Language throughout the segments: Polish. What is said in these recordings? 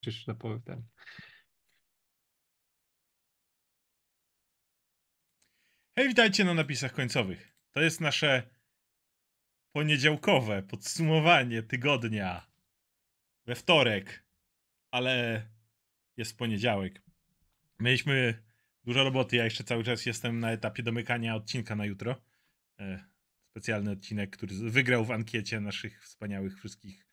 Czyż na tak powiem Hej, witajcie na napisach końcowych. To jest nasze poniedziałkowe podsumowanie tygodnia we wtorek, ale jest poniedziałek. Mieliśmy dużo roboty, ja jeszcze cały czas jestem na etapie domykania odcinka na jutro. E, specjalny odcinek, który wygrał w ankiecie naszych wspaniałych wszystkich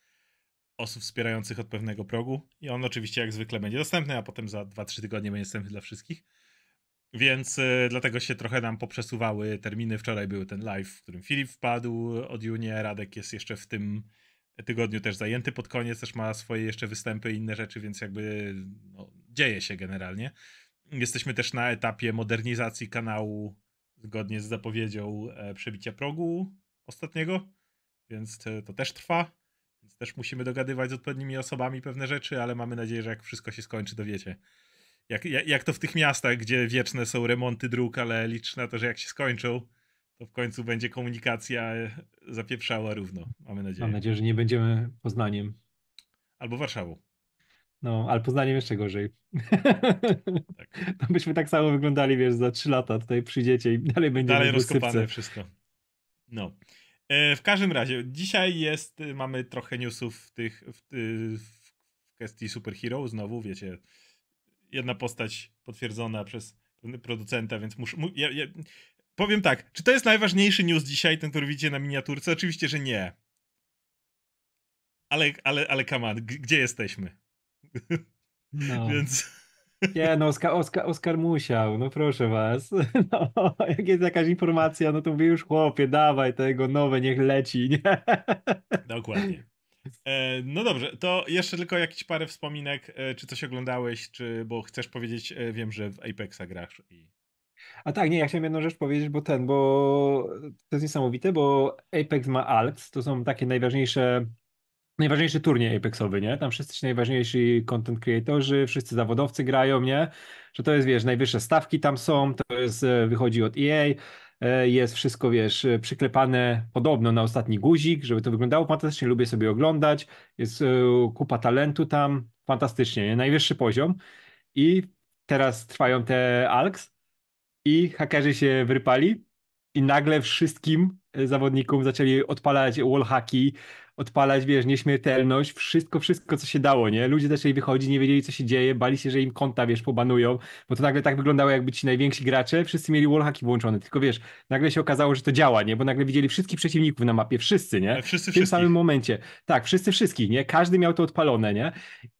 osób wspierających od pewnego progu i on oczywiście jak zwykle będzie dostępny, a potem za 2-3 tygodnie będzie dostępny dla wszystkich. Więc y, dlatego się trochę nam poprzesuwały terminy. Wczoraj był ten live, w którym Filip wpadł od Junie, Radek jest jeszcze w tym tygodniu też zajęty pod koniec, też ma swoje jeszcze występy i inne rzeczy, więc jakby no, dzieje się generalnie. Jesteśmy też na etapie modernizacji kanału zgodnie z zapowiedzią e, przebicia progu ostatniego, więc to, e, to też trwa. Więc też musimy dogadywać z odpowiednimi osobami pewne rzeczy, ale mamy nadzieję, że jak wszystko się skończy, to wiecie. Jak, jak, jak to w tych miastach, gdzie wieczne są remonty dróg, ale liczne na to, że jak się skończą, to w końcu będzie komunikacja e, zapieprzała równo. Mamy nadzieję. Mam nadzieję, że nie będziemy Poznaniem. Albo Warszawą. No, ale Poznaniem jeszcze gorzej. Tak. byśmy tak samo wyglądali, wiesz, za trzy lata tutaj przyjdziecie i dalej będzie Dalej rozkopane wszystko. No. E, w każdym razie, dzisiaj jest, y, mamy trochę newsów w tych w, y, w kwestii superhero. Znowu, wiecie, jedna postać potwierdzona przez producenta, więc muszę. Mu, ja, ja, powiem tak, czy to jest najważniejszy news dzisiaj, ten, który widzicie na miniaturce? Oczywiście, że nie. Ale, ale, ale, kaman, gdzie jesteśmy? No. więc. Nie, no Oskar, Oskar, Oskar musiał, no proszę was. No, jak jest jakaś informacja, no to mówię już chłopie, dawaj tego nowe, niech leci, nie? Dokładnie. E, no dobrze, to jeszcze tylko jakieś parę wspominek, e, czy coś oglądałeś, czy, bo chcesz powiedzieć, e, wiem, że w Apexa grasz i... A tak, nie, ja chciałem jedną rzecz powiedzieć, bo ten, bo to jest niesamowite, bo Apex ma ALX, to są takie najważniejsze najważniejszy turniej Apexowy, nie? Tam wszyscy najważniejsi content creatorzy, wszyscy zawodowcy grają, nie? Że to jest, wiesz, najwyższe stawki tam są, to jest, e, wychodzi od EA, e, jest wszystko, wiesz, e, przyklepane podobno na ostatni guzik, żeby to wyglądało fantastycznie, lubię sobie oglądać, jest kupa talentu tam, fantastycznie, nie? najwyższy poziom i teraz trwają te ALKS i hakerzy się wyrypali i nagle wszystkim zawodnikom zaczęli odpalać wallhacki, odpalać, wiesz, nieśmiertelność, wszystko, wszystko, co się dało, nie? Ludzie zaczęli wychodzić, nie wiedzieli, co się dzieje, bali się, że im konta, wiesz, pobanują, bo to nagle tak wyglądało, jakby ci najwięksi gracze, wszyscy mieli wallhacki włączone, tylko wiesz, nagle się okazało, że to działa, nie? Bo nagle widzieli wszystkich przeciwników na mapie, wszyscy, nie? Tak, wszyscy, w tym samym momencie. Tak, wszyscy wszystkich, nie? Każdy miał to odpalone, nie?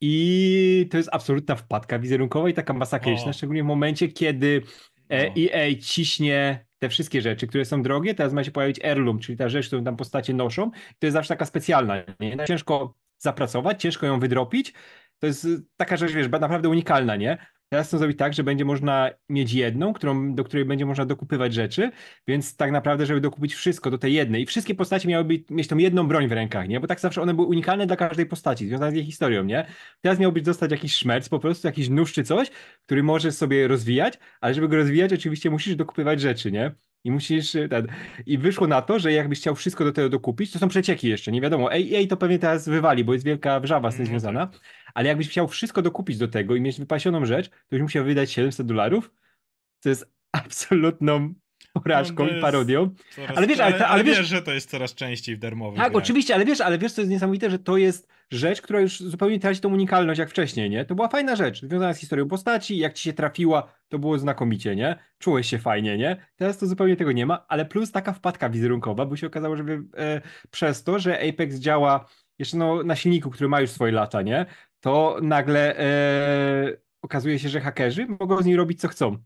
I to jest absolutna wpadka wizerunkowa i taka masakryczna, szczególnie w momencie, kiedy E, no. EA ciśnie te wszystkie rzeczy, które są drogie. Teraz ma się pojawić Erlum, czyli ta rzecz, którą tam postacie noszą. To jest zawsze taka specjalna. Nie? No, ciężko zapracować, ciężko ją wydropić. To jest y, taka rzecz, wiesz, naprawdę unikalna, nie? Teraz chcą zrobić tak, że będzie można mieć jedną, którą, do której będzie można dokupywać rzeczy, więc tak naprawdę, żeby dokupić wszystko do tej jednej. I wszystkie postacie miały mieć tą jedną broń w rękach, nie? Bo tak zawsze one były unikalne dla każdej postaci, związane z jej historią, nie? Teraz miał być dostać jakiś szmerc, po prostu jakiś nóż czy coś, który możesz sobie rozwijać, ale żeby go rozwijać, oczywiście musisz dokupywać rzeczy, nie? I musisz e, ten. Tak, I wyszło na to, że jakbyś chciał wszystko do tego dokupić, to są przecieki jeszcze, nie wiadomo. Ej, ej, to pewnie teraz wywali, bo jest wielka wrzawa z tym mhm, związana. Tak. Ale jakbyś chciał wszystko dokupić do tego i mieć wypasioną rzecz, to byś musiał wydać 700 dolarów, co jest absolutną no, porażką no, i parodią. Coraz, ale wiesz, ale, ale, ale wiesz, wiesz, że to jest coraz częściej w darmowych. Tak, grach. oczywiście, ale wiesz, ale wiesz, co jest niesamowite, że to jest rzecz, która już zupełnie traci tą unikalność jak wcześniej, nie? To była fajna rzecz, związana z historią postaci, jak ci się trafiła, to było znakomicie, nie? Czułeś się fajnie, nie? Teraz to zupełnie tego nie ma, ale plus taka wpadka wizerunkowa, bo się okazało, że e, przez to, że Apex działa jeszcze no, na silniku, który ma już swoje lata, nie? To nagle e, okazuje się, że hakerzy mogą z niej robić co chcą,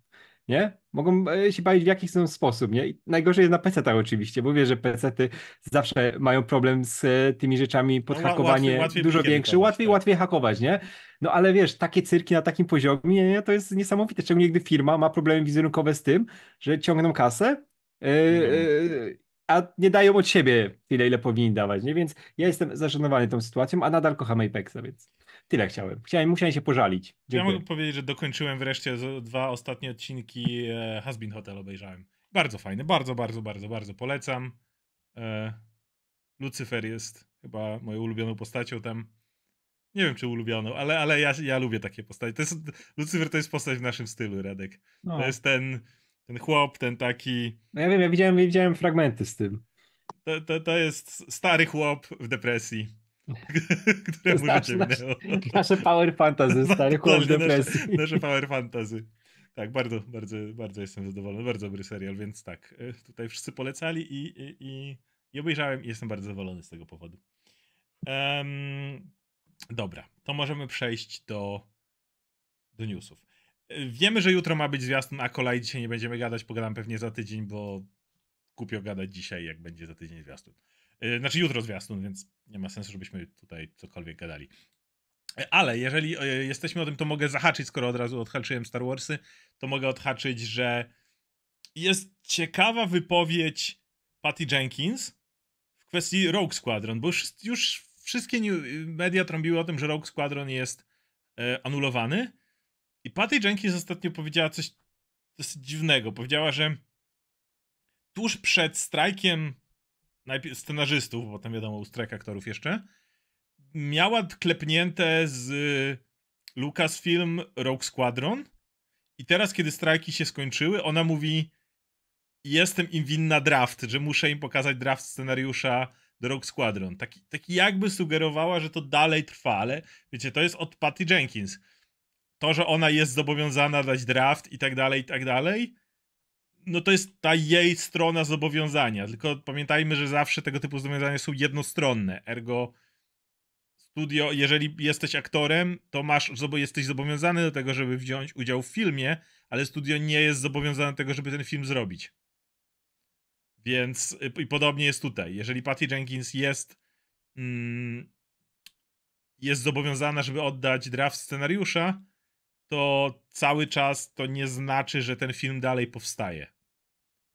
nie? Mogą e, się bawić w jakiś sposób, nie? najgorzej jest na PC-tach oczywiście, bo wiesz, że PC-ty zawsze mają problem z e, tymi rzeczami, podhakowanie no, łatwiej, dużo większy, komuś, łatwiej, tak. łatwiej hakować, nie? No ale wiesz, takie cyrki na takim poziomie, nie? To jest niesamowite, szczególnie gdy firma ma problemy wizerunkowe z tym, że ciągną kasę, yy, a nie dają od siebie tyle, ile powinni dawać, nie? Więc ja jestem zażenowany tą sytuacją, a nadal kocham Apexa, więc... Tyle chciałem. chciałem musiałem się pożalić. Dziękuję. Ja mogę powiedzieć, że dokończyłem wreszcie dwa ostatnie odcinki e, Hasbin Hotel obejrzałem. Bardzo fajny, bardzo, bardzo, bardzo, bardzo polecam. E, Lucyfer jest chyba moją ulubioną postacią tam. Nie wiem, czy ulubioną, ale, ale ja, ja lubię takie postacie. To jest, Lucyfer to jest postać w naszym stylu, Radek. No. To jest ten, ten chłop, ten taki... No ja wiem, ja widziałem, widziałem fragmenty z tym. To, to, to jest stary chłop w depresji no. Które Znasz, nasze, nasze power fantasy, stary chłop depresji. Nasze, nasze power fantasy. Tak, bardzo, bardzo, bardzo jestem zadowolony. Bardzo dobry serial, więc tak, e, tutaj wszyscy polecali i, i, i, i obejrzałem i jestem bardzo zadowolony z tego powodu. Um, dobra, to możemy przejść do, do newsów. E, wiemy, że jutro ma być zwiastun Akola i dzisiaj nie będziemy gadać, pogadam pewnie za tydzień, bo kupio gadać dzisiaj, jak będzie za tydzień zwiastun. E, znaczy jutro zwiastun, więc nie ma sensu, żebyśmy tutaj cokolwiek gadali. E, ale jeżeli e, jesteśmy o tym, to mogę zahaczyć, skoro od razu odhaczyłem Star Warsy, to mogę odhaczyć, że jest ciekawa wypowiedź Patty Jenkins w kwestii Rogue Squadron, bo już, wszystkie media trąbiły o tym, że Rogue Squadron jest anulowany. I Patty Jenkins ostatnio powiedziała coś dosyć dziwnego. Powiedziała, że tuż przed strajkiem najpierw scenarzystów, bo tam wiadomo, ustrek aktorów jeszcze, miała klepnięte z y, Lucasfilm Rogue Squadron i teraz, kiedy strajki się skończyły, ona mówi jestem im winna draft, że muszę im pokazać draft scenariusza do Rogue Squadron. Taki, taki jakby sugerowała, że to dalej trwa, ale wiecie, to jest od Patty Jenkins. To, że ona jest zobowiązana dać draft i tak dalej, i tak dalej, no to jest ta jej strona zobowiązania. Tylko pamiętajmy, że zawsze tego typu zobowiązania są jednostronne. Ergo studio, jeżeli jesteś aktorem, to masz, jesteś zobowiązany do tego, żeby wziąć udział w filmie, ale studio nie jest zobowiązane do tego, żeby ten film zrobić. Więc y, i podobnie jest tutaj. Jeżeli Patty Jenkins jest mm, jest zobowiązana, żeby oddać draft scenariusza, to cały czas to nie znaczy, że ten film dalej powstaje.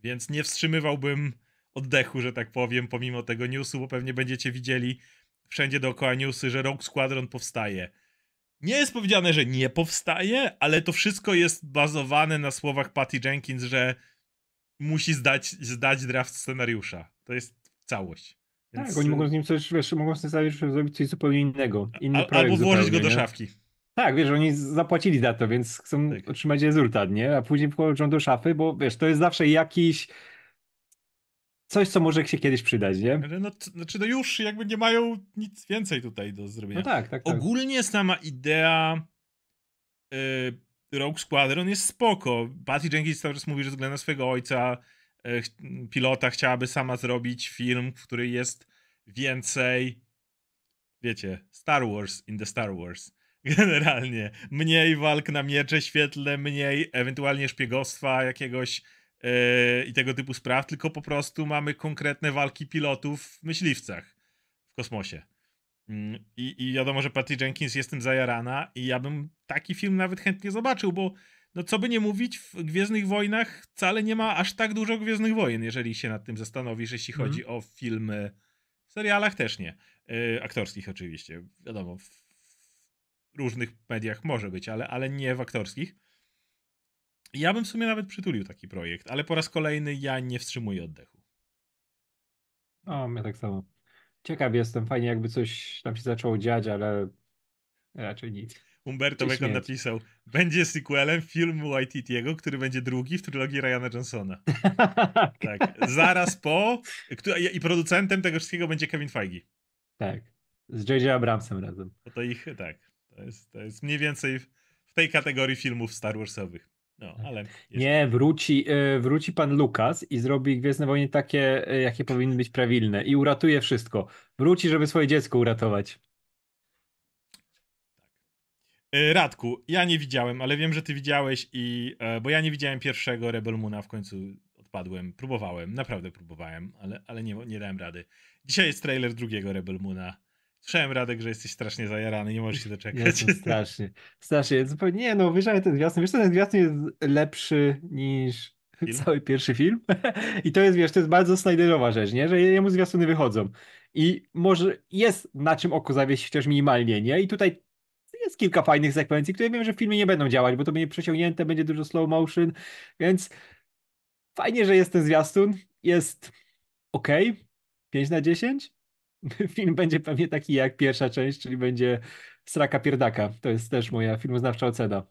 Więc nie wstrzymywałbym oddechu, że tak powiem, pomimo tego newsu, bo pewnie będziecie widzieli wszędzie dookoła newsy, że Rogue Squadron powstaje. Nie jest powiedziane, że nie powstaje, ale to wszystko jest bazowane na słowach Patty Jenkins, że musi zdać, zdać draft scenariusza. To jest całość. Tak, Więc... Tak, oni mogą z nim coś, wiesz, mogą z tym zrobić coś zupełnie innego. Inny a, albo włożyć go do nie? szafki. Tak, wiesz, oni zapłacili za to, więc chcą tak. otrzymać rezultat, nie? A później wchodzą do szafy, bo wiesz, to jest zawsze jakiś coś, co może się kiedyś przydać, nie? Ale no, to, znaczy, no już jakby nie mają nic więcej tutaj do zrobienia. No tak, tak, tak. Ogólnie sama idea yy, Rogue Squadron jest spoko. Patty Jenkins cały czas mówi, że względem swojego ojca yy, pilota chciałaby sama zrobić film, w który jest więcej wiecie, Star Wars in the Star Wars. Generalnie. Mniej walk na miecze świetle, mniej ewentualnie szpiegostwa jakiegoś yy, i tego typu spraw, tylko po prostu mamy konkretne walki pilotów w myśliwcach w kosmosie. Mm, I, I wiadomo, że Patty Jenkins jest tym zajarana i ja bym taki film nawet chętnie zobaczył, bo no co by nie mówić, w Gwiezdnych Wojnach wcale nie ma aż tak dużo Gwiezdnych Wojen, jeżeli się nad tym zastanowisz, jeśli chodzi mhm. o filmy. W serialach też nie. Yy, aktorskich oczywiście. Wiadomo, w różnych mediach może być, ale, ale nie w aktorskich. Ja bym w sumie nawet przytulił taki projekt, ale po raz kolejny ja nie wstrzymuję oddechu. O, ja tak samo. Ciekaw jestem, fajnie jakby coś tam się zaczęło dziać, ale raczej nic. Umberto Bacon napisał, będzie sequelem filmu Waititiego, który będzie drugi w trylogii Ryana Johnsona. Tak. tak. Zaraz po... I producentem tego wszystkiego będzie Kevin Feige. Tak. Z J.J. Abramsem razem. O to ich, tak. To jest, to jest mniej więcej w tej kategorii filmów Star Warsowych. No, tak. ale jeszcze... Nie, wróci, e, wróci pan Lukas i zrobi Gwiezdne Wojny takie, e, jakie powinny być prawilne i uratuje wszystko. Wróci, żeby swoje dziecko uratować. E, Radku, ja nie widziałem, ale wiem, że ty widziałeś i... Bo ja nie widziałem pierwszego Rebel Moona, w końcu odpadłem. Próbowałem, naprawdę próbowałem, ale, ale nie, nie dałem rady. Dzisiaj jest trailer drugiego Rebel Moona. Słyszałem Radek, że jesteś strasznie zajarany, nie możesz się doczekać. Jezu, strasznie, strasznie. Zupełnie, nie no, wyjrzałem ten zwiastun. Wiesz, ten zwiastun jest lepszy niż film? cały pierwszy film. I to jest, wiesz, to jest bardzo Snyderowa rzecz, nie? Że jemu zwiastuny wychodzą. I może jest na czym oko zawiesić chociaż minimalnie, nie? I tutaj jest kilka fajnych sekwencji, które wiem, że w filmie nie będą działać, bo to będzie przeciągnięte, będzie dużo slow motion, więc fajnie, że jest ten zwiastun. Jest ok, 5 na 10, film będzie pewnie taki jak pierwsza część, czyli będzie sraka pierdaka. To jest też moja filmoznawcza ocena.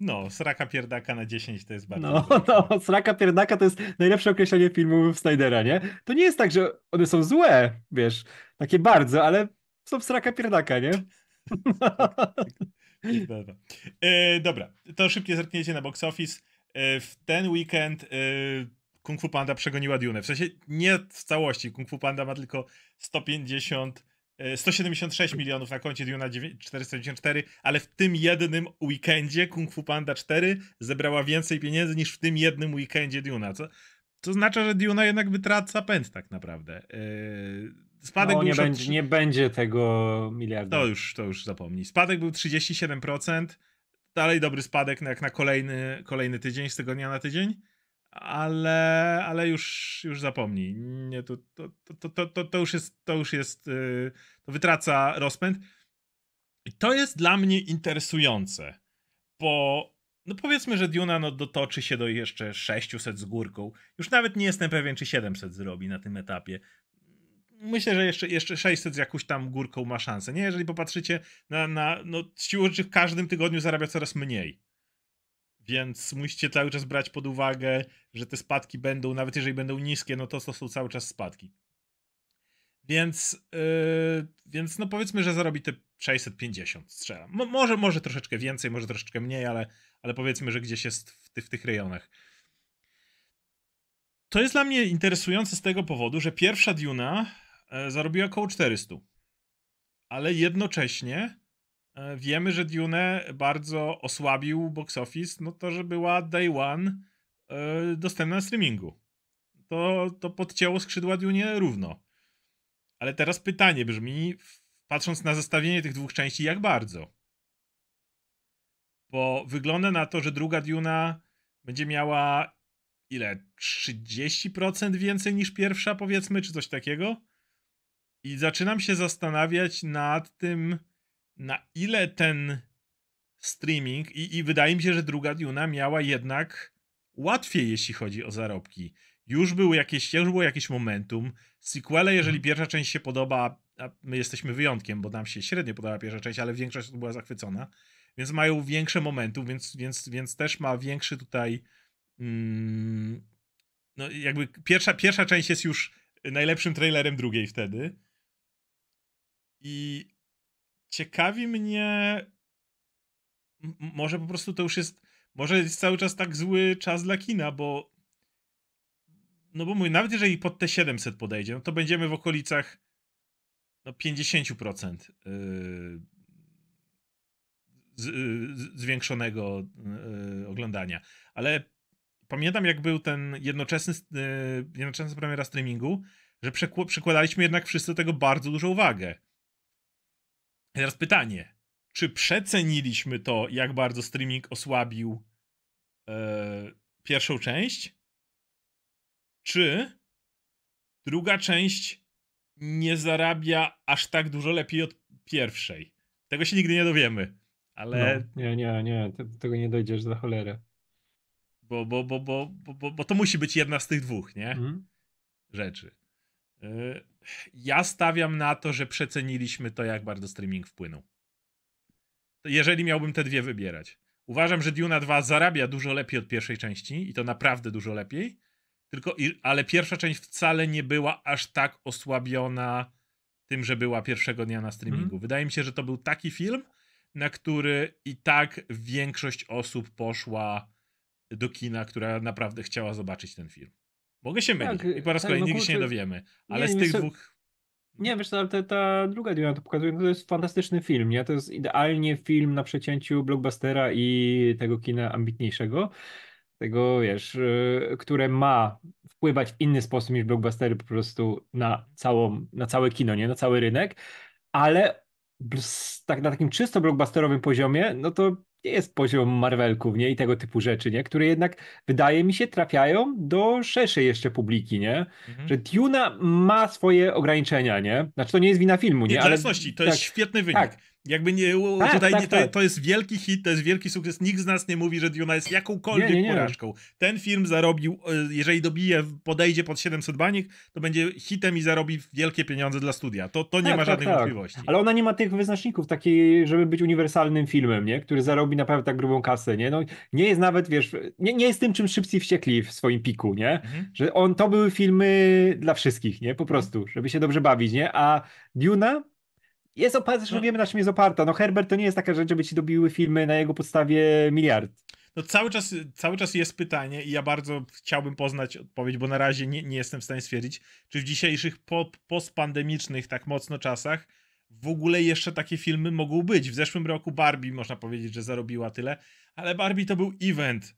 No, sraka pierdaka na 10 to jest bardzo. No, no, sraka pierdaka to jest najlepsze określenie filmów Snydera, nie? To nie jest tak, że one są złe, wiesz, takie bardzo, ale są sraka pierdaka, nie? Dobra. E, dobra, to szybkie zerknięcie na box office. E, w ten weekend e, Kung Fu Panda przegoniła Dune. W sensie nie w całości. Kung Fu Panda ma tylko 150 176 e, milionów na koncie Duna 494, ale w tym jednym weekendzie Kung Fu Panda 4 zebrała więcej pieniędzy niż w tym jednym weekendzie Duna. Co, To oznacza, że Duna jednak wytraca pęd tak naprawdę. Yy, spadek no, nie, będzie, nie będzie tego miliarda. To już, to już zapomnij. Spadek był 37%, dalej dobry spadek no jak na kolejny, kolejny tydzień, z tygodnia na tydzień ale, ale już, już zapomnij. Nie, to, to, to, to, to, to już jest, to już jest, y, to wytraca rozpęd. I to jest dla mnie interesujące, bo no powiedzmy, że Duna no, dotoczy się do jeszcze 600 z górką. Już nawet nie jestem pewien, czy 700 zrobi na tym etapie. Myślę, że jeszcze, jeszcze 600 z jakąś tam górką ma szansę. Nie, jeżeli popatrzycie na, na no, siłą rzeczy w każdym tygodniu zarabia coraz mniej. Więc musicie cały czas brać pod uwagę, że te spadki będą, nawet jeżeli będą niskie, no to to są cały czas spadki. Więc, yy, więc no powiedzmy, że zarobi te 650 strzelam. Mo może, może troszeczkę więcej, może troszeczkę mniej, ale, ale powiedzmy, że gdzieś jest w, ty w tych rejonach. To jest dla mnie interesujące z tego powodu, że pierwsza Duna e, zarobiła około 400. Ale jednocześnie E, wiemy, że Dune bardzo osłabił box office, no to, że była day one e, dostępna na streamingu. To, to podcięło skrzydła Dune równo. Ale teraz pytanie brzmi, patrząc na zestawienie tych dwóch części, jak bardzo? Bo wygląda na to, że druga Duna będzie miała ile? 30% więcej niż pierwsza, powiedzmy, czy coś takiego? I zaczynam się zastanawiać nad tym, na ile ten streaming i, i wydaje mi się, że druga Duna miała jednak łatwiej, jeśli chodzi o zarobki. Już, był jakieś, już było jakieś momentum. Sequele, jeżeli mhm. pierwsza część się podoba, a my jesteśmy wyjątkiem, bo nam się średnio podoba pierwsza część, ale większość była zachwycona, więc mają większe momentum, więc, więc, więc też ma większy tutaj mm, no jakby pierwsza, pierwsza część jest już najlepszym trailerem drugiej wtedy. I ciekawi mnie. Może po prostu to już jest. Może jest cały czas tak zły czas dla kina, bo. No bo mówię, nawet jeżeli pod te 700 podejdzie, no to będziemy w okolicach no 50% yy, z, zwiększonego y, oglądania. Ale pamiętam, jak był ten jednoczesny, y, jednoczesny premiera streamingu, że przekładaliśmy jednak wszyscy do tego bardzo dużą uwagę. Teraz pytanie, czy przeceniliśmy to, jak bardzo streaming osłabił e, pierwszą część? Czy druga część nie zarabia aż tak dużo lepiej od pierwszej? Tego się nigdy nie dowiemy, ale. No, nie, nie, nie, tego nie dojdziesz za cholerę. Bo, bo, bo, bo, bo, bo, bo to musi być jedna z tych dwóch, nie? Mm. Rzeczy. Ja stawiam na to, że przeceniliśmy to, jak bardzo streaming wpłynął. Jeżeli miałbym te dwie wybierać. Uważam, że Duna 2 zarabia dużo lepiej od pierwszej części i to naprawdę dużo lepiej. Tylko, ale pierwsza część wcale nie była aż tak osłabiona tym, że była pierwszego dnia na streamingu. Mm. Wydaje mi się, że to był taki film, na który i tak większość osób poszła do kina, która naprawdę chciała zobaczyć ten film. Mogę się mylić tak, i po raz tak, kolejny no, kurczę, się nie dowiemy, ale nie, z tych nie, dwóch... Nie, wiesz, no, ale ta, ta druga diana to pokazuje, no to jest fantastyczny film, nie? To jest idealnie film na przecięciu blockbustera i tego kina ambitniejszego, tego, wiesz, y, które ma wpływać w inny sposób niż blockbustery po prostu na, całą, na całe kino, nie? Na cały rynek, ale tak, na takim czysto blockbusterowym poziomie, no to nie jest poziom Marvelków, nie? I tego typu rzeczy, nie? Które jednak, wydaje mi się, trafiają do szerszej jeszcze publiki, nie? Mhm. Że Tuna ma swoje ograniczenia, nie? Znaczy to nie jest wina filmu, nie? Ale... To jest tak. świetny wynik. Tak. Jakby nie, tak, tutaj tak, nie, to, tak. to, jest wielki hit, to jest wielki sukces. Nikt z nas nie mówi, że Duna jest jakąkolwiek nie, nie, porażką. Ten film zarobił, e, jeżeli dobije, podejdzie pod 700 baniek, to będzie hitem i zarobi wielkie pieniądze dla studia. To, to nie tak, ma tak, żadnej tak. wątpliwości. Ale ona nie ma tych wyznaczników takiej, żeby być uniwersalnym filmem, nie? który zarobi naprawdę tak grubą kasę. Nie, no, nie jest nawet, wiesz, nie, nie jest tym, czym szybcy wściekli w swoim piku, nie? Mhm. Że on, to były filmy dla wszystkich, nie? Po prostu, żeby się dobrze bawić, nie? A Duna jest oparta, że no. wiemy na czym jest oparta. No Herbert to nie jest taka rzecz, żeby ci dobiły filmy na jego podstawie miliard. No cały czas, cały czas jest pytanie i ja bardzo chciałbym poznać odpowiedź, bo na razie nie, nie jestem w stanie stwierdzić, czy w dzisiejszych po, postpandemicznych tak mocno czasach w ogóle jeszcze takie filmy mogą być. W zeszłym roku Barbie można powiedzieć, że zarobiła tyle, ale Barbie to był event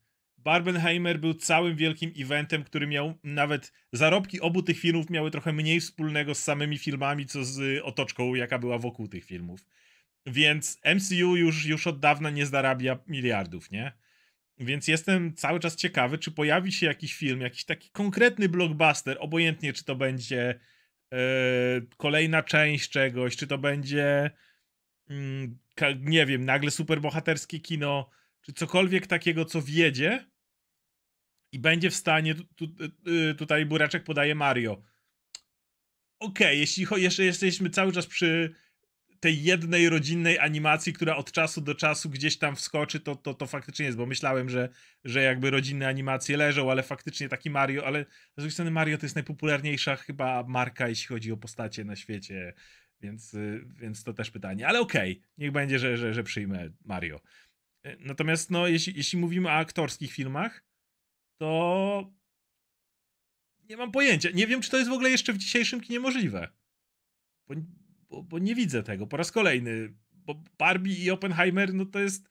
Barbenheimer był całym wielkim eventem, który miał nawet zarobki obu tych filmów miały trochę mniej wspólnego z samymi filmami, co z y, otoczką, jaka była wokół tych filmów. Więc MCU już, już od dawna nie zarabia miliardów, nie? Więc jestem cały czas ciekawy, czy pojawi się jakiś film, jakiś taki konkretny blockbuster, obojętnie czy to będzie yy, kolejna część czegoś, czy to będzie, yy, nie wiem, nagle superbohaterskie kino, czy cokolwiek takiego, co wjedzie i będzie w stanie, tu, tu, y, y, tutaj Buraczek podaje Mario. Okej, okay, jeśli jeszcze jesteśmy cały czas przy tej jednej rodzinnej animacji, która od czasu do czasu gdzieś tam wskoczy, to, to, to faktycznie jest, bo myślałem, że, że jakby rodzinne animacje leżą, ale faktycznie taki Mario, ale z drugiej strony Mario to jest najpopularniejsza chyba marka, jeśli chodzi o postacie na świecie, więc, y, więc to też pytanie. Ale okej, okay, niech będzie, że, że, że przyjmę Mario. Natomiast no, jeśli, jeśli mówimy o aktorskich filmach, to nie mam pojęcia. Nie wiem, czy to jest w ogóle jeszcze w dzisiejszym kinie możliwe. Bo, bo, bo nie widzę tego po raz kolejny. Bo Barbie i Oppenheimer, no to jest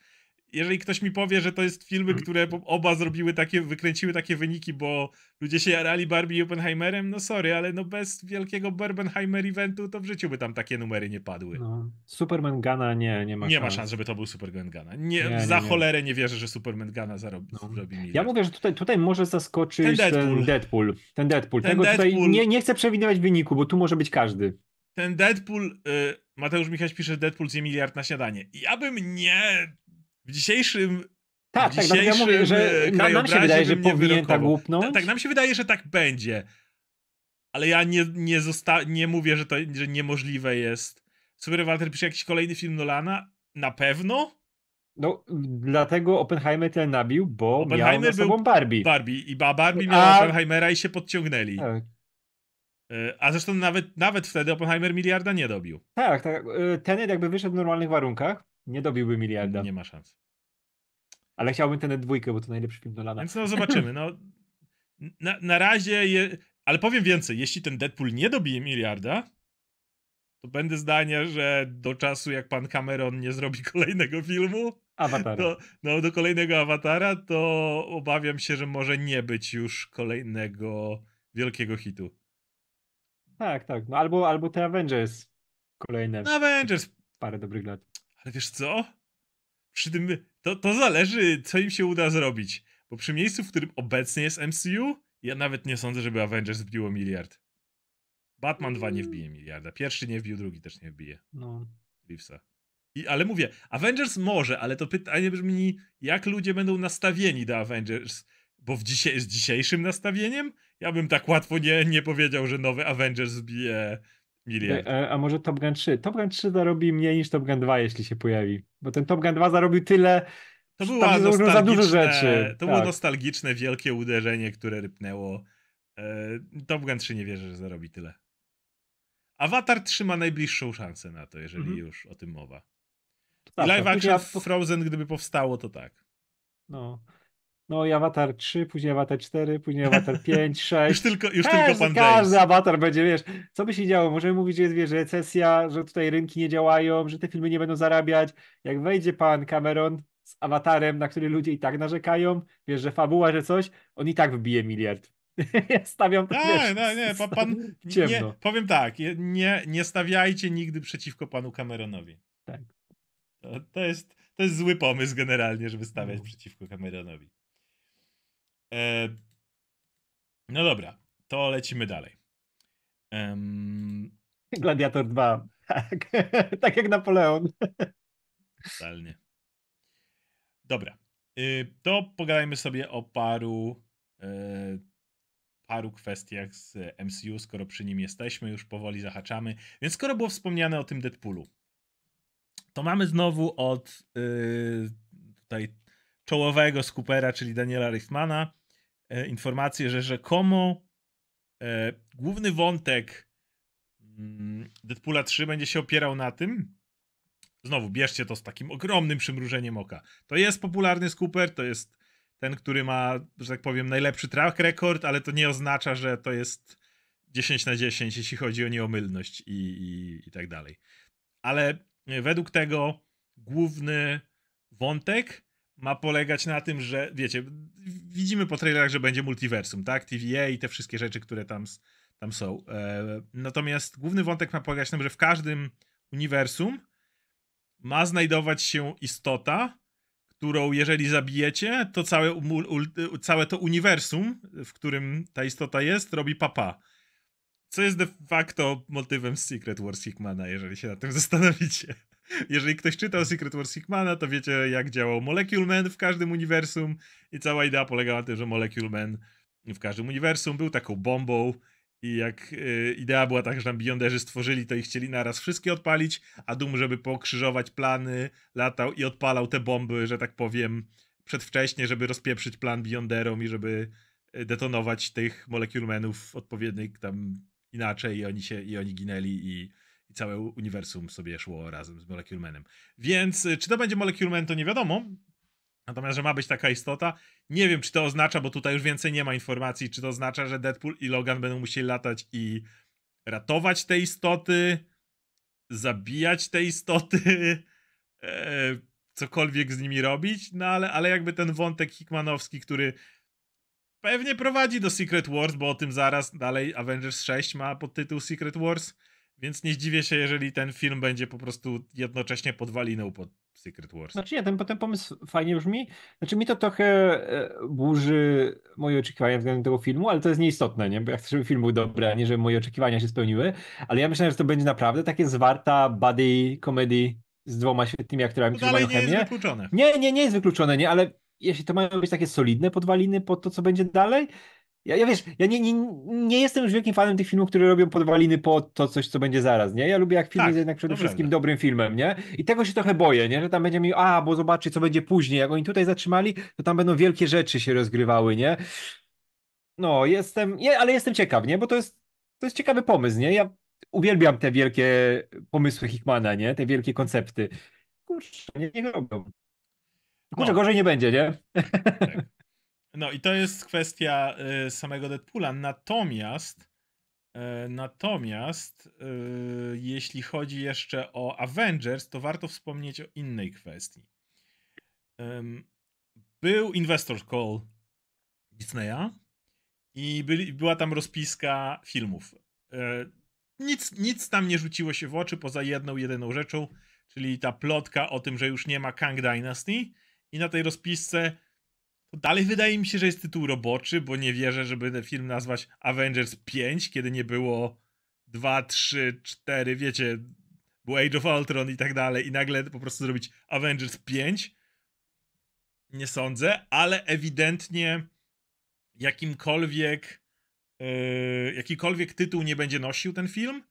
jeżeli ktoś mi powie, że to jest filmy, mhm. które oba zrobiły takie, wykręciły takie wyniki, bo ludzie się jarali Barbie i Oppenheimerem, no sorry, ale no bez wielkiego Barbenheimer eventu to w życiu by tam takie numery nie padły. No. Superman Gana nie, nie ma nie szans. Nie ma szans, żeby to był Superman Gana. Nie, nie za nie, cholerę nie wierzę, że Superman Gana zarobi, no. zrobi miliard. Ja mówię, że tutaj, tutaj może zaskoczyć ten Deadpool. Ten Deadpool. Ten Deadpool. Ten Tego Deadpool. tutaj nie, nie chcę przewidywać wyniku, bo tu może być każdy ten Deadpool, y, Mateusz Michaś pisze, Deadpool zje miliard na śniadanie. Ja bym nie w dzisiejszym tak, w tak, dzisiejszym tak, ja mówię, że e, nam, się wydaje, że powinien tak łupnąć. Tak, nam się wydaje, że tak będzie. Ale ja nie, nie, zosta- nie mówię, że to że niemożliwe jest. Super Walter pisze jakiś kolejny film Nolana? Na pewno? No, dlatego Oppenheimer ten nabił, bo Oppenheimer miał sobą był Barbie. Barbie i Barbie miała A... Oppenheimera i się podciągnęli. Tak. E, a zresztą nawet, nawet wtedy Oppenheimer miliarda nie dobił. Tak, tak. E, Tenet jakby wyszedł w normalnych warunkach, nie dobiłby miliarda. Nie ma szans. Ale chciałbym ten dwójkę, bo to najlepszy film Nolana. Więc no zobaczymy. No, na, na razie, je, ale powiem więcej. Jeśli ten Deadpool nie dobije miliarda, to będę zdania, że do czasu jak pan Cameron nie zrobi kolejnego filmu, Awatara. no, do kolejnego awatara, to obawiam się, że może nie być już kolejnego wielkiego hitu. Tak, tak. No, albo, albo te Avengers kolejne. Avengers. Parę dobrych lat. Ale wiesz co? Przy tym to, to zależy, co im się uda zrobić. Bo przy miejscu, w którym obecnie jest MCU, ja nawet nie sądzę, żeby Avengers wbiło miliard. Batman 2 nie wbije miliarda. Pierwszy nie wbił, drugi też nie wbije. No. Reevesa. I, ale mówię, Avengers może, ale to pytanie brzmi, jak ludzie będą nastawieni do Avengers? Bo w z dzisiejszym nastawieniem ja bym tak łatwo nie, nie powiedział, że nowy Avengers wbije. Miliard. A, a, może Top Gun 3? Top Gun 3 zarobi mniej niż Top Gun 2, jeśli się pojawi. Bo ten Top Gun 2 zarobił tyle. To było za dużo rzeczy. To tak. było nostalgiczne, wielkie uderzenie, które rypnęło. E, Top Gun 3 nie wierzę, że zarobi tyle. Avatar 3 ma najbliższą szansę na to, jeżeli mhm. już o tym mowa. Tak, I live znaczy, action ja... Frozen, gdyby powstało, to tak. No. No i Avatar 3, później Avatar 4, później Avatar 5, 6. już tylko, już każdy, tylko pan Każdy James. Avatar będzie, wiesz, co by się działo? Możemy mówić, że jest wiesz, recesja, że tutaj rynki nie działają, że te filmy nie będą zarabiać. Jak wejdzie pan Cameron z Avatarem, na który ludzie i tak narzekają, wiesz, że fabuła, że coś, on i tak wbije miliard. Ja stawiam to, A, wiesz, no, nie, pan, pan ciemno. Nie, powiem tak, nie, nie stawiajcie nigdy przeciwko panu Cameronowi. Tak. To, to, jest, to jest zły pomysł generalnie, żeby stawiać no. przeciwko Cameronowi no dobra, to lecimy dalej. Um... Gladiator 2. Tak. tak jak Napoleon. Totalnie. Dobra. Y, to pogadajmy sobie o paru y, paru kwestiach z MCU, skoro przy nim jesteśmy, już powoli zahaczamy. Więc skoro było wspomniane o tym Deadpoolu, to mamy znowu od y, tutaj czołowego skupera, czyli Daniela Richtmana, e, informację, że rzekomo e, główny wątek mm, Deadpoola 3 będzie się opierał na tym, znowu bierzcie to z takim ogromnym przymrużeniem oka. To jest popularny skuper, to jest ten, który ma, że tak powiem, najlepszy track record, ale to nie oznacza, że to jest 10 na 10, jeśli chodzi o nieomylność i, i, i tak dalej. Ale e, według tego główny wątek ma polegać na tym, że wiecie, widzimy po trailerach, że będzie multiversum, tak? TVA i te wszystkie rzeczy, które tam, tam są. E, natomiast główny wątek ma polegać na tym, że w każdym uniwersum ma znajdować się istota, którą jeżeli zabijecie, to całe, całe to uniwersum, w którym ta istota jest, robi papa. Co jest de facto motywem Secret Wars Hickmana, jeżeli się na tym zastanowicie. Jeżeli ktoś czytał Secret Wars Sigmana, to wiecie, jak działał Molecule Man w każdym uniwersum i cała idea polegała na tym, że Molecule Man w każdym uniwersum był taką bombą i jak y, idea była tak, że tam Beyonderzy stworzyli, to i chcieli naraz wszystkie odpalić, a Doom, żeby pokrzyżować plany, latał i odpalał te bomby, że tak powiem, przedwcześnie, żeby rozpieprzyć plan Beyonderom i żeby y, detonować tych Molecule Manów odpowiednich tam inaczej i oni się, i oni ginęli i całe uniwersum sobie szło razem z Molecule Manem. Więc y, czy to będzie Molecule Man, to nie wiadomo. Natomiast, że ma być taka istota, nie wiem, czy to oznacza, bo tutaj już więcej nie ma informacji, czy to oznacza, że Deadpool i Logan będą musieli latać i ratować te istoty, zabijać te istoty, e, cokolwiek z nimi robić, no ale, ale jakby ten wątek Hickmanowski, który pewnie prowadzi do Secret Wars, bo o tym zaraz dalej Avengers 6 ma pod tytuł Secret Wars więc nie zdziwię się, jeżeli ten film będzie po prostu jednocześnie podwaliną pod Secret Wars. Znaczy nie, ten, ten pomysł fajnie brzmi. Znaczy mi to trochę e, burzy moje oczekiwania względem tego filmu, ale to jest nieistotne, nie? Bo ja chcę, żeby film był dobry, a nie żeby moje oczekiwania się spełniły. Ale ja myślałem, że to będzie naprawdę takie zwarta buddy comedy z dwoma świetnymi aktorami, no którzy mają nie jest wykluczone. Nie, nie, nie jest wykluczone, nie, ale jeśli to mają być takie solidne podwaliny pod to, co będzie dalej, ja, ja wiesz, ja nie, nie, nie jestem już wielkim fanem tych filmów, które robią podwaliny po to coś, co będzie zaraz, nie? Ja lubię, jak film tak, jest jednak przede wszystkim prawda. dobrym filmem, nie? I tego się trochę boję, nie? Że tam będzie mi, a, bo zobaczy, co będzie później. Jak oni tutaj zatrzymali, to tam będą wielkie rzeczy się rozgrywały, nie? No, jestem, nie, ale jestem ciekaw, nie? Bo to jest, to jest ciekawy pomysł, nie? Ja uwielbiam te wielkie pomysły Hickmana, nie? Te wielkie koncepty. Kurczę, nie, robią. Kurczę, no. gorzej nie będzie, nie? Tak. No i to jest kwestia y, samego Deadpoola. Natomiast y, natomiast y, jeśli chodzi jeszcze o Avengers, to warto wspomnieć o innej kwestii. Był Investor Call Disneya i była tam rozpiska filmów. Y, nic, nic tam nie rzuciło się w oczy poza jedną, jedyną rzeczą, czyli ta plotka o tym, że już nie ma Kang Dynasty i na tej rozpisce Dalej wydaje mi się, że jest tytuł roboczy, bo nie wierzę, żeby ten film nazwać Avengers 5, kiedy nie było 2, 3, 4, wiecie, był Age of Ultron i tak dalej i nagle po prostu zrobić Avengers 5. Nie sądzę, ale ewidentnie jakimkolwiek yy, jakikolwiek tytuł nie będzie nosił ten film,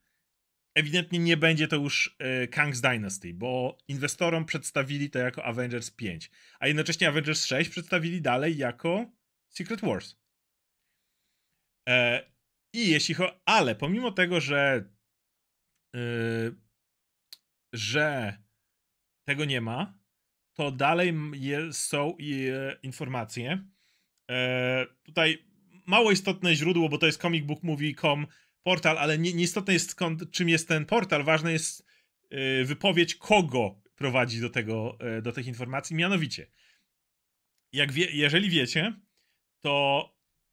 ewidentnie nie będzie to już e, Kang's Dynasty, bo inwestorom przedstawili to jako Avengers 5, a jednocześnie Avengers 6 przedstawili dalej jako Secret Wars. E, I jeśli chodzi, ale pomimo tego, że e, że tego nie ma, to dalej je, są i, e, informacje. E, tutaj mało istotne źródło, bo to jest comicbookmovie.com portal, ale nie, nieistotne jest skąd, czym jest ten portal, ważna jest yy, wypowiedź kogo prowadzi do tego, yy, do tych informacji, mianowicie jak wie, jeżeli wiecie, to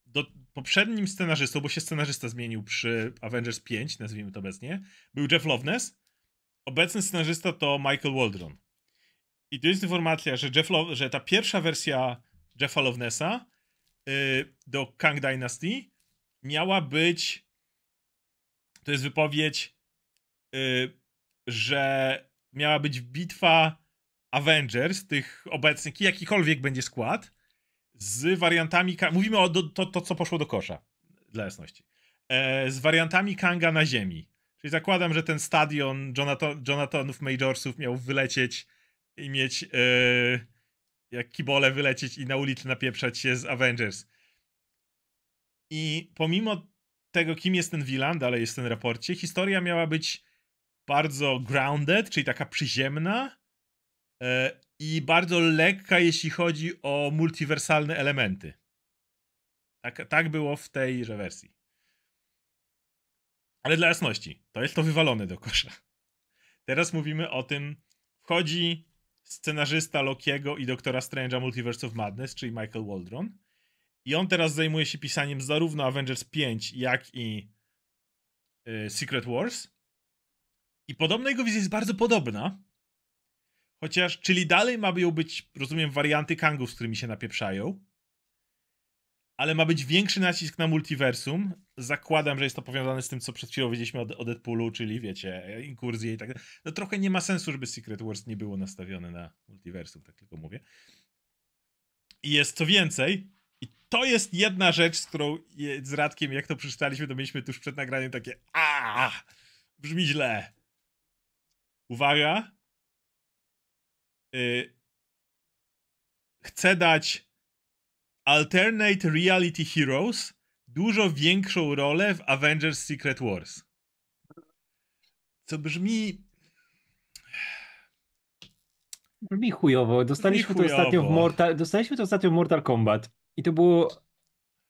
do, poprzednim scenarzystą, bo się scenarzysta zmienił przy Avengers 5, nazwijmy to obecnie, był Jeff Loveness, obecny scenarzysta to Michael Waldron. I tu jest informacja, że, Jeff Lo że ta pierwsza wersja Jeffa Lovenessa yy, do Kang Dynasty miała być to jest wypowiedź, yy, że miała być bitwa Avengers, tych obecnych, jakikolwiek będzie skład, z wariantami. Mówimy o do, to, to, co poszło do kosza, dla jasności. E, z wariantami Kanga na Ziemi. Czyli zakładam, że ten stadion Jonathan, Jonathanów Majorsów miał wylecieć i mieć. Yy, jak kibole wylecieć i na ulicy napieprzać się z Avengers. I pomimo tego, kim jest ten Wilan, dalej jest w tym raporcie, historia miała być bardzo grounded, czyli taka przyziemna e, i bardzo lekka, jeśli chodzi o multiwersalne elementy. Tak, tak było w tejże wersji. Ale dla jasności, to jest to wywalone do kosza. Teraz mówimy o tym, wchodzi scenarzysta Lokiego i doktora Strange'a Multiverse of Madness, czyli Michael Waldron, i on teraz zajmuje się pisaniem zarówno Avengers 5, jak i y, Secret Wars. I podobno jego wizja jest bardzo podobna. Chociaż, czyli dalej ma być, rozumiem, warianty Kangów, z którymi się napieprzają. Ale ma być większy nacisk na multiversum. Zakładam, że jest to powiązane z tym, co przed chwilą wiedzieliśmy o, o Deadpoolu, czyli wiecie, inkurzje i tak dalej. No trochę nie ma sensu, żeby Secret Wars nie było nastawione na multiversum, tak tylko mówię. I jest co więcej, to jest jedna rzecz, z którą z Radkiem, jak to przeczytaliśmy, to mieliśmy tuż przed nagraniem takie a brzmi źle. Uwaga. Yy, chcę dać Alternate Reality Heroes dużo większą rolę w Avengers Secret Wars. Co brzmi Brzmi chujowo. Dostaliśmy Brzmi chujowo. to ostatnio w Mortal, dostaliśmy to ostatnio w Mortal Kombat. I to było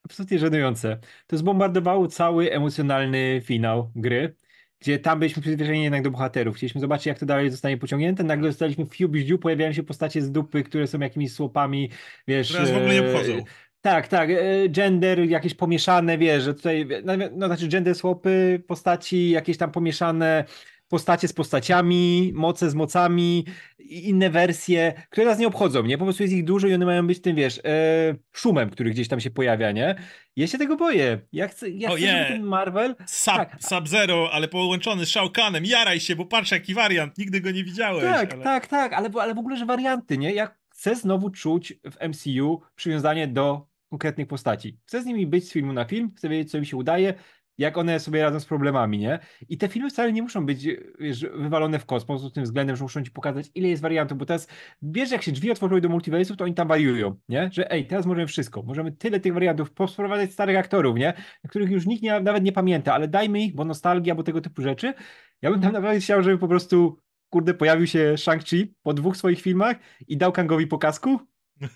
absolutnie żenujące. To zbombardowało cały emocjonalny finał gry, gdzie tam byliśmy przyzwyczajeni jednak do bohaterów. Chcieliśmy zobaczyć, jak to dalej zostanie pociągnięte. Nagle dostaliśmy fiu bździu, pojawiają się postacie z dupy, które są jakimiś słopami, wiesz... Teraz w ogóle nie e, obchodzą. Tak, tak. E, gender jakieś pomieszane, wiesz, że tutaj, no, znaczy gender słopy postaci, jakieś tam pomieszane postacie z postaciami, moce z mocami, inne wersje, które nas nie obchodzą, nie? Po prostu jest ich dużo i one mają być tym, wiesz, e, szumem, który gdzieś tam się pojawia, nie? Ja się tego boję. Ja chcę, ja oh, chcę yeah. ten Marvel... Sub, tak. Sub Zero, ale połączony z Shao Kahnem. jaraj się, bo patrz jaki wariant, nigdy go nie widziałeś. Tak, ale... tak, tak, ale, ale w ogóle, że warianty, nie? Ja chcę znowu czuć w MCU przywiązanie do konkretnych postaci. Chcę z nimi być z filmu na film, chcę wiedzieć, co mi się udaje, jak one sobie radzą z problemami, nie? I te filmy wcale nie muszą być wiesz, wywalone w kosmos pod tym względem, że muszą ci pokazać, ile jest wariantów, bo teraz wiesz, jak się drzwi otworzyły do multiversów, to oni tam wariują, nie? Że ej, teraz możemy wszystko, możemy tyle tych wariantów, posprowadzać starych aktorów, nie? Których już nikt nie, nawet nie pamięta, ale dajmy ich, bo nostalgia, bo tego typu rzeczy. Ja bym tam mhm. naprawdę chciał, żeby po prostu, kurde, pojawił się Shang-Chi po dwóch swoich filmach i dał Kangowi po kasku,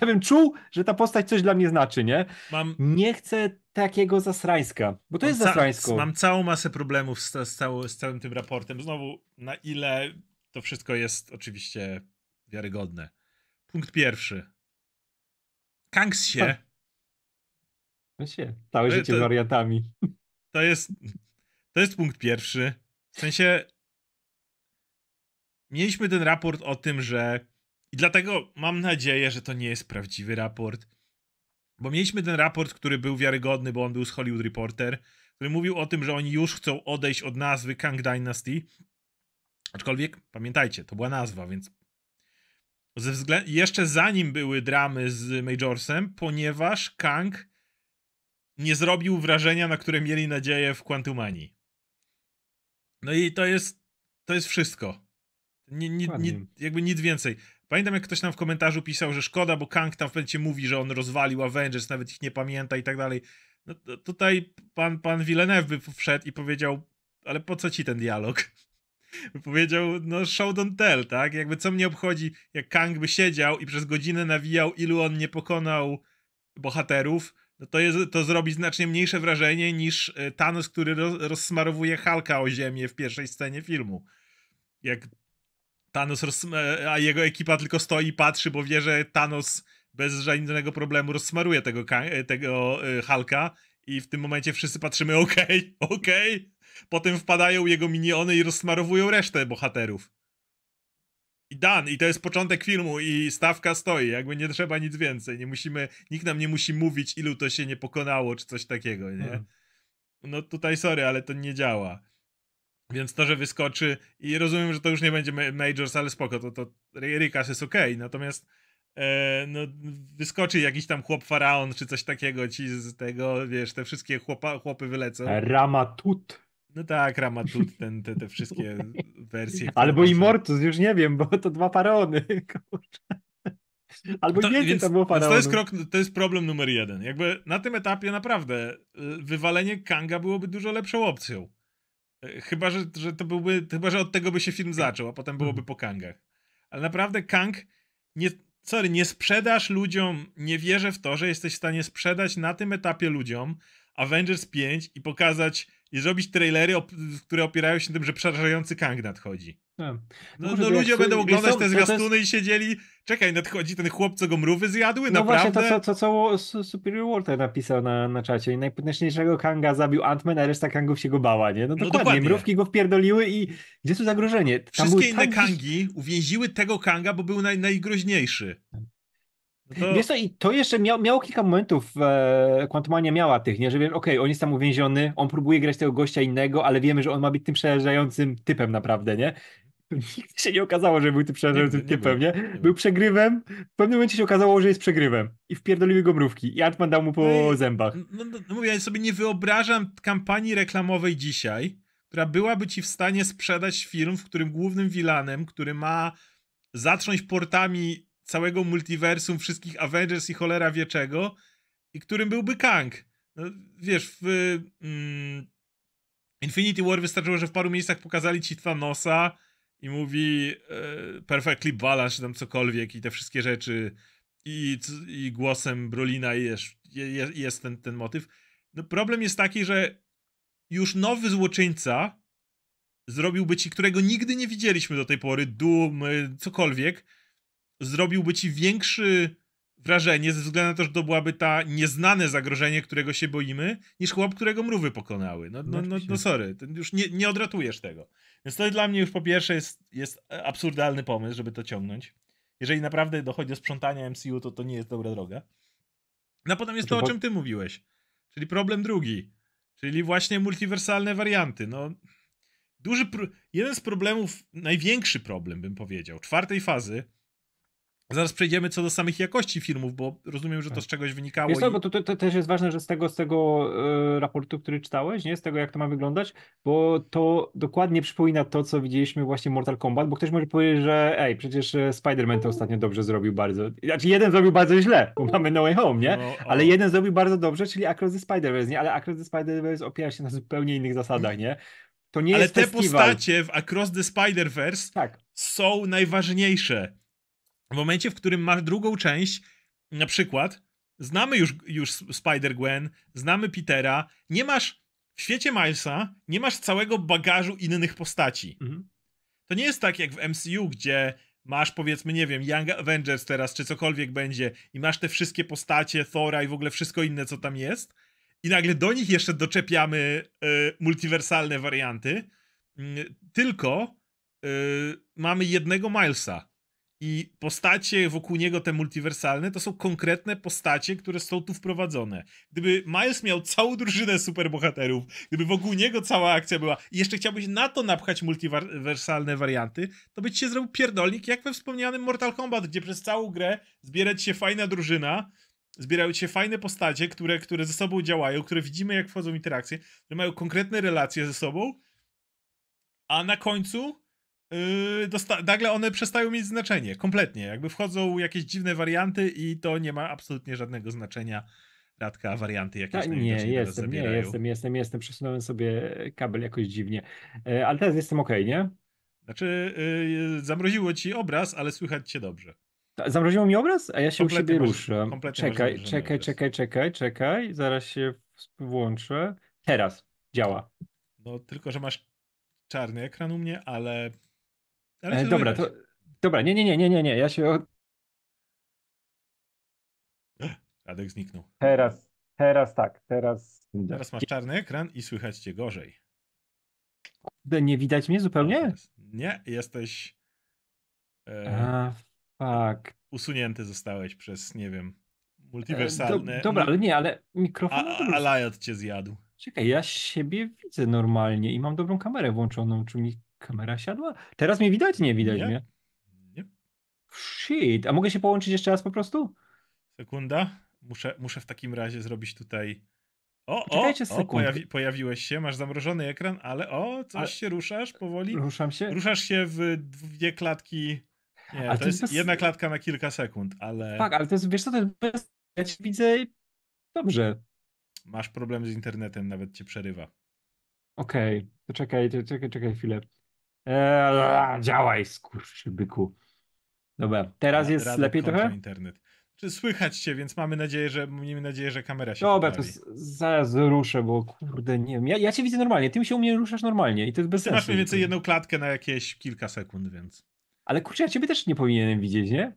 żebym czuł, że ta postać coś dla mnie znaczy, nie? Mam... Nie chcę takiego zasrańska, bo to mam jest zasrańsko. Ca mam całą masę problemów z, z, z całym tym raportem. Znowu, na ile to wszystko jest oczywiście wiarygodne. Punkt pierwszy. Kangs się. Tak. No się, całe to, życie to, To jest, to jest punkt pierwszy. W sensie mieliśmy ten raport o tym, że i dlatego mam nadzieję, że to nie jest prawdziwy raport. Bo mieliśmy ten raport, który był wiarygodny, bo on był z Hollywood Reporter, który mówił o tym, że oni już chcą odejść od nazwy Kang Dynasty. Aczkolwiek, pamiętajcie, to była nazwa, więc ze jeszcze zanim były dramy z Majorsem, ponieważ Kang nie zrobił wrażenia, na które mieli nadzieję w Quantumani. No i to jest to jest wszystko. Nie, nie, nie, jakby nic więcej. Pamiętam, jak ktoś nam w komentarzu pisał, że szkoda, bo Kang tam w wpędzie mówi, że on rozwalił Avengers, nawet ich nie pamięta i tak dalej. No tutaj pan, pan Villeneuve by wszedł i powiedział, ale po co ci ten dialog? Powiedział, no show don't tell, tak? Jakby co mnie obchodzi, jak Kang by siedział i przez godzinę nawijał, ilu on nie pokonał bohaterów, no to, jest, to zrobi znacznie mniejsze wrażenie niż e, Thanos, który roz, rozsmarowuje Halka o ziemię w pierwszej scenie filmu. Jak Thanos, a jego ekipa tylko stoi i patrzy, bo wie, że Thanos bez żadnego problemu rozsmaruje tego, tego e, Hulka i w tym momencie wszyscy patrzymy, okej, okay, okej. Okay. Potem wpadają jego miniony i rozsmarowują resztę bohaterów. I dan, i to jest początek filmu i stawka stoi, jakby nie trzeba nic więcej, nie musimy, nikt nam nie musi mówić ilu to się nie pokonało, czy coś takiego, nie? Hmm. No tutaj sorry, ale to nie działa. Więc to, że wyskoczy i rozumiem, że to już nie będzie Majors, ale spoko, to, to Rikas jest ok, Natomiast e, no, wyskoczy jakiś tam chłop faraon czy coś takiego ci z tego, wiesz, te wszystkie chłopa, chłopy wylecą. Ramatut. No tak, Ramatut, ten, te, te wszystkie wersje. Albo Immortus, już nie wiem, bo to dwa faraony. Albo to, więcej więc, to było faraonów. To jest, krok, to jest problem numer jeden. Jakby na tym etapie naprawdę e, wywalenie Kanga byłoby dużo lepszą opcją. Chyba, że, że to byłby, chyba, że od tego by się film zaczął, a potem byłoby mhm. po Kangach. Ale naprawdę Kang, nie, sorry, nie sprzedasz ludziom, nie wierzę w to, że jesteś w stanie sprzedać na tym etapie ludziom Avengers 5 i pokazać i robić trailery, które opierają się na tym, że przerażający Kang nadchodzi. Tak. No, no, no ludzie będą oglądać te zwiastuny jest... i siedzieli, czekaj, nadchodzi ten chłop, co go mrówy zjadły, no naprawdę? No właśnie, to, co co Superior Walter napisał na, na czacie, najpotężniejszego Kanga zabił Ant-Man, a reszta Kangów się go bała, nie? No, no dokładnie, no dokładnie. mrówki go wpierdoliły i gdzie tu zagrożenie? Tam Wszystkie inne Kangi uwięziły tego Kanga, bo był naj, najgroźniejszy. To... Wiesz co, i to jeszcze miał, miało kilka momentów, e, Quantumania miała tych, nie, że wiesz, okej, okay, on jest tam uwięziony, on próbuje grać tego gościa innego, ale wiemy, że on ma być tym przerażającym typem naprawdę, nie? Nigdy się nie okazało, że był tym przerażającym nie, nie typem, nie? nie? Był przegrywem, w pewnym momencie się okazało, że jest przegrywem i wpierdoliły go mrówki i Artman dał mu po no i, zębach. No, no, no, mówię, ja sobie nie wyobrażam kampanii reklamowej dzisiaj, która byłaby ci w stanie sprzedać film, w którym głównym vilanem, który ma zatrząść portami całego multiversum, wszystkich Avengers i cholera wieczego i którym byłby Kang. No, wiesz, w mm, Infinity War wystarczyło, że w paru miejscach pokazali ci Thanosa i mówi e, perfectly balanced, czy tam cokolwiek i te wszystkie rzeczy i, i głosem Brolina jest, jest, jest ten, ten motyw. No, problem jest taki, że już nowy złoczyńca zrobiłby ci, którego nigdy nie widzieliśmy do tej pory, Doom, e, cokolwiek, zrobiłby ci większy wrażenie, ze względu na to, że to byłaby ta nieznane zagrożenie, którego się boimy, niż chłop, którego mrówy pokonały. No, no, no, no sorry, już nie, nie odratujesz tego. Więc to dla mnie już po pierwsze jest, jest absurdalny pomysł, żeby to ciągnąć. Jeżeli naprawdę dochodzi do sprzątania MCU, to to nie jest dobra droga. No potem jest to, znaczy, o czym ty mówiłeś. Czyli problem drugi. Czyli właśnie multiwersalne warianty. No, duży jeden z problemów, największy problem bym powiedział, czwartej fazy, Zaraz przejdziemy co do samych jakości filmów, bo rozumiem, że to tak. z czegoś wynikało. Wiesz, i... bo to, to, to, też jest ważne, że z tego, z tego e, raportu, który czytałeś, nie? z tego jak to ma wyglądać, bo to dokładnie przypomina to, co widzieliśmy właśnie w Mortal Kombat, bo ktoś może powiedzieć, że ej, przecież e, Spider-Man to ostatnio dobrze zrobił bardzo. Znaczy jeden zrobił bardzo źle, bo mamy No Way Home, nie? No, ale jeden zrobił bardzo dobrze, czyli Across the Spider-Verse, nie? Ale Across the Spider-Verse opiera się na zupełnie innych zasadach, nie? To nie Ale te festiwal. postacie w Across the Spider-Verse tak. są najważniejsze w momencie, w którym masz drugą część, na przykład, znamy już, już Spider-Gwen, znamy Petera, nie masz w świecie Milesa, nie masz całego bagażu innych postaci. Mhm. To nie jest tak jak w MCU, gdzie masz powiedzmy, nie wiem, Young Avengers teraz, czy cokolwiek będzie, i masz te wszystkie postacie, Thora i w ogóle wszystko inne, co tam jest, i nagle do nich jeszcze doczepiamy y, multiwersalne warianty, y, tylko y, mamy jednego Milesa. I postacie wokół niego, te multiwersalne, to są konkretne postacie, które są tu wprowadzone. Gdyby Miles miał całą drużynę superbohaterów, gdyby wokół niego cała akcja była i jeszcze chciałbyś na to napchać multiwersalne warianty, to by ci się zrobił pierdolnik, jak we wspomnianym Mortal Kombat, gdzie przez całą grę zbierać się fajna drużyna, zbierają się fajne postacie, które, które ze sobą działają, które widzimy, jak wchodzą w interakcje, które mają konkretne relacje ze sobą, a na końcu Yy, nagle one przestają mieć znaczenie kompletnie. Jakby wchodzą jakieś dziwne warianty i to nie ma absolutnie żadnego znaczenia. Radka, warianty jakieś no, Nie, jestem, nie, jestem, jestem, jestem. Przesunąłem sobie kabel jakoś dziwnie. E, ale teraz jestem ok, nie? Znaczy, yy, zamroziło ci obraz, ale słychać cię dobrze. Ta, zamroziło mi obraz? A ja się kompletnie u siebie ruszę. Czekaj, czekaj, czekaj, czekaj, czekaj. Zaraz się włączę. Teraz działa. No, tylko że masz czarny ekran u mnie, ale ale e, dobra, to, dobra, nie, nie, nie, nie, nie, nie, ja się... Radek zniknął. Teraz, teraz tak, teraz... Teraz masz czarny ekran i słychać cię gorzej. Nie widać mnie zupełnie? Nie, jesteś... E, A, fuck. Usunięty zostałeś przez, nie wiem, e, multiwersalny... E, do, dobra, ale nie, ale mikrofon... Alajot cię zjadł. Czekaj, ja siebie widzę normalnie i mam dobrą kamerę włączoną, czy mi Kamera siadła? Teraz mnie widać? Nie widać nie. mnie. Nie. Shit. A mogę się połączyć jeszcze raz po prostu? Sekunda. Muszę, muszę w takim razie zrobić tutaj. O, o, o pojawi, pojawiłeś się, masz zamrożony ekran, ale o, coś ale... się ruszasz powoli. Ruszam się. Ruszasz się w dwie klatki. Nie, ale to, jest, bez... jedna klatka na kilka sekund, ale. Tak, ale to jest, wiesz co, to jest bez... Ja cię widzę dobrze. Masz problem z internetem, nawet cię przerywa. Okej, okay. to czekaj, czekaj, czekaj chwilę. Eee, działaj, skurczy byku. Dobra, teraz jest Radek lepiej trochę? internet. Czy słychać cię, więc mamy nadzieję, że miejmy nadzieję, że kamera się Dobra, to zaraz ruszę, bo kurde, nie wiem. Ja, ja cię widzę normalnie, ty się u mnie ruszasz normalnie i to jest bez Ty sensu. masz mniej więcej jedną klatkę na jakieś kilka sekund, więc Ale kurczę, ja ciebie też nie powinienem widzieć, nie?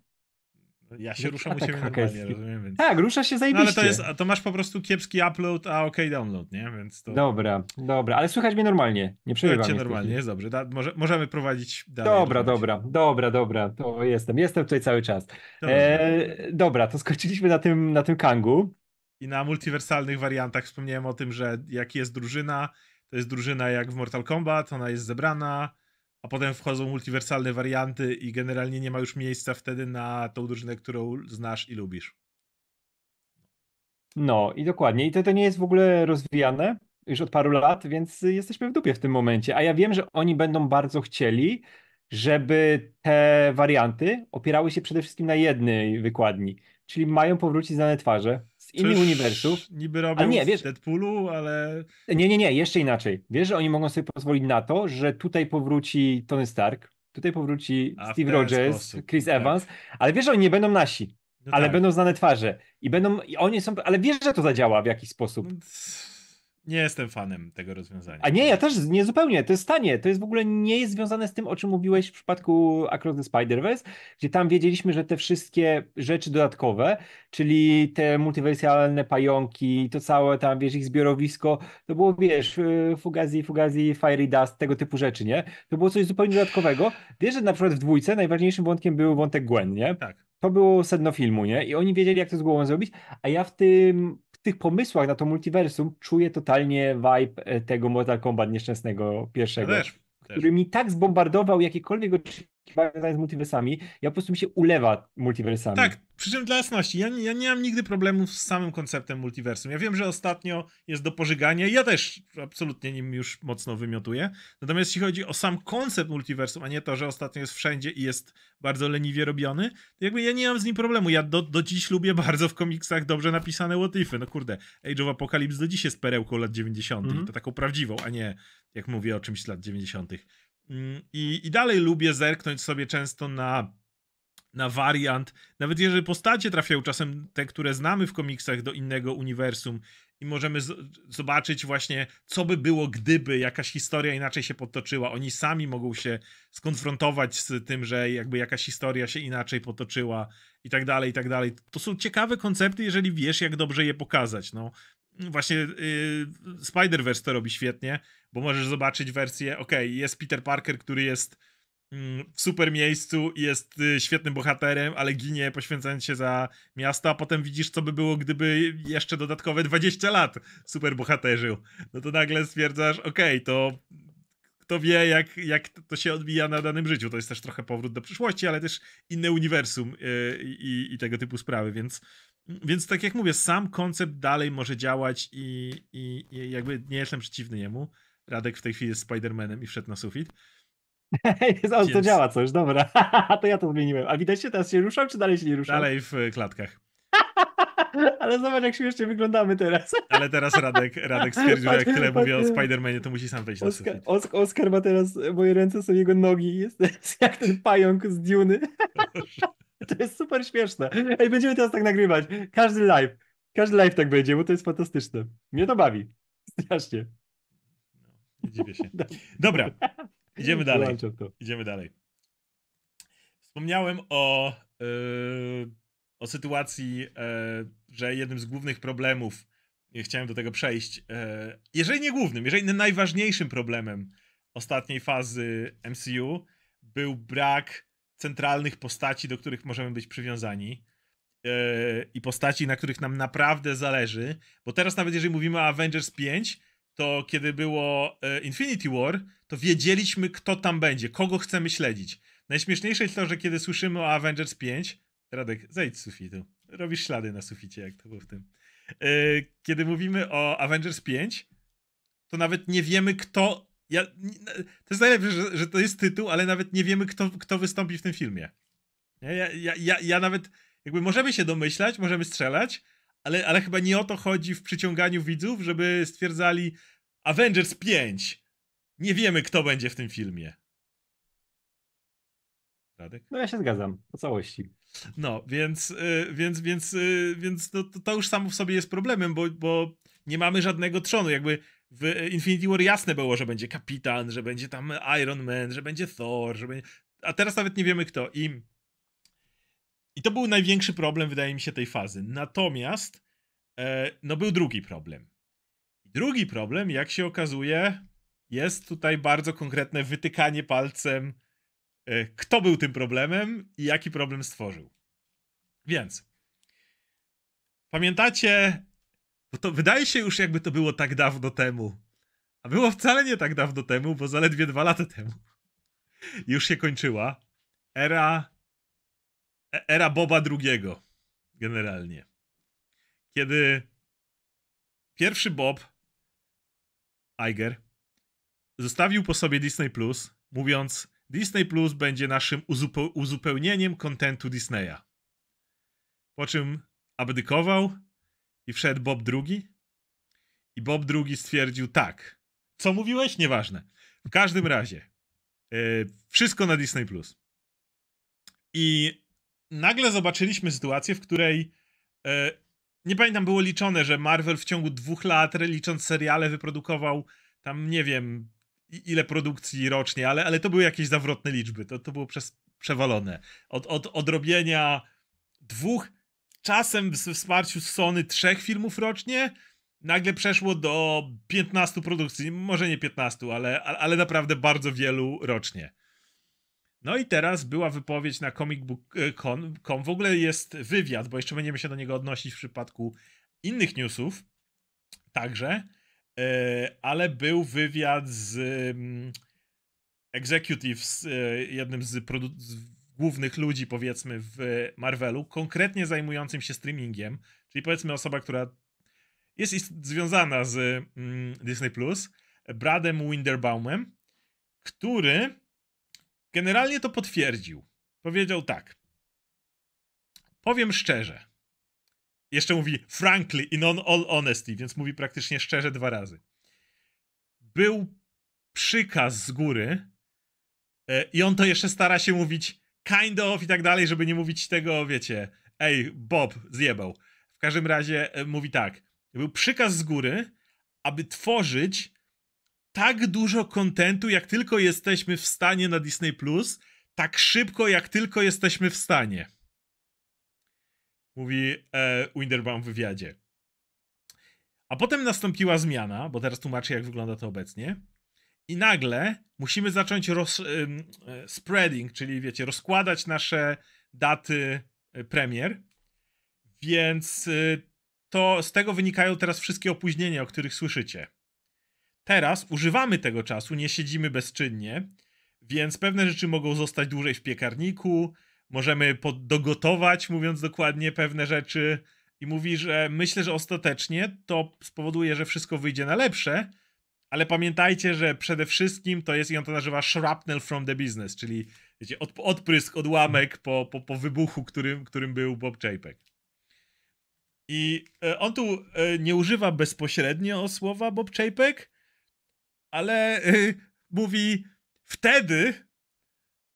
Ja się ruszam u siebie tak, normalnie, rozumiem, więc... Tak, rusza się zajebiście. No, ale to, jest, to masz po prostu kiepski upload, a ok download, nie? Więc to... Dobra, dobra, ale słychać mnie normalnie, nie przerywam. Słychać normalnie, jest dobrze, da, może, możemy prowadzić dalej. Dobra, dobra, dobra, dobra, to jestem, jestem tutaj cały czas. E, dobra, to skończyliśmy na tym, na tym kangu. I na multiwersalnych wariantach wspomniałem o tym, że jak jest drużyna, to jest drużyna jak w Mortal Kombat, ona jest zebrana, a potem wchodzą multiwersalne warianty i generalnie nie ma już miejsca wtedy na tą drużynę, którą znasz i lubisz. No i dokładnie. I to, to nie jest w ogóle rozwijane już od paru lat, więc jesteśmy w dupie w tym momencie. A ja wiem, że oni będą bardzo chcieli, żeby te warianty opierały się przede wszystkim na jednej wykładni. Czyli mają powrócić znane twarze, innych uniwersów. Niby robią ale nie, wiesz, Deadpoolu, ale... Nie, nie, nie, jeszcze inaczej. Wiesz, że oni mogą sobie pozwolić na to, że tutaj powróci Tony Stark, tutaj powróci A, Steve Rogers, sposób. Chris tak. Evans, ale wiesz, że oni nie będą nasi. No ale tak. będą znane twarze i będą, i oni są, ale wiesz, że to zadziała w jakiś sposób. No nie jestem fanem tego rozwiązania. A nie, ja też nie zupełnie. To jest tanie. To jest w ogóle nie jest związane z tym, o czym mówiłeś w przypadku Across the Spider-Verse, gdzie tam wiedzieliśmy, że te wszystkie rzeczy dodatkowe, czyli te multiwersalne pająki, to całe tam, wiesz, ich zbiorowisko, to było, wiesz, y, Fugazi, Fugazi, Fiery Dust, tego typu rzeczy, nie? To było coś zupełnie dodatkowego. Wiesz, że na przykład w dwójce najważniejszym wątkiem był wątek Gwen, nie? Tak. To było sedno filmu, nie? I oni wiedzieli, jak to z głową zrobić, a ja w tym tych pomysłach na to multiversum czuję totalnie vibe e, tego Mortal Kombat nieszczęsnego pierwszego, ja też, też. który mi tak zbombardował jakiekolwiek zadań z multiversami, ja po prostu mi się ulewa multiversami. Tak, przy czym dla jasności, ja, ja nie mam nigdy problemów z samym konceptem multiversum. Ja wiem, że ostatnio jest do pożygania, ja też absolutnie nim już mocno wymiotuję. Natomiast jeśli chodzi o sam koncept multiversum, a nie to, że ostatnio jest wszędzie i jest bardzo leniwie robiony, to jakby ja nie mam z nim problemu. Ja do, do dziś lubię bardzo w komiksach dobrze napisane what No kurde, Age of Apocalypse do dziś jest perełką lat 90. Mm -hmm. To taką prawdziwą, a nie jak mówię o czymś z lat 90. Mm, I, I dalej lubię zerknąć sobie często na, na wariant. Nawet jeżeli postacie trafiają czasem te, które znamy w komiksach do innego uniwersum, i możemy zobaczyć właśnie, co by było, gdyby jakaś historia inaczej się potoczyła. Oni sami mogą się skonfrontować z tym, że jakby jakaś historia się inaczej potoczyła i tak dalej, i tak dalej. To są ciekawe koncepty, jeżeli wiesz, jak dobrze je pokazać. No, właśnie yy, Spider-Verse to robi świetnie, bo możesz zobaczyć wersję, ok, jest Peter Parker, który jest Mm, w super miejscu i jest y, świetnym bohaterem, ale ginie poświęcając się za miasto, a potem widzisz, co by było, gdyby jeszcze dodatkowe 20 lat super bohaterzył. No to nagle stwierdzasz, okej, okay, to kto wie, jak, jak to się odbija na danym życiu. To jest też trochę powrót do przyszłości, ale też inne uniwersum i, y, i, i tego typu sprawy, więc więc tak jak mówię, sam koncept dalej może działać i, i, i jakby nie jestem przeciwny jemu. Radek w tej chwili jest Spider-Manem i wszedł na sufit o, to działa coś, dobra. to ja to zmieniłem. A widać się teraz się ruszał, czy dalej się nie rusza? Dalej w e, klatkach. Ale zobacz, jak śmiesznie wyglądamy teraz. Ale teraz Radek, Radek stwierdził, jak tyle mówię o Spider-Manie, to musi sam wejść Oskar, na sufit. Oskar ma teraz, e, moje ręce są jego nogi, jest jak ten pająk z Duny. To jest super śmieszne. Ej, będziemy teraz tak nagrywać. Każdy live. Każdy live tak będzie, bo to jest fantastyczne. Mnie to bawi. Strasznie. No, dziwię się. Dobra. Idziemy dalej. Idziemy dalej. Wspomniałem o, yy, o sytuacji, yy, że jednym z głównych problemów, chciałem do tego przejść, yy, jeżeli nie głównym, jeżeli nie najważniejszym problemem ostatniej fazy MCU był brak centralnych postaci, do których możemy być przywiązani i postaci, na których nam naprawdę zależy, bo teraz nawet jeżeli mówimy o Avengers 5, to kiedy było e, Infinity War, to wiedzieliśmy, kto tam będzie, kogo chcemy śledzić. Najśmieszniejsze jest to, że kiedy słyszymy o Avengers 5, Radek, zejdź z sufitu. Robisz ślady na suficie, jak to było w tym. E, kiedy mówimy o Avengers 5, to nawet nie wiemy, kto. Ja, to jest najlepsze, że, że to jest tytuł, ale nawet nie wiemy, kto, kto wystąpi w tym filmie. Ja, ja, ja, ja nawet, jakby możemy się domyślać, możemy strzelać, ale, ale chyba nie o to chodzi w przyciąganiu widzów, żeby stwierdzali Avengers 5. Nie wiemy, kto będzie w tym filmie. Radek? No ja się zgadzam, po całości. No, więc, y, więc, więc, y, więc no, to, to, już samo w sobie jest problemem, bo, bo nie mamy żadnego trzonu. Jakby w Infinity War jasne było, że będzie Kapitan, że będzie tam Iron Man, że będzie Thor, że będzie... a teraz nawet nie wiemy kto. I i to był największy problem, wydaje mi się, tej fazy. Natomiast, e, no był drugi problem. Drugi problem, jak się okazuje, jest tutaj bardzo konkretne wytykanie palcem, e, kto był tym problemem i jaki problem stworzył. Więc pamiętacie, bo to wydaje się już, jakby to było tak dawno temu. A było wcale nie tak dawno temu, bo zaledwie dwa lata temu już się kończyła era E, era Boba II generalnie. Kiedy pierwszy Bob Iger zostawił po sobie Disney Plus, mówiąc: Disney Plus będzie naszym uzupełnieniem kontentu Disneya. Po czym abdykował i wszedł Bob II. I Bob II stwierdził: Tak. Co mówiłeś? Nieważne. W każdym razie, yy, wszystko na Disney Plus. I nagle zobaczyliśmy sytuację, w której e, nie pamiętam, było liczone, że Marvel w ciągu dwóch lat, licząc seriale, wyprodukował tam nie wiem ile produkcji rocznie, ale, ale to były jakieś zawrotne liczby. To, to było przez, przewalone. Od, od, odrobienia robienia dwóch, czasem w wsparciu Sony trzech filmów rocznie, nagle przeszło do 15 produkcji. Może nie 15, ale, ale naprawdę bardzo wielu rocznie. No i teraz była wypowiedź na Comic Book e, Con. W ogóle jest wywiad, bo jeszcze będziemy się do niego odnosić w przypadku innych newsów. Także, e, ale był wywiad z mm, executive, z e, jednym z, z głównych ludzi, powiedzmy, w Marvelu, konkretnie zajmującym się streamingiem, czyli powiedzmy osoba, która jest związana z mm, Disney Plus, Bradem Winderbaumem, który Generalnie to potwierdził. Powiedział tak. Powiem szczerze. Jeszcze mówi frankly in on all honesty, więc mówi praktycznie szczerze dwa razy. Był przykaz z góry e, i on to jeszcze stara się mówić kind of i tak dalej, żeby nie mówić tego, wiecie, ej, Bob zjebał. W każdym razie e, mówi tak. Był przykaz z góry, aby tworzyć tak dużo kontentu, jak tylko jesteśmy w stanie na Disney Plus, tak szybko, jak tylko jesteśmy w stanie. Mówi e, Winderbaum w wywiadzie. A potem nastąpiła zmiana, bo teraz tłumaczę, jak wygląda to obecnie. I nagle musimy zacząć roz, e, spreading, czyli wiecie, rozkładać nasze daty e, premier. Więc e, to z tego wynikają teraz wszystkie opóźnienia, o których słyszycie. Teraz używamy tego czasu, nie siedzimy bezczynnie, więc pewne rzeczy mogą zostać dłużej w piekarniku, możemy dogotować, mówiąc dokładnie, pewne rzeczy. I mówi, że myślę, że ostatecznie to spowoduje, że wszystko wyjdzie na lepsze, ale pamiętajcie, że przede wszystkim to jest, i on to nazywa shrapnel from the business, czyli wiecie, od, odprysk, odłamek po, po, po wybuchu, którym, którym był Bob Chapek. I e, on tu e, nie używa bezpośrednio słowa Bob Chapek, ale y, mówi wtedy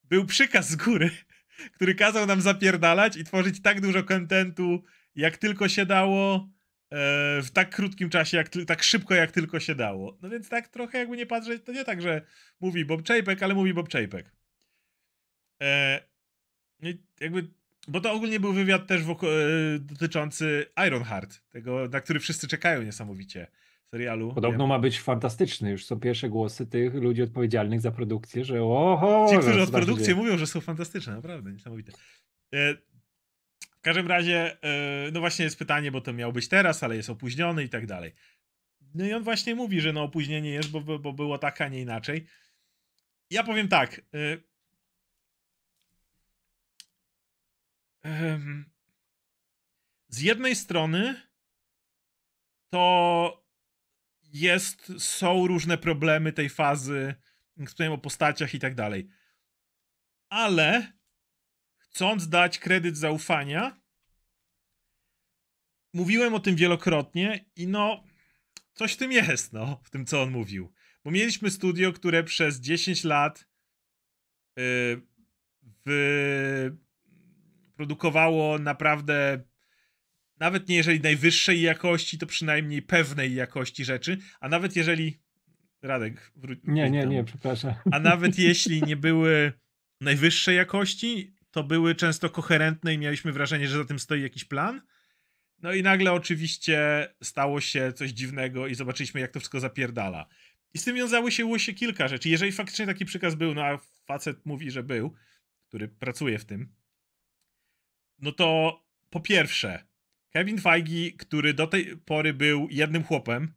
był przykaz z góry, który kazał nam zapierdalać i tworzyć tak dużo kontentu, jak tylko się dało, e, w tak krótkim czasie, jak tak szybko, jak tylko się dało. No więc tak trochę jakby nie patrzeć, to nie tak, że mówi Bob Czajpek, ale mówi Bob Czajpek. E, jakby bo to ogólnie był wywiad też wokół, e, dotyczący Ironheart, tego, na który wszyscy czekają niesamowicie serialu. Podobno ma być fantastyczny. Już są pierwsze głosy tych ludzi odpowiedzialnych za produkcję, że oho! Ci, którzy od produkcji mówią, że są fantastyczne, naprawdę, niesamowite. E, w każdym razie, e, no właśnie jest pytanie, bo to miał być teraz, ale jest opóźniony i tak dalej. No i on właśnie mówi, że no opóźnienie jest, bo, bo było tak, a nie inaczej. Ja powiem tak. E, z jednej strony to jest, są różne problemy tej fazy, wspomniałem o postaciach i tak dalej. Ale chcąc dać kredyt zaufania, mówiłem o tym wielokrotnie i no, coś w tym jest, no, w tym co on mówił. Bo mieliśmy studio, które przez 10 lat yy, wyprodukowało naprawdę nawet nie jeżeli najwyższej jakości, to przynajmniej pewnej jakości rzeczy, a nawet jeżeli Radek wróć. Nie, nie, nie, przepraszam. A nawet jeśli nie były najwyższej jakości, to były często koherentne i mieliśmy wrażenie, że za tym stoi jakiś plan. No i nagle oczywiście stało się coś dziwnego i zobaczyliśmy, jak to wszystko zapierdala. I z tym wiązały się, się kilka rzeczy. Jeżeli faktycznie taki przykaz był, no a facet mówi, że był, który pracuje w tym, no to po pierwsze, Kevin Feige, który do tej pory był jednym chłopem,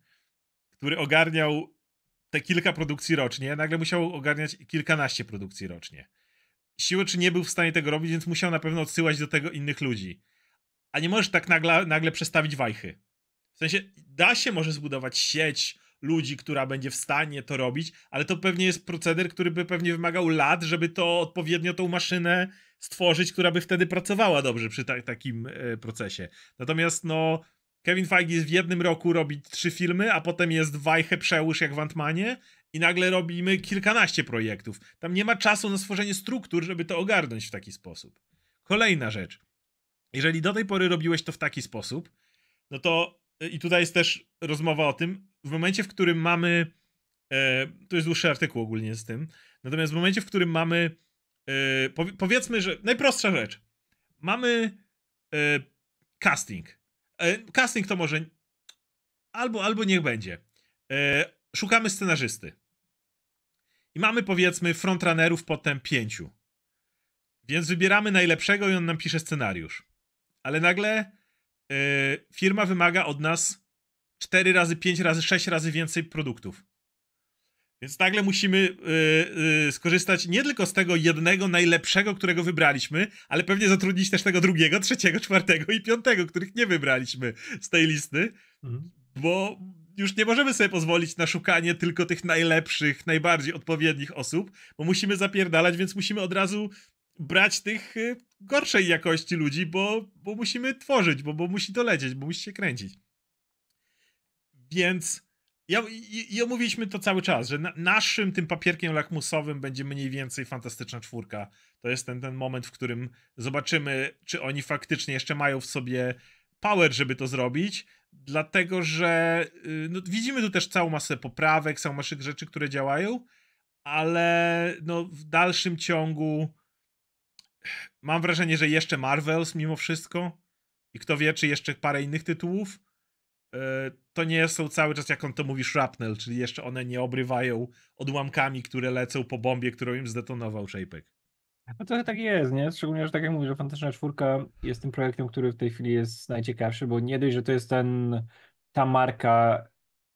który ogarniał te kilka produkcji rocznie, nagle musiał ogarniać kilkanaście produkcji rocznie. Siły czy nie był w stanie tego robić, więc musiał na pewno odsyłać do tego innych ludzi. A nie możesz tak nagle, nagle przestawić wajchy. W sensie da się może zbudować sieć ludzi, która będzie w stanie to robić, ale to pewnie jest proceder, który by pewnie wymagał lat, żeby to odpowiednio tą maszynę stworzyć, która by wtedy pracowała dobrze przy ta takim e, procesie. Natomiast no, Kevin Feige w jednym roku robi trzy filmy, a potem jest wajchę przełóż jak w Antmanie i nagle robimy kilkanaście projektów. Tam nie ma czasu na stworzenie struktur, żeby to ogarnąć w taki sposób. Kolejna rzecz. Jeżeli do tej pory robiłeś to w taki sposób, no to e, i tutaj jest też rozmowa o tym, w momencie, w którym mamy. E, to jest dłuższy artykuł ogólnie z tym. Natomiast w momencie, w którym mamy Yy, powi powiedzmy, że najprostsza rzecz. Mamy yy, casting. Yy, casting to może albo, albo niech będzie. szukamy scenarzysty. I mamy powiedzmy frontrunnerów potem pięciu. Więc wybieramy najlepszego i on nam pisze scenariusz. Ale nagle firma wymaga od nas 4 razy, 5 razy, 6 razy więcej produktów. Więc nagle musimy yy, yy, skorzystać nie tylko z tego jednego najlepszego, którego wybraliśmy, ale pewnie zatrudnić też tego drugiego, trzeciego, czwartego i piątego, których nie wybraliśmy z tej listy, mhm. bo już nie możemy sobie pozwolić na szukanie tylko tych najlepszych, najbardziej odpowiednich osób, bo musimy zapierdalać, więc musimy od razu brać tych y, gorszej jakości ludzi, bo, bo musimy tworzyć, bo, bo musi to lecieć, bo musi się kręcić. Więc ja, ja mówiliśmy to cały czas, że na, naszym tym papierkiem lakmusowym będzie mniej więcej fantastyczna czwórka. To jest ten, ten moment, w którym zobaczymy, czy oni faktycznie jeszcze mają w sobie power, żeby to zrobić, dlatego że y, no, widzimy tu też całą masę poprawek, całą masę rzeczy, które działają, ale no, w dalszym ciągu mam wrażenie, że jeszcze Marvels mimo wszystko i kto wie, czy jeszcze parę innych tytułów to nie są cały czas, jak on to mówi, shrapnel, czyli jeszcze one nie obrywają odłamkami, które lecą po bombie, którą im zdetonował Shapek. No trochę tak jest, nie? Szczególnie, że tak jak mówię, że Fantastyczna Czwórka jest tym projektem, który w tej chwili jest najciekawszy, bo nie dość, że to jest ten, ta marka,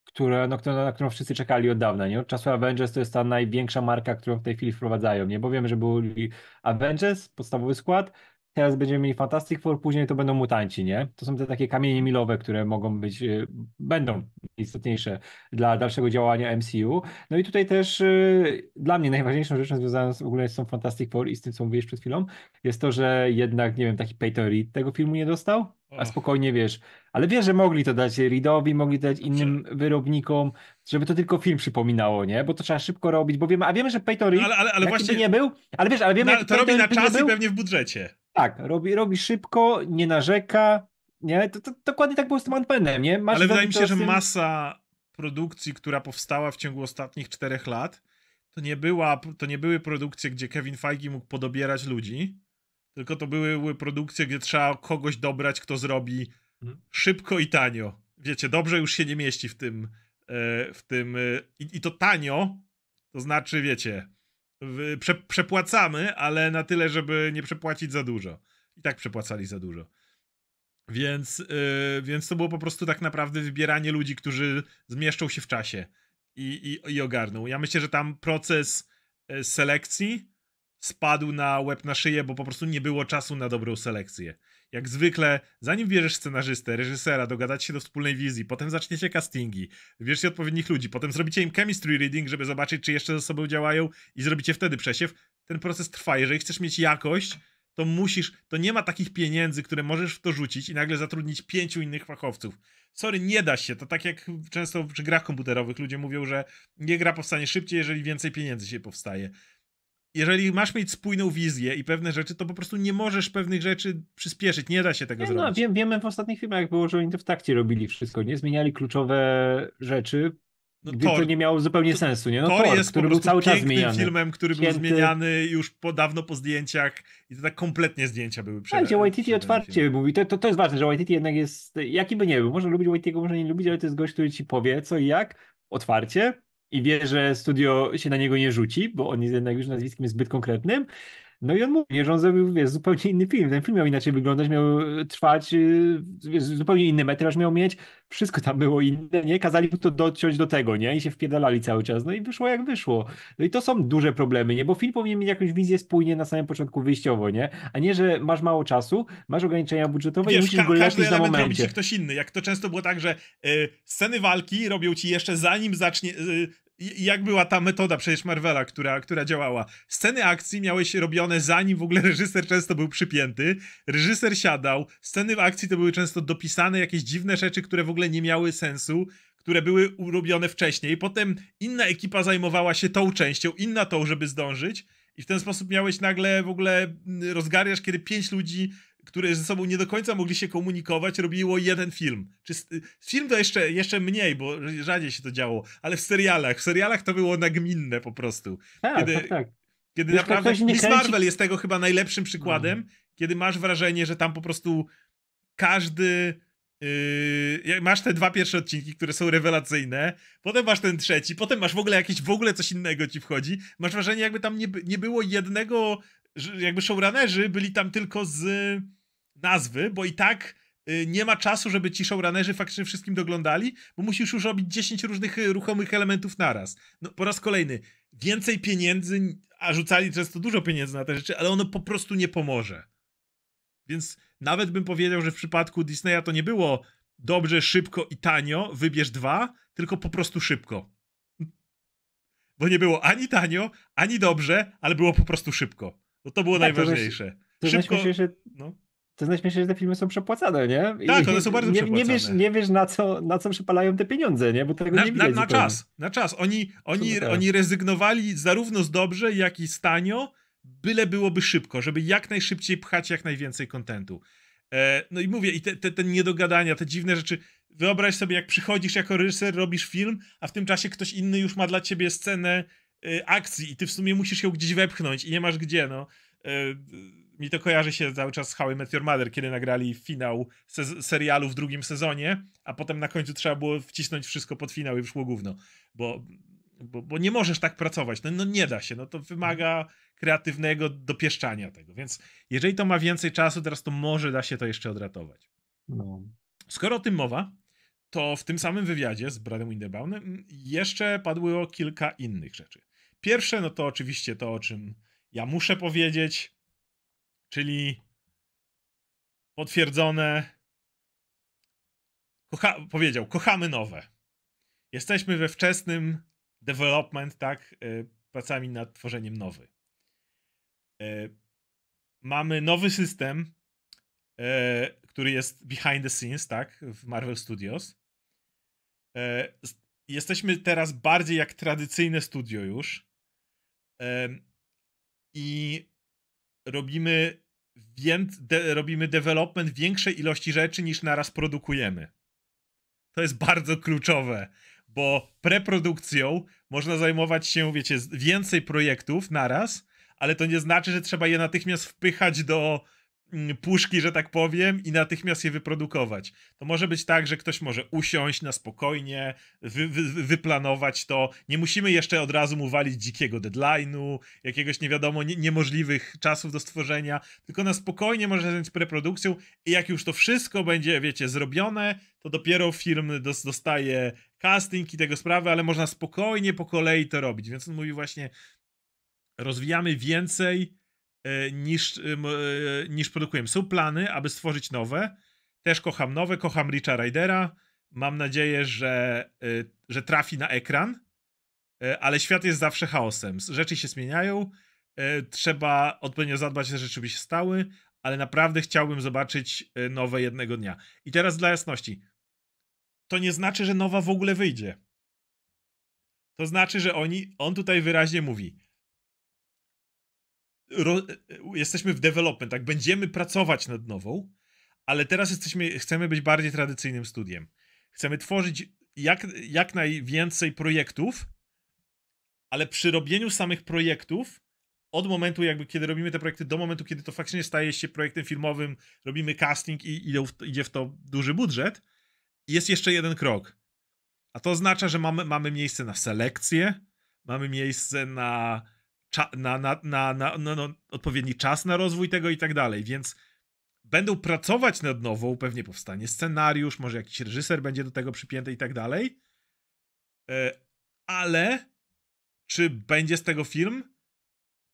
która, no, na którą wszyscy czekali od dawna, nie? Od czasu Avengers to jest ta największa marka, którą w tej chwili wprowadzają, nie? Bo wiemy, że byli Avengers, podstawowy skład, teraz będziemy mieli Fantastic Four, później to będą mutanci, nie? To są te takie kamienie milowe, które mogą być, y, będą istotniejsze dla dalszego działania MCU. No i tutaj też y, dla mnie najważniejszą rzeczą związaną z ogólnie z tą Fantastic Four i z tym, co mówiłeś przed chwilą, jest to, że jednak, nie wiem, taki Peyton Reed tego filmu nie dostał, a spokojnie wiesz. Ale wiesz, że mogli to dać Reedowi, mogli to dać znaczy- innym wyrobnikom, żeby to tylko film przypominało, nie? Bo to trzeba szybko robić, bo wiemy, a wiemy, że Peyton Reed no, ale, ale, ale właśnie... nie był, ale wiesz, ale wiemy, no, to robi na czas i pewnie w budżecie. Tak, robi, robi szybko, nie narzeka. Nie? To, to, to dokładnie tak było z tym Antmenem, nie? Masz Ale wydaje mi się, że masa produkcji, która powstała w ciągu ostatnich czterech lat, to nie, była, to nie były produkcje, gdzie Kevin Feige mógł podobierać ludzi, tylko to były produkcje, gdzie trzeba kogoś dobrać, kto zrobi mhm. szybko i tanio. Wiecie, dobrze już się nie mieści w tym, e, w tym e, i, i to tanio, to znaczy, wiecie, Prze przepłacamy, ale na tyle, żeby nie przepłacić za dużo. I tak przepłacali za dużo. Więc, yy, więc to było po prostu tak naprawdę wybieranie ludzi, którzy zmieszczą się w czasie i, i, i ogarną. Ja myślę, że tam proces y, selekcji spadł na łeb na szyję, bo po prostu nie było czasu na dobrą selekcję jak zwykle, zanim bierzesz scenarzystę, reżysera, dogadać się do wspólnej wizji, potem zaczniecie castingi, bierzcie odpowiednich ludzi, potem zrobicie im chemistry reading, żeby zobaczyć, czy jeszcze ze sobą działają i zrobicie wtedy przesiew. Ten proces trwa. Jeżeli chcesz mieć jakość, to musisz, to nie ma takich pieniędzy, które możesz w to rzucić i nagle zatrudnić pięciu innych fachowców. Sorry, nie da się. To tak jak często przy grach komputerowych ludzie mówią, że nie gra powstanie szybciej, jeżeli więcej pieniędzy się powstaje jeżeli masz mieć spójną wizję i pewne rzeczy, to po prostu nie możesz pewnych rzeczy przyspieszyć, nie da się tego nie, no, zrobić. No, wiem, wiemy w ostatnich filmach było, że oni to w takcie robili wszystko, nie? Zmieniali kluczowe rzeczy, no gdy to nie miało zupełnie to, sensu, nie? No Thor, Thor jest który był cały czas zmieniany. filmem, który Święty... był zmieniany już po dawno po zdjęciach i to tak kompletnie zdjęcia były przed. Tak, gdzie Waititi otwarcie film. mówi, to, to, to jest ważne, że Waititi jednak jest, jaki by nie był, można lubić Waititiego, można nie lubić, ale to jest gość, który ci powie co i jak, otwarcie, i wie, że studio się na niego nie rzuci, bo on jest jednak już nazwiskiem zbyt konkretnym, no i on mówi, że on zrobił wiesz, zupełnie inny film. Ten film miał inaczej wyglądać, miał e, trwać e, wiesz, zupełnie inny metraż miał mieć. Wszystko tam było inne, nie? Kazali mu to dociąć do tego, nie? I się wpierdalali cały czas. No i wyszło jak wyszło. No i to są duże problemy, nie? Bo film powinien mieć jakąś wizję spójnie na samym początku wyjściowo, nie? A nie, że masz mało czasu, masz ograniczenia budżetowe wiesz, i musisz ka- go lepić na momencie. ktoś inny. Jak to często było tak, że y, sceny walki robią ci jeszcze zanim zacznie, y, jak była ta metoda przecież Marvela, która, która działała. Sceny akcji miałeś robione zanim w ogóle reżyser często był przypięty, reżyser siadał, sceny w akcji to były często dopisane jakieś dziwne rzeczy, które w ogóle nie miały sensu, które były urobione wcześniej, potem inna ekipa zajmowała się tą częścią, inna tą, żeby zdążyć i w ten sposób miałeś nagle w ogóle mm, rozgariasz, kiedy pięć ludzi które ze sobą nie do końca mogli się komunikować, robiło jeden film. Czy film to jeszcze, jeszcze mniej, bo rzadziej się to działo, ale w serialach. W serialach to było nagminne po prostu. Tak, kiedy, tak, tak. Kiedy naprawdę. Miss kręci... Marvel jest tego chyba najlepszym przykładem, mhm. kiedy masz wrażenie, że tam po prostu każdy. Yy, masz te dwa pierwsze odcinki, które są rewelacyjne, potem masz ten trzeci, potem masz w ogóle jakieś, w ogóle coś innego ci wchodzi. Masz wrażenie, jakby tam nie, nie było jednego, jakby showrunnerzy byli tam tylko z nazwy, bo i tak y, nie ma czasu, żeby ci showrunnerzy faktycznie wszystkim doglądali, bo musisz już robić 10 różnych y, ruchomych elementów naraz. No, po raz kolejny, więcej pieniędzy, a rzucali często dużo pieniędzy na te rzeczy, ale ono po prostu nie pomoże. Więc nawet bym powiedział, że w przypadku Disneya to nie było dobrze, szybko i tanio, wybierz dwa, tylko po prostu szybko. Bo nie było ani tanio, ani dobrze, ale było po prostu szybko. No to było tak, najważniejsze. To żeś, to szybko. Się, że... no to najśmieszniejsze, że te filmy są przepłacane, nie? I tak, one są bardzo nie, przepłacane. Nie wiesz, nie wiesz na, co, na co przepalają te pieniądze, nie? Bo tego na, nie widać. Na, na czas, na czas. Oni, oni, oni rezygnowali zarówno z dobrze, jak i z tanio, byle byłoby szybko, żeby jak najszybciej pchać jak najwięcej kontentu. E, no i mówię, i te, te, te niedogadania, te dziwne rzeczy. Wyobraź sobie, jak przychodzisz jako reżyser, robisz film, a w tym czasie ktoś inny już ma dla ciebie scenę y, akcji i ty w sumie musisz ją gdzieś wepchnąć i nie masz gdzie, no. Y, mi to kojarzy się cały czas z How I Met Your Mother, kiedy nagrali finał serialu w drugim sezonie, a potem na końcu trzeba było wcisnąć wszystko pod finał i wyszło gówno, bo, bo, bo nie możesz tak pracować, no, no nie da się, no to wymaga kreatywnego dopieszczania tego, więc jeżeli to ma więcej czasu teraz, to może da się to jeszcze odratować. No. Skoro o tym mowa, to w tym samym wywiadzie z Bradem Winderbaumem mm, jeszcze padło kilka innych rzeczy. Pierwsze, no to oczywiście to, o czym ja muszę powiedzieć, czyli potwierdzone. Kocha powiedział, kochamy nowe. Jesteśmy we wczesnym development, tak, e, pracami nad tworzeniem nowy. E, mamy nowy system, e, który jest behind the scenes, tak, w Marvel Studios. Jesteśmy teraz bardziej jak tradycyjne studio już. I robimy, więc, de, robimy development większej ilości rzeczy niż naraz produkujemy. To jest bardzo kluczowe, bo preprodukcją można zajmować się, wiecie, więcej projektów naraz, ale to nie znaczy, że trzeba je natychmiast wpychać do Mm, puszki, że tak powiem, i natychmiast je wyprodukować. To może być tak, że ktoś może usiąść na spokojnie, wy, wy, wyplanować to. Nie musimy jeszcze od razu mu walić dzikiego deadline'u, jakiegoś nie wiadomo nie, niemożliwych czasów do stworzenia, tylko na spokojnie może zająć preprodukcją i jak już to wszystko będzie, wiecie, zrobione, to dopiero film dostaje casting i tego sprawy, ale można spokojnie po kolei to robić. Więc on mówi właśnie rozwijamy więcej E, niż, e, e, niż produkujemy. Są plany, aby stworzyć nowe. Też kocham nowe, kocham Richa Rydera. Mam nadzieję, że, że trafi na ekran, ale świat jest zawsze chaosem. Rzeczy się zmieniają, trzeba odpowiednio zadbać, że rzeczy by się stały, ale naprawdę chciałbym zobaczyć nowe jednego dnia. I teraz dla jasności. To nie znaczy, że nowa w ogóle wyjdzie. To znaczy, że oni, on tutaj wyraźnie mówi, ro, jesteśmy w development, tak? Będziemy pracować nad nową, ale teraz jesteśmy, chcemy być bardziej tradycyjnym studiem. Chcemy tworzyć jak, jak najwięcej projektów, ale przy robieniu samych projektów od momentu, jakby kiedy robimy te projekty, do momentu, kiedy to faktycznie staje się projektem filmowym, robimy casting i idzie w to duży budżet, jest jeszcze jeden krok. A to oznacza, że mamy, mamy miejsce na selekcję, mamy miejsce na na, na, na, na no, no, odpowiedni czas na rozwój tego i tak dalej, więc będą pracować nad nową, pewnie powstanie scenariusz, może jakiś reżyser będzie do tego przypięty i tak dalej, e, ale czy będzie z tego film?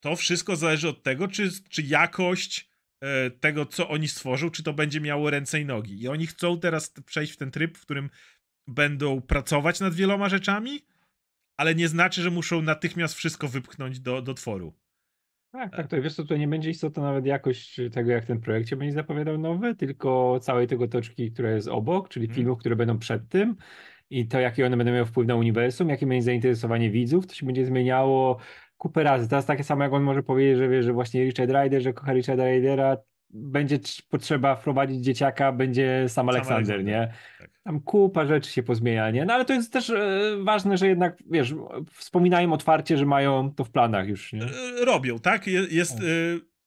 To wszystko zależy od tego, czy, czy jakość e, tego, co oni stworzą, czy to będzie miało ręce i nogi. I oni chcą teraz przejść w ten tryb, w którym będą pracować nad wieloma rzeczami, ale nie znaczy, że muszą natychmiast wszystko wypchnąć do, do tworu. Tak, e. tak, to wiesz to tutaj nie będzie istotna nawet jakość tego, jak ten projekt się będzie zapowiadał nowy, tylko całej tego toczki, która jest obok, czyli hmm. filmów, które będą przed tym i to, jaki one będą miały wpływ na uniwersum, jakie będzie zainteresowanie widzów, to się będzie zmieniało kupę razy. Teraz takie samo, jak on może powiedzieć, że wie, że właśnie Richard Ryder, że kocha Richarda Rydera, będzie potrzeba wprowadzić dzieciaka, będzie sam Aleksander, sam Aleksander nie? Tak. Tam kupa rzeczy się pozmienia, nie? No ale to jest też e, ważne, że jednak, wiesz, wspominają otwarcie, że mają to w planach już, nie? E, robią, tak? Jest tak.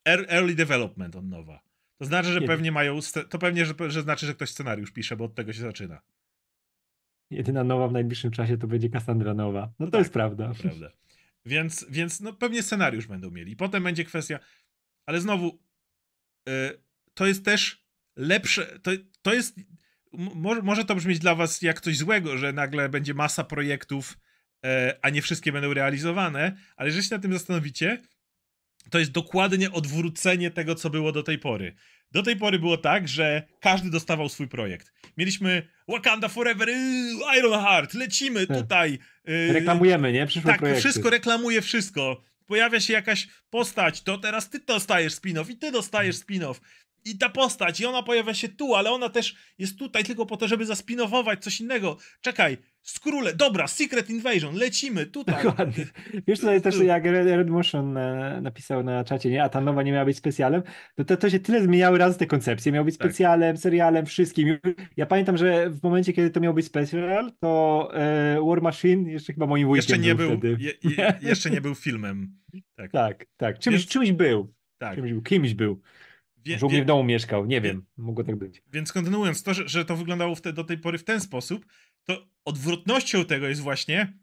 E, er, early development od nowa. To znaczy, że Kiedy? pewnie mają, to pewnie, że, że znaczy, że ktoś scenariusz pisze, bo od tego się zaczyna. Jedyna nowa w najbliższym czasie to będzie Cassandra Nowa. No, to no tak, jest prawda. prawda. Więc, więc no, pewnie scenariusz będą mieli. Potem będzie kwestia, ale znowu Y, to jest też lepsze. To, to jest. Może, może to brzmieć dla Was jak coś złego, że nagle będzie masa projektów, e, a nie wszystkie będą realizowane, ale jeżeli się na tym zastanowicie, to jest dokładnie odwrócenie tego, co było do tej pory. Do tej pory było tak, że każdy dostawał swój projekt. Mieliśmy Wakanda Forever, y, Iron Heart, lecimy tak. tutaj. Y, Reklamujemy, nie? tak, projekty. wszystko reklamuje wszystko pojawia się jakaś postać, to teraz ty dostajesz spin-off i ty dostajesz spin-off. I ta postać, i ona pojawia się tu, ale ona też jest tutaj tylko po to, żeby zaspinowować coś innego. Czekaj, Skrule, dobra, Secret Invasion, lecimy tutaj. Dokładnie. Wiesz tutaj też jak Red, Motion e, napisał na czacie, nie? a ta nowa nie miała być specjalem, to, to, to się tyle zmieniały razy te koncepcje. Miał być tak. specjalem, serialem, wszystkim. Ja pamiętam, że w momencie, kiedy to miał być specjal, to e, War Machine jeszcze chyba moim wujkiem jeszcze nie był, był je, je, Jeszcze nie był filmem. Tak, tak. tak. Czymś, Więc... czymś był. Tak. Czymś był. Kimś był. Wie, w domu mieszkał, nie wiem, mogło tak być. Więc kontynuując, to, że, że to wyglądało do tej pory w ten sposób, to odwrotnością tego jest właśnie,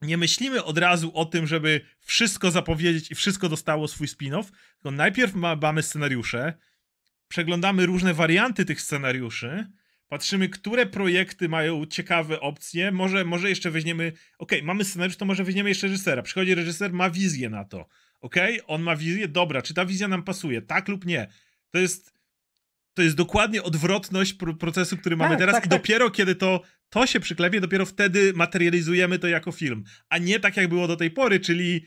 nie myślimy od razu o tym, żeby wszystko zapowiedzieć i wszystko dostało swój spin-off, tylko najpierw mamy scenariusze, przeglądamy różne warianty tych scenariuszy, patrzymy, które projekty mają ciekawe opcje, może, może jeszcze weźmiemy, ok, mamy scenariusz, to może weźmiemy jeszcze reżysera, przychodzi reżyser, ma wizję na to, ok, on ma wizję, dobra, czy ta wizja nam pasuje, tak lub nie, to jest to jest dokładnie odwrotność procesu, który mamy tak, teraz tak, i tak. dopiero kiedy to, to się przyklepie, dopiero wtedy materializujemy to jako film, a nie tak jak było do tej pory, czyli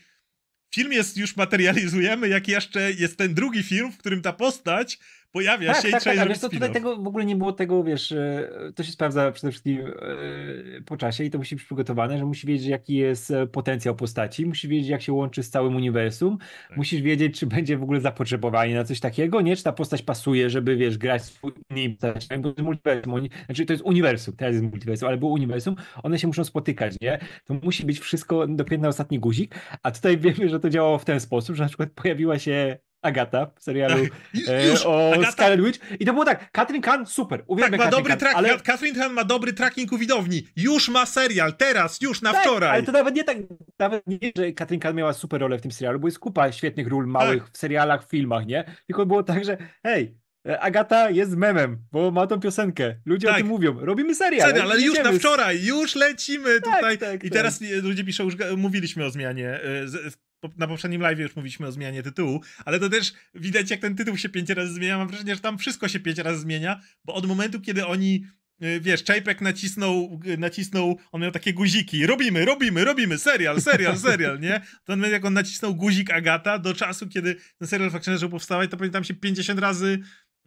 film jest już materializujemy, jak jeszcze jest ten drugi film, w którym ta postać pojawia tak, się tak, i trzeba tak, wiesz, to tutaj tego w ogóle nie było tego, wiesz, e, to się sprawdza przede wszystkim e, po czasie i to musi być przygotowane, że musi wiedzieć, jaki jest e, potencjał postaci, musi wiedzieć, jak się łączy z całym uniwersum, tak. musisz wiedzieć, czy będzie w ogóle zapotrzebowanie na coś takiego, nie, czy ta postać pasuje, żeby, wiesz, grać z innymi postaciami, bo to jest multiversum, znaczy to jest uniwersum, teraz jest multiversum, ale było uniwersum, one się muszą spotykać, nie, to musi być wszystko dopiero na ostatni guzik, a tutaj wiemy, że to działało w ten sposób, że na przykład pojawiła się Agata w serialu tak, e, Już, o Scarlet Witch. I to było tak, Katrin Khan, super, uwielbiam tak, ma Katrin dobry Khan, ale... Katrin Khan ma dobry tracking u widowni. Już ma serial, teraz, już na tak, wczoraj. ale to nawet nie tak, nawet nie, że Katrin Khan miała super rolę w tym serialu, bo jest kupa świetnych ról małych tak. w serialach, w filmach, nie? Tylko było tak, że hej, e, Agata jest memem, bo ma tą piosenkę. Ludzie tak. o tym mówią. Robimy serial. Serial, ale już na wczoraj, już lecimy tak, tutaj. Tak, tak, I teraz e, ludzie piszą, już mówiliśmy o zmianie na poprzednim live już mówiliśmy o zmianie tytułu, ale to też widać, jak ten tytuł się pięć razy zmienia. Mam wrażenie, że tam wszystko się pięć razy zmienia, bo od momentu, kiedy oni y, wiesz, Czajpek nacisnął, y, nacisnął, on miał takie guziki, robimy, robimy, robimy, serial, serial, serial, nie? To on, jak on nacisnął guzik Agata do czasu, kiedy ten serial faktycznie zaczął powstawać, to pamiętam tam się 50 razy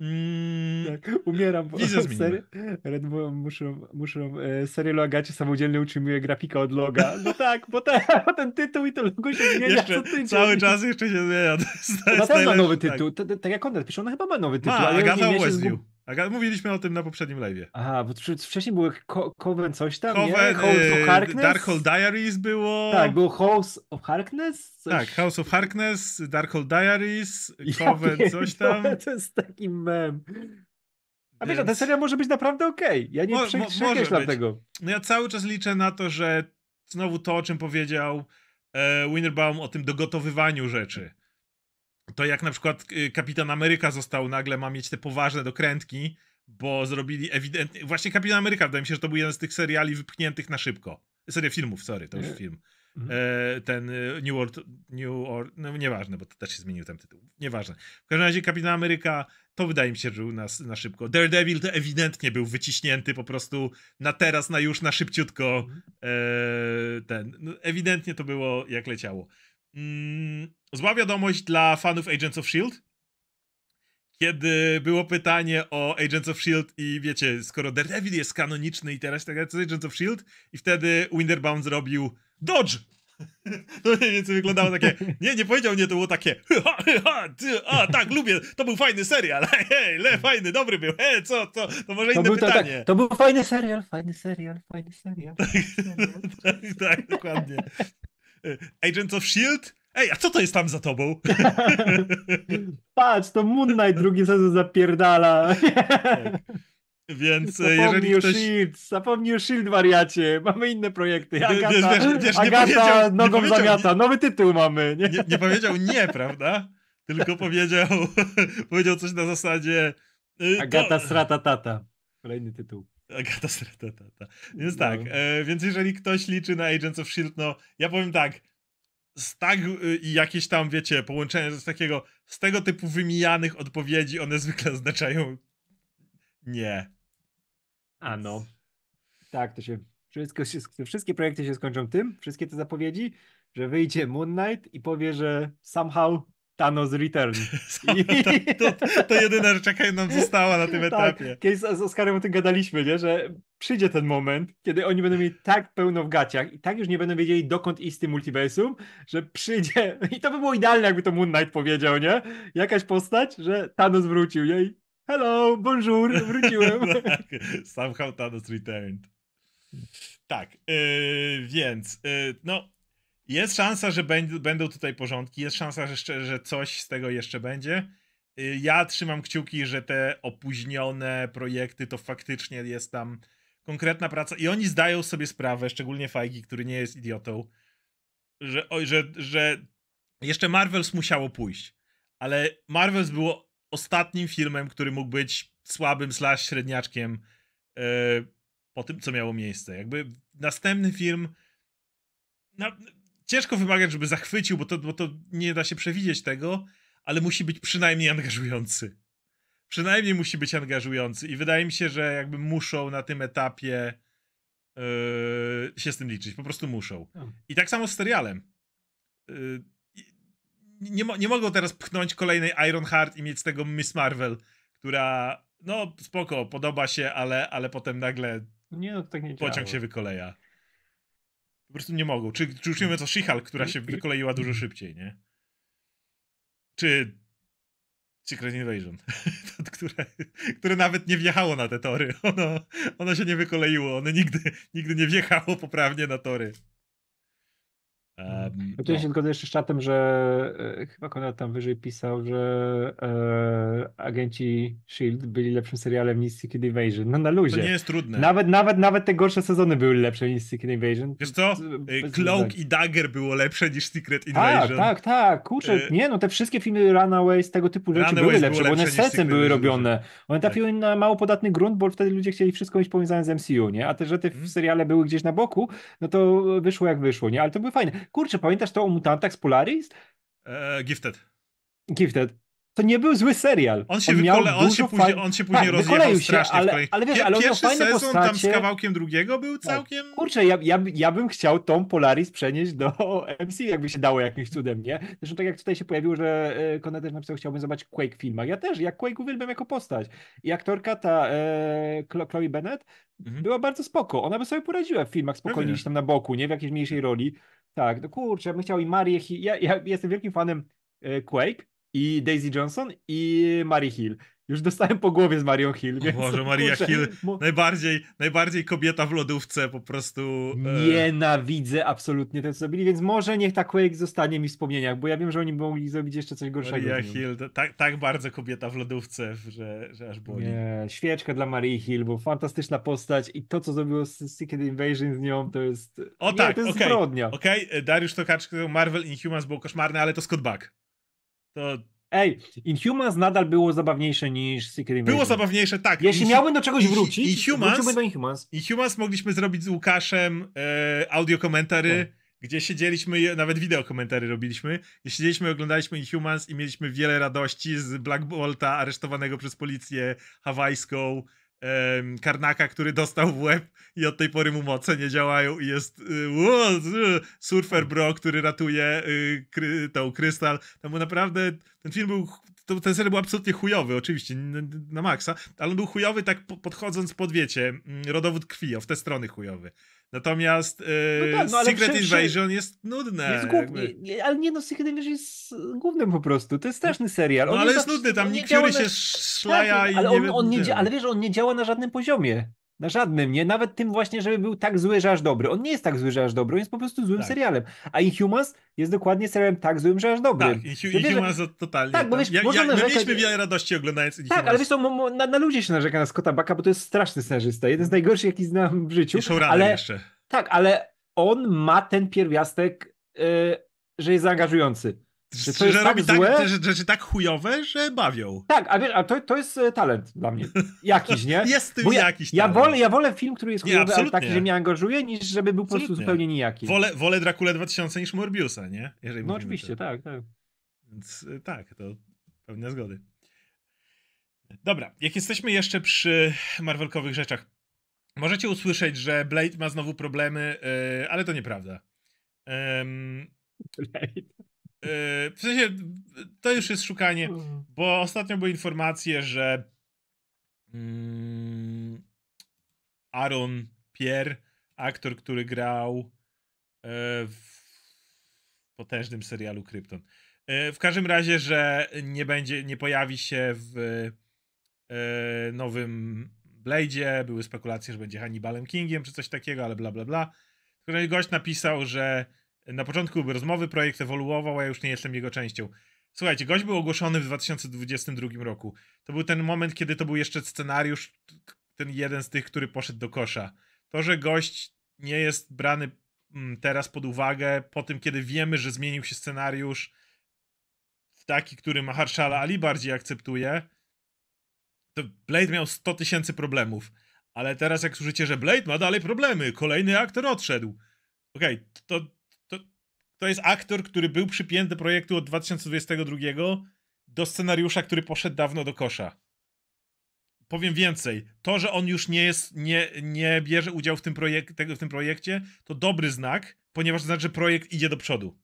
Mm, tak, umieram. Bo Widzę serię, Red Bull muszą, muszą e, serial o samodzielnie utrzymuje grafika od loga. No tak, bo, te, ten tytuł i to logo się zmienia jeszcze, Cały czas jeszcze się zmienia. To jest, to jest ona też ma nowy tak. tytuł. Tak, tak jak on napisze, ona chyba ma nowy tytuł. Ma, ale Agata nie umieścił. Tak, a mówiliśmy o tym na poprzednim live'ie. Aha, bo wcześniej były Coven coś tam, Coven, nie? Y, Darkhold Diaries było. Tak, było House of Harkness? Coś... Tak, House of Harkness, Darkhold Diaries, Coven coś tam. To jest taki mem. A wiesz, ta seria może być naprawdę okej. Okay. Ja nie mo, tego. No ja cały czas liczę na to, że znowu to, o czym powiedział e, Winnerbaum o tym dogotowywaniu rzeczy to jak na przykład y, Kapitan Ameryka został nagle, ma mieć te poważne dokrętki, bo zrobili ewidentnie. Właśnie Kapitan Ameryka, wydaje mi się, że to był jeden z tych seriali wypchniętych na szybko. Seria filmów, sorry, to już film. Mhm. E, ten y, New World, New Order, no nieważne, bo to też się zmienił ten tytuł. Nieważne. W każdym razie Kapitan Ameryka, to wydaje mi się, że był na, na szybko. Daredevil to ewidentnie był wyciśnięty po prostu na teraz, na już, na szybciutko. Mhm. E, ten, no, ewidentnie to było jak leciało. Mm, zła wiadomość dla fanów Agents of Shield. Kiedy było pytanie o Agents of Shield i wiecie, skoro Daredevil jest kanoniczny i teraz tak co Agents of Shield i wtedy Winterbound zrobił Dodge! To mniej więcej wyglądało takie, nie, nie powiedział nie, to było takie, ha, ha, ty, a, tak, lubię, to był fajny serial, hej, le, fajny, dobry był, he, co, to, to może to inne był, pytanie. To, tak, to był fajny serial, fajny serial, fajny serial. Fajny tak, serial. tak, tak, dokładnie. E, Agents of S.H.I.E.L.D.? Ej, a co to jest tam za tobą? Patrz, to Moon Knight drugi sezon zapierdala. Tak. Więc e, zapomnij jeżeli ktoś... Shield, zapomnij o Shield, wariacie. Mamy inne projekty. Agata, wiesz, wiesz, wiesz, Agata nie powiedział, nogą nie zamiata. Nie, Nowy tytuł mamy. Nie? nie, nie powiedział nie, prawda? Tylko powiedział, powiedział coś na zasadzie... Y, Agata to... strata tata. Kolejny tytuł. Agata Stratata. Więc tak, no. tak, e, więc jeżeli ktoś liczy na Agents of S.H.I.E.L.D., no ja powiem tak, z tak y, i jakieś tam, wiecie, połączenia z takiego, z tego typu wymijanych odpowiedzi, one zwykle oznaczają nie. A no. Tak, to się, wszystko się, wszystkie projekty się skończą tym, wszystkie te zapowiedzi, że wyjdzie Moon Knight i powie, że somehow Thanos Return. I... To, tak, to, to jedyna rzecz, jaka nam została na tym tak, etapie. Tak, z Oskarem o tym gadaliśmy, nie? że przyjdzie ten moment, kiedy oni będą mieli tak pełno w gaciach i tak już nie będą wiedzieli, dokąd iść z tym multiversum, że przyjdzie, i to by było idealne, jakby to Moon Knight powiedział, nie? Jakaś postać, że Thanos wrócił, jej, hello, bonjour, wróciłem. tak, somehow Thanos returned. Tak, yy, więc, yy, no, jest szansa, że będą tutaj porządki, jest szansa, że, coś z tego jeszcze będzie. Y, ja trzymam kciuki, że te opóźnione projekty to faktycznie jest tam konkretna praca i oni zdają sobie sprawę, szczególnie Fajki, który nie jest idiotą, że, że, że jeszcze Marvels musiało pójść, ale Marvels było ostatnim filmem, który mógł być słabym slash średniaczkiem yy, po tym, co miało miejsce. Jakby następny film na, ciężko wymagać, żeby zachwycił, bo to, bo to nie da się przewidzieć tego, ale musi być przynajmniej angażujący. Przynajmniej musi być angażujący i wydaje mi się, że jakby muszą na tym etapie yy, się z tym liczyć. Po prostu muszą. I tak samo z serialem. Yy, nie, mo nie mogą teraz pchnąć kolejnej Iron Heart i mieć z tego Miss Marvel, która no spoko, podoba się, ale, ale potem nagle nie, no, tak pociąg się wykoleja. Po prostu nie mogą. Czy, czy już to mówiąc która się wykoleiła dużo szybciej, nie? Czy Secret Invasion, które, które nawet nie wjechało na te tory. Ono, ono się nie wykoleiło, ono nigdy, nigdy nie wjechało poprawnie na tory. Um, ja no. się zgodzę jeszcze z czatem, że e, chyba Konrad tam wyżej pisał, że e, agenci S.H.I.E.L.D. byli lepszym serialem niż Secret Invasion. No na luzie. To nie jest trudne. Nawet, nawet, nawet te gorsze sezony były lepsze niż Secret Invasion. Wiesz co? Bez e, Cloak i Dagger było lepsze niż Secret tak, Invasion. Tak, tak, tak. Kurczę, e... nie no, te wszystkie filmy Runaways, tego typu rzeczy Runaways były lepsze, lepsze, bo one z sercem były robione. One tak. trafiły tak. na mało podatny grunt, bo wtedy ludzie chcieli wszystko mieć powiązane z MCU, nie? A te, że te hmm. seriale były gdzieś na boku, no to wyszło jak wyszło, nie? Ale to były fajne. Kurczę, pamiętasz to o mutantach z Polaris? E, gifted. Gifted to nie był zły serial. On się, on wykole, on się później, on się później tak, rozjechał strasznie ale, w ale wiesz, ale Pierwszy sezon postacie. tam z kawałkiem drugiego był tak. całkiem... Kurczę, ja, ja, ja bym chciał tą Polaris przenieść do MC, jakby się dało jakimś cudem, nie? Zresztą tak jak tutaj się pojawiło, że Konrad e, też napisał, chciałbym zobaczyć Quake w filmach. Ja też, ja Quake uwielbiam jako postać. I aktorka ta, e, Chloe Bennett, mhm. była bardzo spoko. Ona by sobie poradziła w filmach spokojnie gdzieś tam na boku, nie? W jakiejś mniejszej tak. roli. Tak, no kurczę, ja bym chciał i Marię... Ja, ja jestem wielkim fanem e, Quake, i Daisy Johnson i Mary Hill. Już dostałem po głowie z Marią Hill. Więc, Boże, Maria kurczę, Hill, mo... najbardziej, najbardziej kobieta w lodówce, po prostu... E... Nienawidzę absolutnie to, co zrobili, więc może niech ta Quake zostanie mi w wspomnieniach, bo ja wiem, że oni mogli zrobić jeszcze coś gorszego. Maria Hill, tak, tak bardzo kobieta w lodówce, że, że aż boli. Nie, świeczka dla Marii Hill, bo fantastyczna postać i to, co zrobiło z Secret Invasion z nią, to jest... O Nie, tak, to jest okay, zbrodnia. Okej, okay. Dariusz Tokarczyk, Marvel Inhumans był koszmarny, ale to Scott Buck. To... Ej, Inhumans nadal było zabawniejsze niż Secret Invasion. Było zabawniejsze, tak. Jeśli miałbym do czegoś wrócić, Inhumans, wróciłbym do Inhumans. Inhumans mogliśmy zrobić z Łukaszem e, audiokomentary, tak. gdzie siedzieliśmy, nawet wideokomentary robiliśmy, siedzieliśmy, oglądaliśmy Inhumans i mieliśmy wiele radości z Black Bolta aresztowanego przez policję hawajską, Karnaka, który dostał w łeb i od tej pory mu moce nie działają i jest y, Surfer Bro, który ratuje y, tą Krystal. Tam naprawdę, ten film był, ten serial był absolutnie chujowy, oczywiście, na maksa, ale on był chujowy tak podchodząc pod, wiecie, mm, rodowód krwi, o w te strony chujowy. Natomiast y, no tak, no, Secret Invasion jest nudne. Jest jakby. ale nie no, Secret Invasion jest głównym po prostu. To jest no. straszny serial. No on no ale jest, jest nudny, tam nie na... się szlaja tak, i ale nie on, on nie, Ale wiesz, on nie działa na żadnym poziomie. Na żadnym, nie? Nawet tym właśnie, żeby był tak zły, że aż dobry. On nie jest tak zły, że aż dobry, on jest po prostu złym tak. serialem. A Inhumans jest dokładnie serialem tak złym, że aż dobry. Tak, Inhu- Inhumans że... totalnie. Tak, bo wiesz, ja, można ja, narzekać... mieliśmy wiele radości oglądając Inhumans. Tak, ale wiesz, co? na, na ludzie się narzeka na Scotta Baka, bo to jest straszny scenarzysta. Jeden z mhm. najgorszych, jaki znam w życiu. I showrunner ale... jeszcze. Tak, ale on ma ten pierwiastek, yy, że jest zaangażujący. Że, to że tak robi tak, rzeczy tak, tak chujowe, że bawią. Tak, a, wiesz, a to, to jest e, talent dla mnie. Jakiś, nie? jest tym ja, jakiś ja wolę, ja wolę film, który jest chujowy, nie, ale taki, że mnie angażuje, niż żeby był absolutnie. po prostu zupełnie nijaki. Wolę, wolę 2000 niż Morbiusa, nie? Jeżeli no oczywiście, tak, tak. Więc e, tak, to pewnie zgody. Dobra, jak jesteśmy jeszcze przy Marvelkowych rzeczach, możecie usłyszeć, że Blade ma znowu problemy, yy, ale to nieprawda. Blade w sensie to już jest szukanie, mm. bo ostatnio były informacje, że mm, Aaron Pierre, aktor, który grał e, w potężnym serialu Krypton. E, w każdym razie, że nie będzie, nie pojawi się w e, nowym Blade'zie. Były spekulacje, że będzie Hannibalem Kingiem czy coś takiego, ale bla bla bla. Gość napisał, że na początku rozmowy projekt ewoluował, a ja już nie jestem jego częścią. Słuchajcie, gość był ogłoszony w 2022 roku. To był ten moment, kiedy to był jeszcze scenariusz, ten jeden z tych, który poszedł do kosza. To, że gość nie jest brany mm, teraz pod uwagę, po tym, kiedy wiemy, że zmienił się scenariusz w taki, który Maharshal Ali bardziej akceptuje, to Blade miał 100 tysięcy problemów. Ale teraz jak słyszycie, że Blade ma dalej problemy, kolejny aktor odszedł. Okej, okay, to to jest aktor, który był przypięty do projektu od 2022 do scenariusza, który poszedł dawno do kosza. Powiem więcej, to, że on już nie jest, nie, nie bierze udziału w tym, projek w tym projekcie, to dobry znak, ponieważ to znaczy, że projekt idzie do przodu.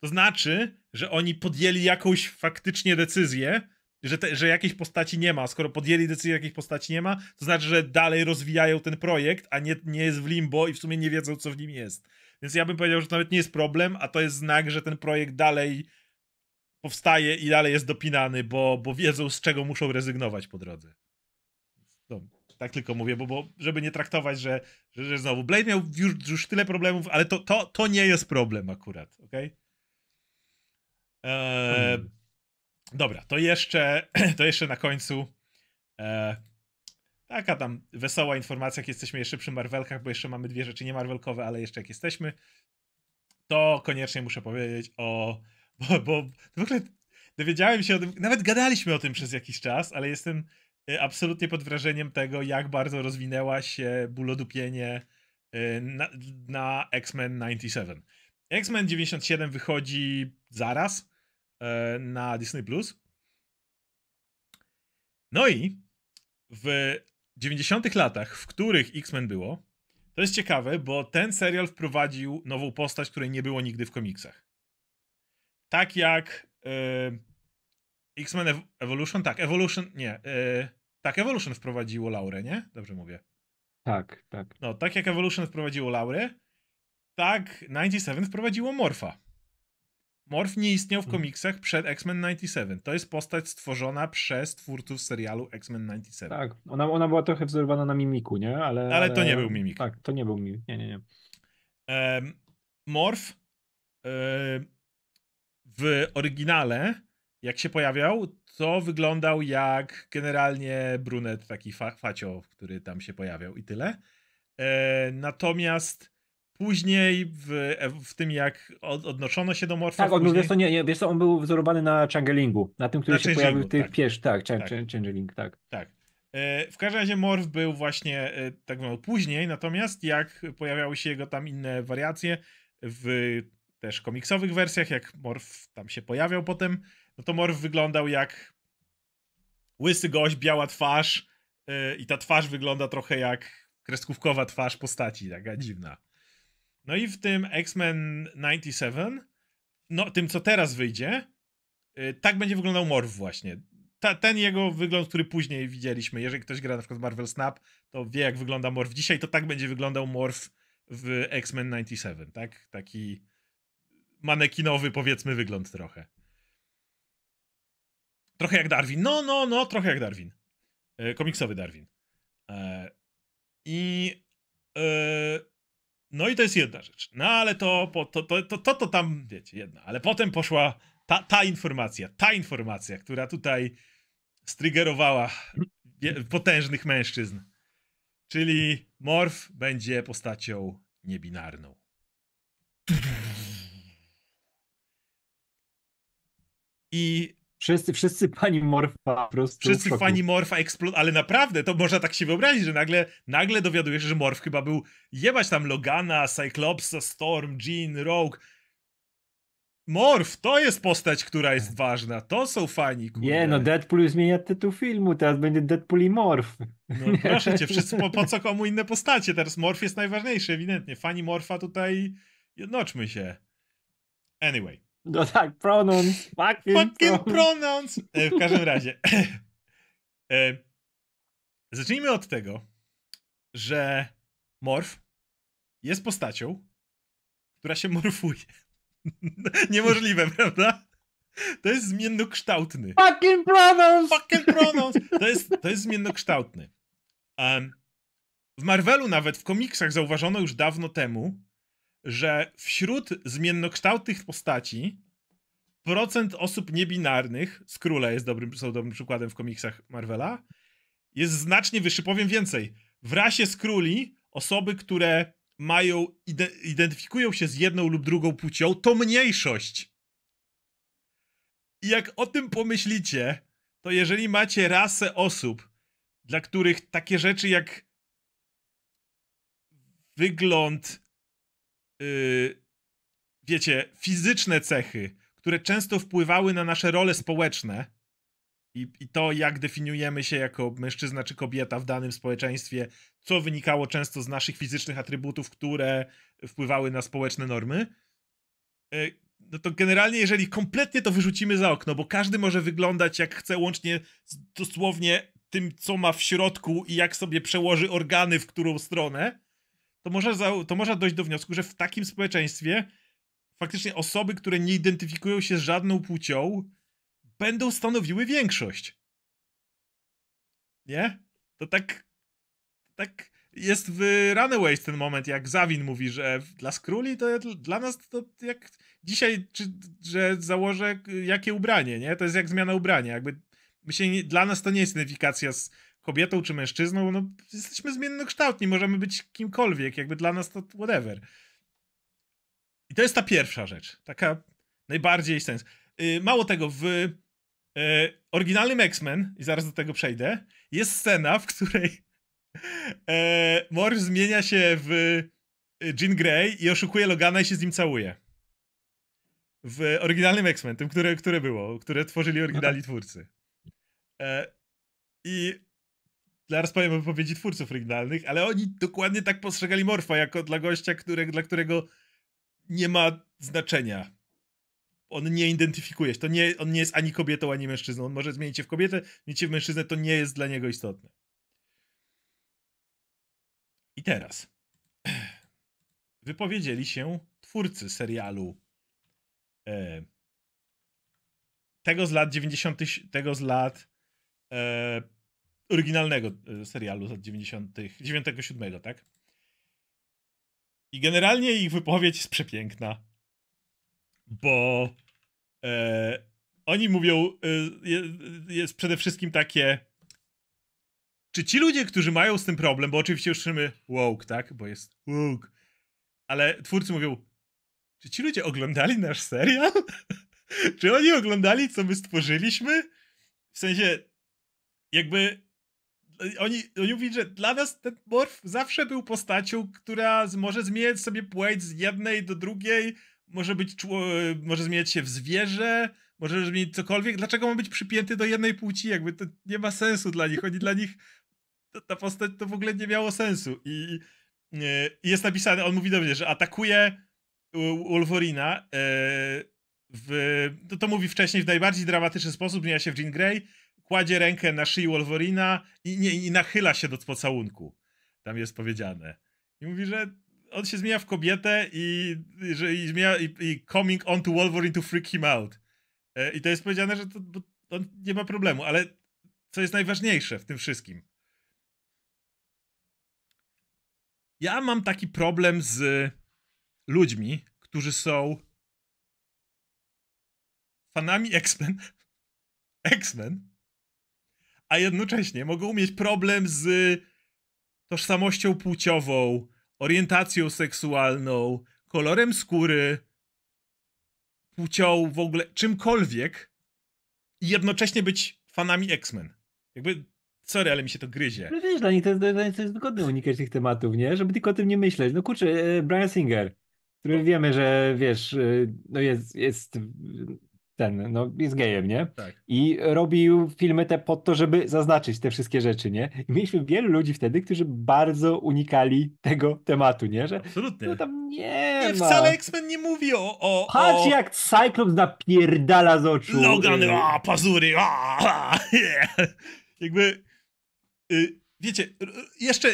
To znaczy, że oni podjęli jakąś faktycznie decyzję, że, te, że jakiejś postaci nie ma. Skoro podjęli decyzję, jakiejś postaci nie ma, to znaczy, że dalej rozwijają ten projekt, a nie, nie jest w limbo i w sumie nie wiedzą, co w nim jest. Więc ja bym powiedział, że to nawet nie jest problem, a to jest znak, że ten projekt dalej powstaje i dalej jest dopinany, bo, bo wiedzą z czego muszą rezygnować po drodze. No, tak tylko mówię, bo, bo żeby nie traktować, że, że, że znowu Blade miał już, już tyle problemów, ale to, to, to nie jest problem akurat, ok? Eee, hmm. Dobra, to jeszcze, to jeszcze na końcu. Eee, Taka tam wesoła informacja, jak jesteśmy jeszcze przy Marvelkach, bo jeszcze mamy dwie rzeczy nie Marvelkowe, ale jeszcze jak jesteśmy, to koniecznie muszę powiedzieć o... Bo, bo w ogóle dowiedziałem się o tym, nawet gadaliśmy o tym przez jakiś czas, ale jestem y, absolutnie pod wrażeniem tego, jak bardzo rozwinęła się bulodupienie y, na, na X-Men 97. X-Men 97 wychodzi zaraz y, na Disney Plus. No i w 90-tych latach, w których X-Men było, to jest ciekawe, bo ten serial wprowadził nową postać, której nie było nigdy w komiksach. Tak jak yy, X-Men Ev Evolution, tak, Evolution, nie, yy, tak, Evolution wprowadziło Laurę, nie? Dobrze mówię. Tak, tak. No, tak jak Evolution wprowadziło Laurę, tak 97 wprowadziło Morfa. Morph nie istniał w hmm. komiksach przed X-Men 97. To jest postać stworzona przez twórców serialu X-Men 97. Tak, ona, ona była trochę wzorowana na mimiku, nie? Ale, ale, ale to nie był mimik. Tak, to nie był mimik. Nie, nie, nie. Um, Morph w oryginale, jak się pojawiał, to wyglądał jak generalnie brunet, taki fa facio, który tam się pojawiał i tyle. E, natomiast Później w, w tym, jak od, odnoszono się do Morfa. Tak, on, wiesz, nie, nie, wiesz to on był wzorowany na Changelingu, na tym, który na się pojawił w tych tak. Piesz, tak, tak. Changeling, tak. Tak. E, w każdym razie Morf był właśnie, e, tak mówiąc, później, natomiast jak pojawiały się jego tam inne wariacje w też komiksowych wersjach, jak Morf tam się pojawiał potem, no to Morf wyglądał jak łysy gość, biała twarz e, i ta twarz wygląda trochę jak kreskówkowa twarz postaci, taka dziwna. No i w tym X-Men 97, no tym co teraz wyjdzie, yy, tak będzie wyglądał Morph właśnie. Ta, ten jego wygląd, który później widzieliśmy, jeżeli ktoś gra na przykład Marvel Snap, to wie jak wygląda Morph dzisiaj, to tak będzie wyglądał Morph w X-Men 97, tak? Taki manekinowy powiedzmy wygląd trochę. Trochę jak Darwin. No, no, no, trochę jak Darwin. E, komiksowy Darwin. E, I yy, no i to jest jedna rzecz. No ale to to, to, to, to, to tam, wiecie, jedna. Ale potem poszła ta, ta informacja, ta informacja, która tutaj strygerowała potężnych mężczyzn. Czyli Morf będzie postacią niebinarną. I Wszyscy, wszyscy pani Morfa po prostu. Wszyscy fani Morfa eksplod... Ale naprawdę, to można tak się wyobrazić, że nagle, nagle dowiadujesz się, że Morf chyba był jebać tam Logana, Cyclopsa, Storm, Jean, Rogue. Morf, to jest postać, która jest ważna. To są fani, kurde. Nie, no Deadpool zmienia tytuł filmu, teraz będzie Deadpool i Morf. No proszę cię, wszyscy, po, po co komu inne postacie? Teraz Morf jest najważniejszy, ewidentnie. Fani Morfa tutaj jednoczmy się. Anyway. No tak, pronouns. Fucking, fucking pronouns. E, w każdym razie. E, zacznijmy od tego, że morf jest postacią, która się morfuje. Niemożliwe, prawda? To jest zmiennokształtny. Fucking pronouns! Fucking pronouns! To jest, to jest zmiennokształtny. Um, w Marvelu nawet, w komiksach zauważono już dawno temu, że wśród zmiennokształtnych postaci procent osób niebinarnych, Skróle jest dobrym, są dobrym przykładem w komiksach Marvela, jest znacznie wyższy. Powiem więcej. W rasie Skróli osoby, które mają, ide- identyfikują się z jedną lub drugą płcią, to mniejszość. I jak o tym pomyślicie, to jeżeli macie rasę osób, dla których takie rzeczy jak wygląd, Y, wiecie, fizyczne cechy, które często wpływały na nasze role społeczne i, i, to, jak definiujemy się jako mężczyzna czy kobieta w danym społeczeństwie, co wynikało często z naszych fizycznych atrybutów, które wpływały na społeczne normy. Y, no to generalnie, jeżeli kompletnie to wyrzucimy za okno, bo każdy może wyglądać jak chce, łącznie z, dosłownie tym, co ma w środku i jak sobie przełoży organy w którą stronę, to może, za, to może dojść do wniosku, że w takim społeczeństwie faktycznie osoby, które nie identyfikują się z żadną płcią, będą stanowiły większość. Nie? To tak. Tak jest w Runaways ten moment, jak Zawin mówi, że dla Skróli to dla nas to jak dzisiaj, czy, że założę jakie ubranie, nie? To jest jak zmiana ubrania. Jakby dla nas to nie jest identyfikacja z kobietą czy mężczyzną, no jesteśmy zmiennokształtni, możemy być kimkolwiek, jakby dla nas to whatever. I to jest ta pierwsza rzecz, taka najbardziej sens. Y, mało tego, w y, oryginalnym X-Men, i zaraz do tego przejdę, jest scena, w której E, zmienia się w y, Jean Grey i oszukuje Logana i się z nim całuje. W oryginalnym X-Men, tym, które, które było, które tworzyli oryginalni no tak. twórcy. E, I zaraz powiem o wypowiedzi twórców oryginalnych, ale oni dokładnie tak postrzegali Morfa jako dla gościa, które, dla którego nie ma znaczenia. On nie identyfikuje się. To nie, on nie jest ani kobietą, ani mężczyzną. On może zmienić się w kobietę, zmienić się w mężczyznę, to nie jest dla niego istotne. I teraz wypowiedzieli się twórcy serialu e, tego z lat 90. tego z lat e, oryginalnego e, serialu z lat 97, tak? I generalnie ich wypowiedź jest przepiękna, bo e, oni mówią, e, jest przede wszystkim takie, czy ci ludzie, którzy mają z tym problem, bo oczywiście już usłyszymy woke, tak, bo jest woke, ale twórcy mówią, czy ci ludzie oglądali nasz serial? czy oni oglądali, co my stworzyliśmy? W sensie, jakby oni, oni mówili, że dla nas ten morf zawsze był postacią, która może zmieniać sobie płeć z jednej do drugiej, może być, może zmieniać się w zwierzę, może zmienić cokolwiek. Dlaczego ma być przypięty do jednej płci? Jakby to nie ma sensu dla nich. Oni dla nich, ta postać to w ogóle nie miało sensu. I, i e, jest napisane, on mówi do mnie, że atakuje Wolverina e, w, to, to mówi wcześniej w najbardziej dramatyczny sposób, zmienia się w Jean Grey kładzie rękę na szyi Wolverina i, nie, i nachyla się do pocałunku. Tam jest powiedziane. I mówi, że on się zmienia w kobietę i, że, i, zmienia, i, i coming on to Wolverine to freak him out. E, I to jest powiedziane, że to, on nie ma problemu, ale co jest najważniejsze w tym wszystkim? Ja mam taki problem z ludźmi, którzy są fanami X-Men. X-Men a jednocześnie mogą mieć problem z tożsamością płciową, orientacją seksualną, kolorem skóry, płcią w ogóle, czymkolwiek i jednocześnie być fanami X-Men. Jakby, sorry, ale mi się to gryzie. No wiesz, dla nich to jest, dla nich to jest wygodne unikać tych tematów, nie? Żeby tylko o tym nie myśleć. No kurczę, e, Brian Singer, który no. wiemy, że wiesz, e, no jest, jest ten, no jest gejem, nie? Tak. I robił filmy te po to, żeby zaznaczyć te wszystkie rzeczy, nie? I mieliśmy wielu ludzi wtedy, którzy bardzo unikali tego tematu, nie? Że, Absolutnie. No tam nie, nie ma. Wcale X-Men nie mówi o, o Patrz o... jak Cyclops napierdala z oczu. Logan, y- a, pazury, a, a yeah. Jakby, y, wiecie, y, jeszcze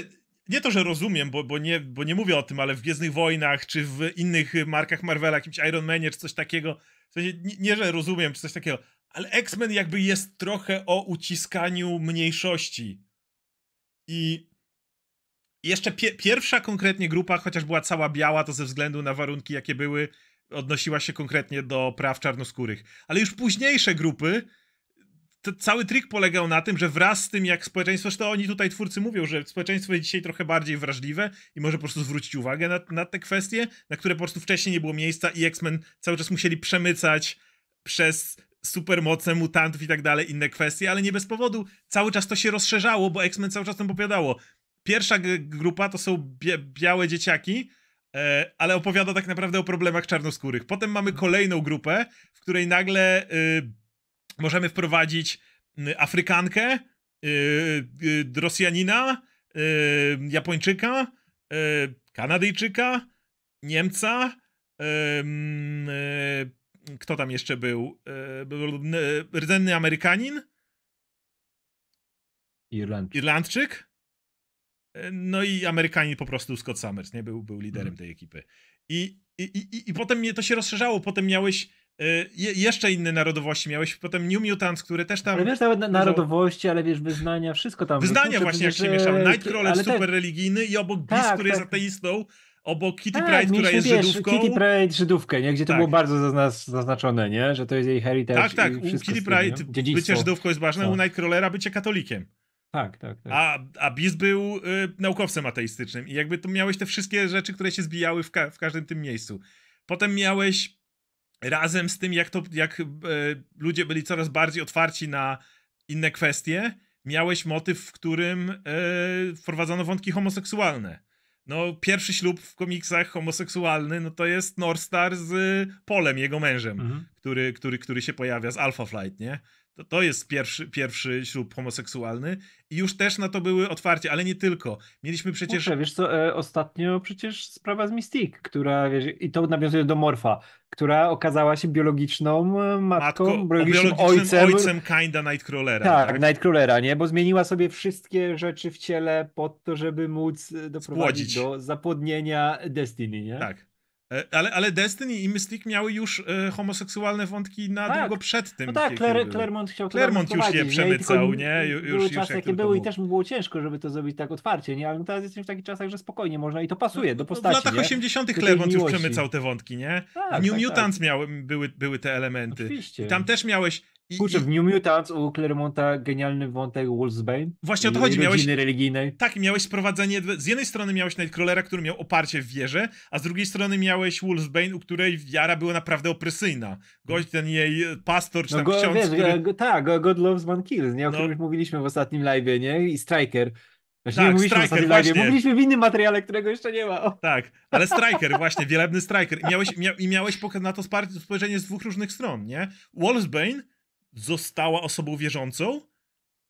nie to, że rozumiem, bo, bo, nie, bo nie mówię o tym, ale w Gwiezdnych Wojnach, czy w innych markach Marvela, jakimś Iron Manie, czy coś takiego, w sensie nie, nie, że rozumiem czy coś takiego, ale X-Men jakby jest trochę o uciskaniu mniejszości. I jeszcze pie pierwsza konkretnie grupa, chociaż była cała biała, to ze względu na warunki, jakie były, odnosiła się konkretnie do praw czarnoskórych. Ale już późniejsze grupy cały trik polegał na tym, że wraz z tym, jak społeczeństwo, to oni tutaj twórcy mówią, że społeczeństwo jest dzisiaj trochę bardziej wrażliwe i może po prostu zwrócić uwagę na, na te kwestie, na które po prostu wcześniej nie było miejsca i X-Men cały czas musieli przemycać przez supermoce, mutantów i tak dalej, inne kwestie, ale nie bez powodu. Cały czas to się rozszerzało, bo X-Men cały czas tam opowiadało. Pierwsza grupa to są bie białe dzieciaki, e, ale opowiada tak naprawdę o problemach czarnoskórych. Potem mamy kolejną grupę, w której nagle... E, możemy wprowadzić y, Afrykankę, y, y, Rosjanina, Japończyka, Kanadyjczyka, Niemca, mm, kto tam jeszcze był? Rdzenny Amerykanin? Irlandczyk. Irlandczyk? No i Amerykanin po prostu Scott Summers, nie? Był, był liderem mm. tej ekipy. I, i, i, I potem mnie to się rozszerzało, potem miałeś Y, je, jeszcze inne narodowości miałeś, potem New Mutants, które też tam... Ale wiesz, nawet na, no, narodowości, ale wiesz, wyznania, wszystko tam... Wyznania właśnie, jak znaczy, się mieszał. Nightcrawler super religijny i obok tak, Beast, który tak. jest ateistą, obok Kitty tak, Pride, która jest wiesz, Żydówką. Kitty Pride, Żydówkę, nie? gdzie to tak. było bardzo zaznaczone, nie? że to jest jej heritage. Tak, tak, u Kitty Pride tym, bycie Żydówką jest ważne, u Nightcrawlera bycie katolikiem. Tak, tak, tak. A, a Beast był y, naukowcem ateistycznym i jakby tu miałeś te wszystkie rzeczy, które się zbijały w, ka- w każdym tym miejscu. Potem miałeś razem z tym, jak, to, jak e, ludzie byli coraz bardziej otwarci na inne kwestie, miałeś motyw, w którym e, wprowadzano wątki homoseksualne. No, pierwszy ślub w komiksach homoseksualny, no to jest Star z Polem, jego mężem, mhm. który, który, który się pojawia z Alpha Flight, nie? To, to jest pierwszy, pierwszy ślub homoseksualny i już też na to były otwarcie, ale nie tylko. Mieliśmy przecież... Kurczę, wiesz co, e, ostatnio przecież sprawa z Mystique, która, wiesz, i to nawiązuje do Morfa, która okazała się biologiczną e, matką, Matko, biologicznym, biologicznym ojcem... ojcem kinda Nightcrawlera. Tak, tak, Nightcrawlera, nie? Bo zmieniła sobie wszystkie rzeczy w ciele po to, żeby móc e, doprowadzić Spłodzić. do zapłodnienia Destiny, nie? Tak. E, ale, ale Destiny i Mystic miały już e, homoseksualne wątki na tak. długo przed tym. No tak, Claire, Claremont chciał Claremont już je przemycał, nie? Ju, już, były czasy, jakie były i też mu było ciężko, żeby to zrobić tak otwarcie, nie? Ale teraz jesteśmy w takich czasach, że spokojnie można i to pasuje no, do no, no, postaci, W latach 80. Claremont już przemycał te wątki, nie? Tak, New tak, tak. Mutants tak. Miały, były, były te elementy. Oczywiście. I tam też miałeś i, Kurczę, i... w New Mutants u Claremonta genialny wątek Bane. Właśnie o to chodzi. Miałeś, religijnej. Tak, miałeś sprowadzenie, z jednej strony miałeś Nightcrawlera, który miał oparcie w wierze, a z drugiej strony miałeś Bane, u której wiara była naprawdę opresyjna. Gość, ten jej pastor, czy no tam go, ksiądz, wiesz, który... go, Tak, God Loves One Kills, nie? o no. którym mówiliśmy w ostatnim live, nie? I Striker. Znaczy, tak, nie mówiliśmy Striker, właśnie. Mówiliśmy w innym materiale, którego jeszcze nie ma. O. Tak, ale Striker, właśnie, wielebny Striker. I miałeś, mia, i miałeś na to spojrzenie z dwóch różnych stron, nie? Bane została osobą wierzącą,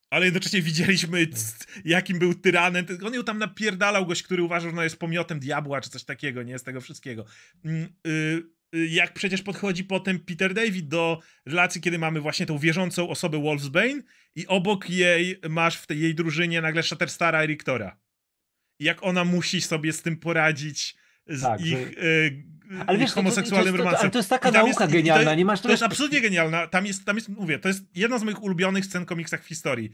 ale jednocześnie widzieliśmy, tak. jakim był tyranem. On ją tam napierdalał gość, który uważał, że ona jest pomiotem diabła, czy coś takiego, nie? Z tego wszystkiego. Mm, y, y, jak przecież podchodzi potem Peter David do relacji, kiedy mamy właśnie tą wierzącą osobę Wolfsbane i obok jej masz w tej jej drużynie nagle Shatterstara i Riktora. Jak ona musi sobie z tym poradzić, z tak, ich... Że y, ale wiesz, homoseksualnym to, to, to, romansem. Ale to jest taka nauka jest, genialna, nie masz... To jest absolutnie genialna, tam jest, tam jest, mówię, to jest jedna z moich ulubionych scen w komiksach w historii.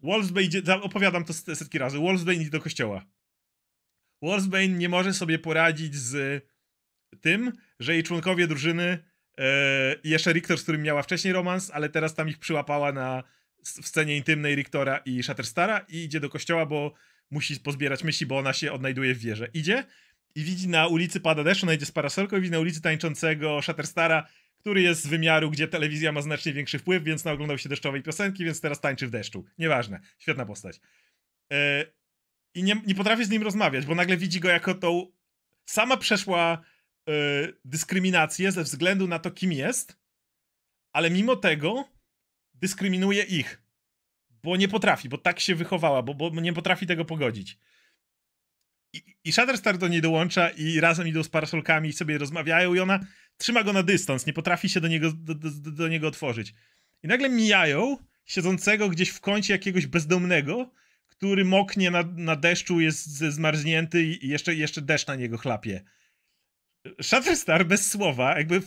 Wolfsbane idzie, opowiadam to setki razy, Wolfsbane idzie do kościoła. Wolfsbane nie może sobie poradzić z tym, że jej członkowie drużyny, yy, jeszcze Riktor, z którym miała wcześniej romans, ale teraz tam ich przyłapała na, w scenie intymnej Riktora i Shatterstara i idzie do kościoła, bo musi pozbierać myśli, bo ona się odnajduje w wierze. Idzie i widzi na ulicy pada deszcz, ona idzie z parasolką i widzi na ulicy tańczącego Shutterstara, który jest z wymiaru, gdzie telewizja ma znacznie większy wpływ, więc naoglądał się deszczowej piosenki, więc teraz tańczy w deszczu. Nieważne, świetna postać. Yy, I nie, nie potrafi z nim rozmawiać, bo nagle widzi go jako tą... Sama przeszła yy, dyskryminację ze względu na to, kim jest, ale mimo tego dyskryminuje ich, bo nie potrafi, bo tak się wychowała, bo, bo nie potrafi tego pogodzić i, Shatterstar do niej dołącza i razem idą z parasolkami i sobie rozmawiają i ona trzyma go na dystans, nie potrafi się do niego, do, do, do niego otworzyć. I nagle mijają siedzącego gdzieś w kącie jakiegoś bezdomnego, który moknie na, na deszczu, jest zmarznięty i jeszcze, jeszcze deszcz na niego chlapie. Shatterstar bez słowa jakby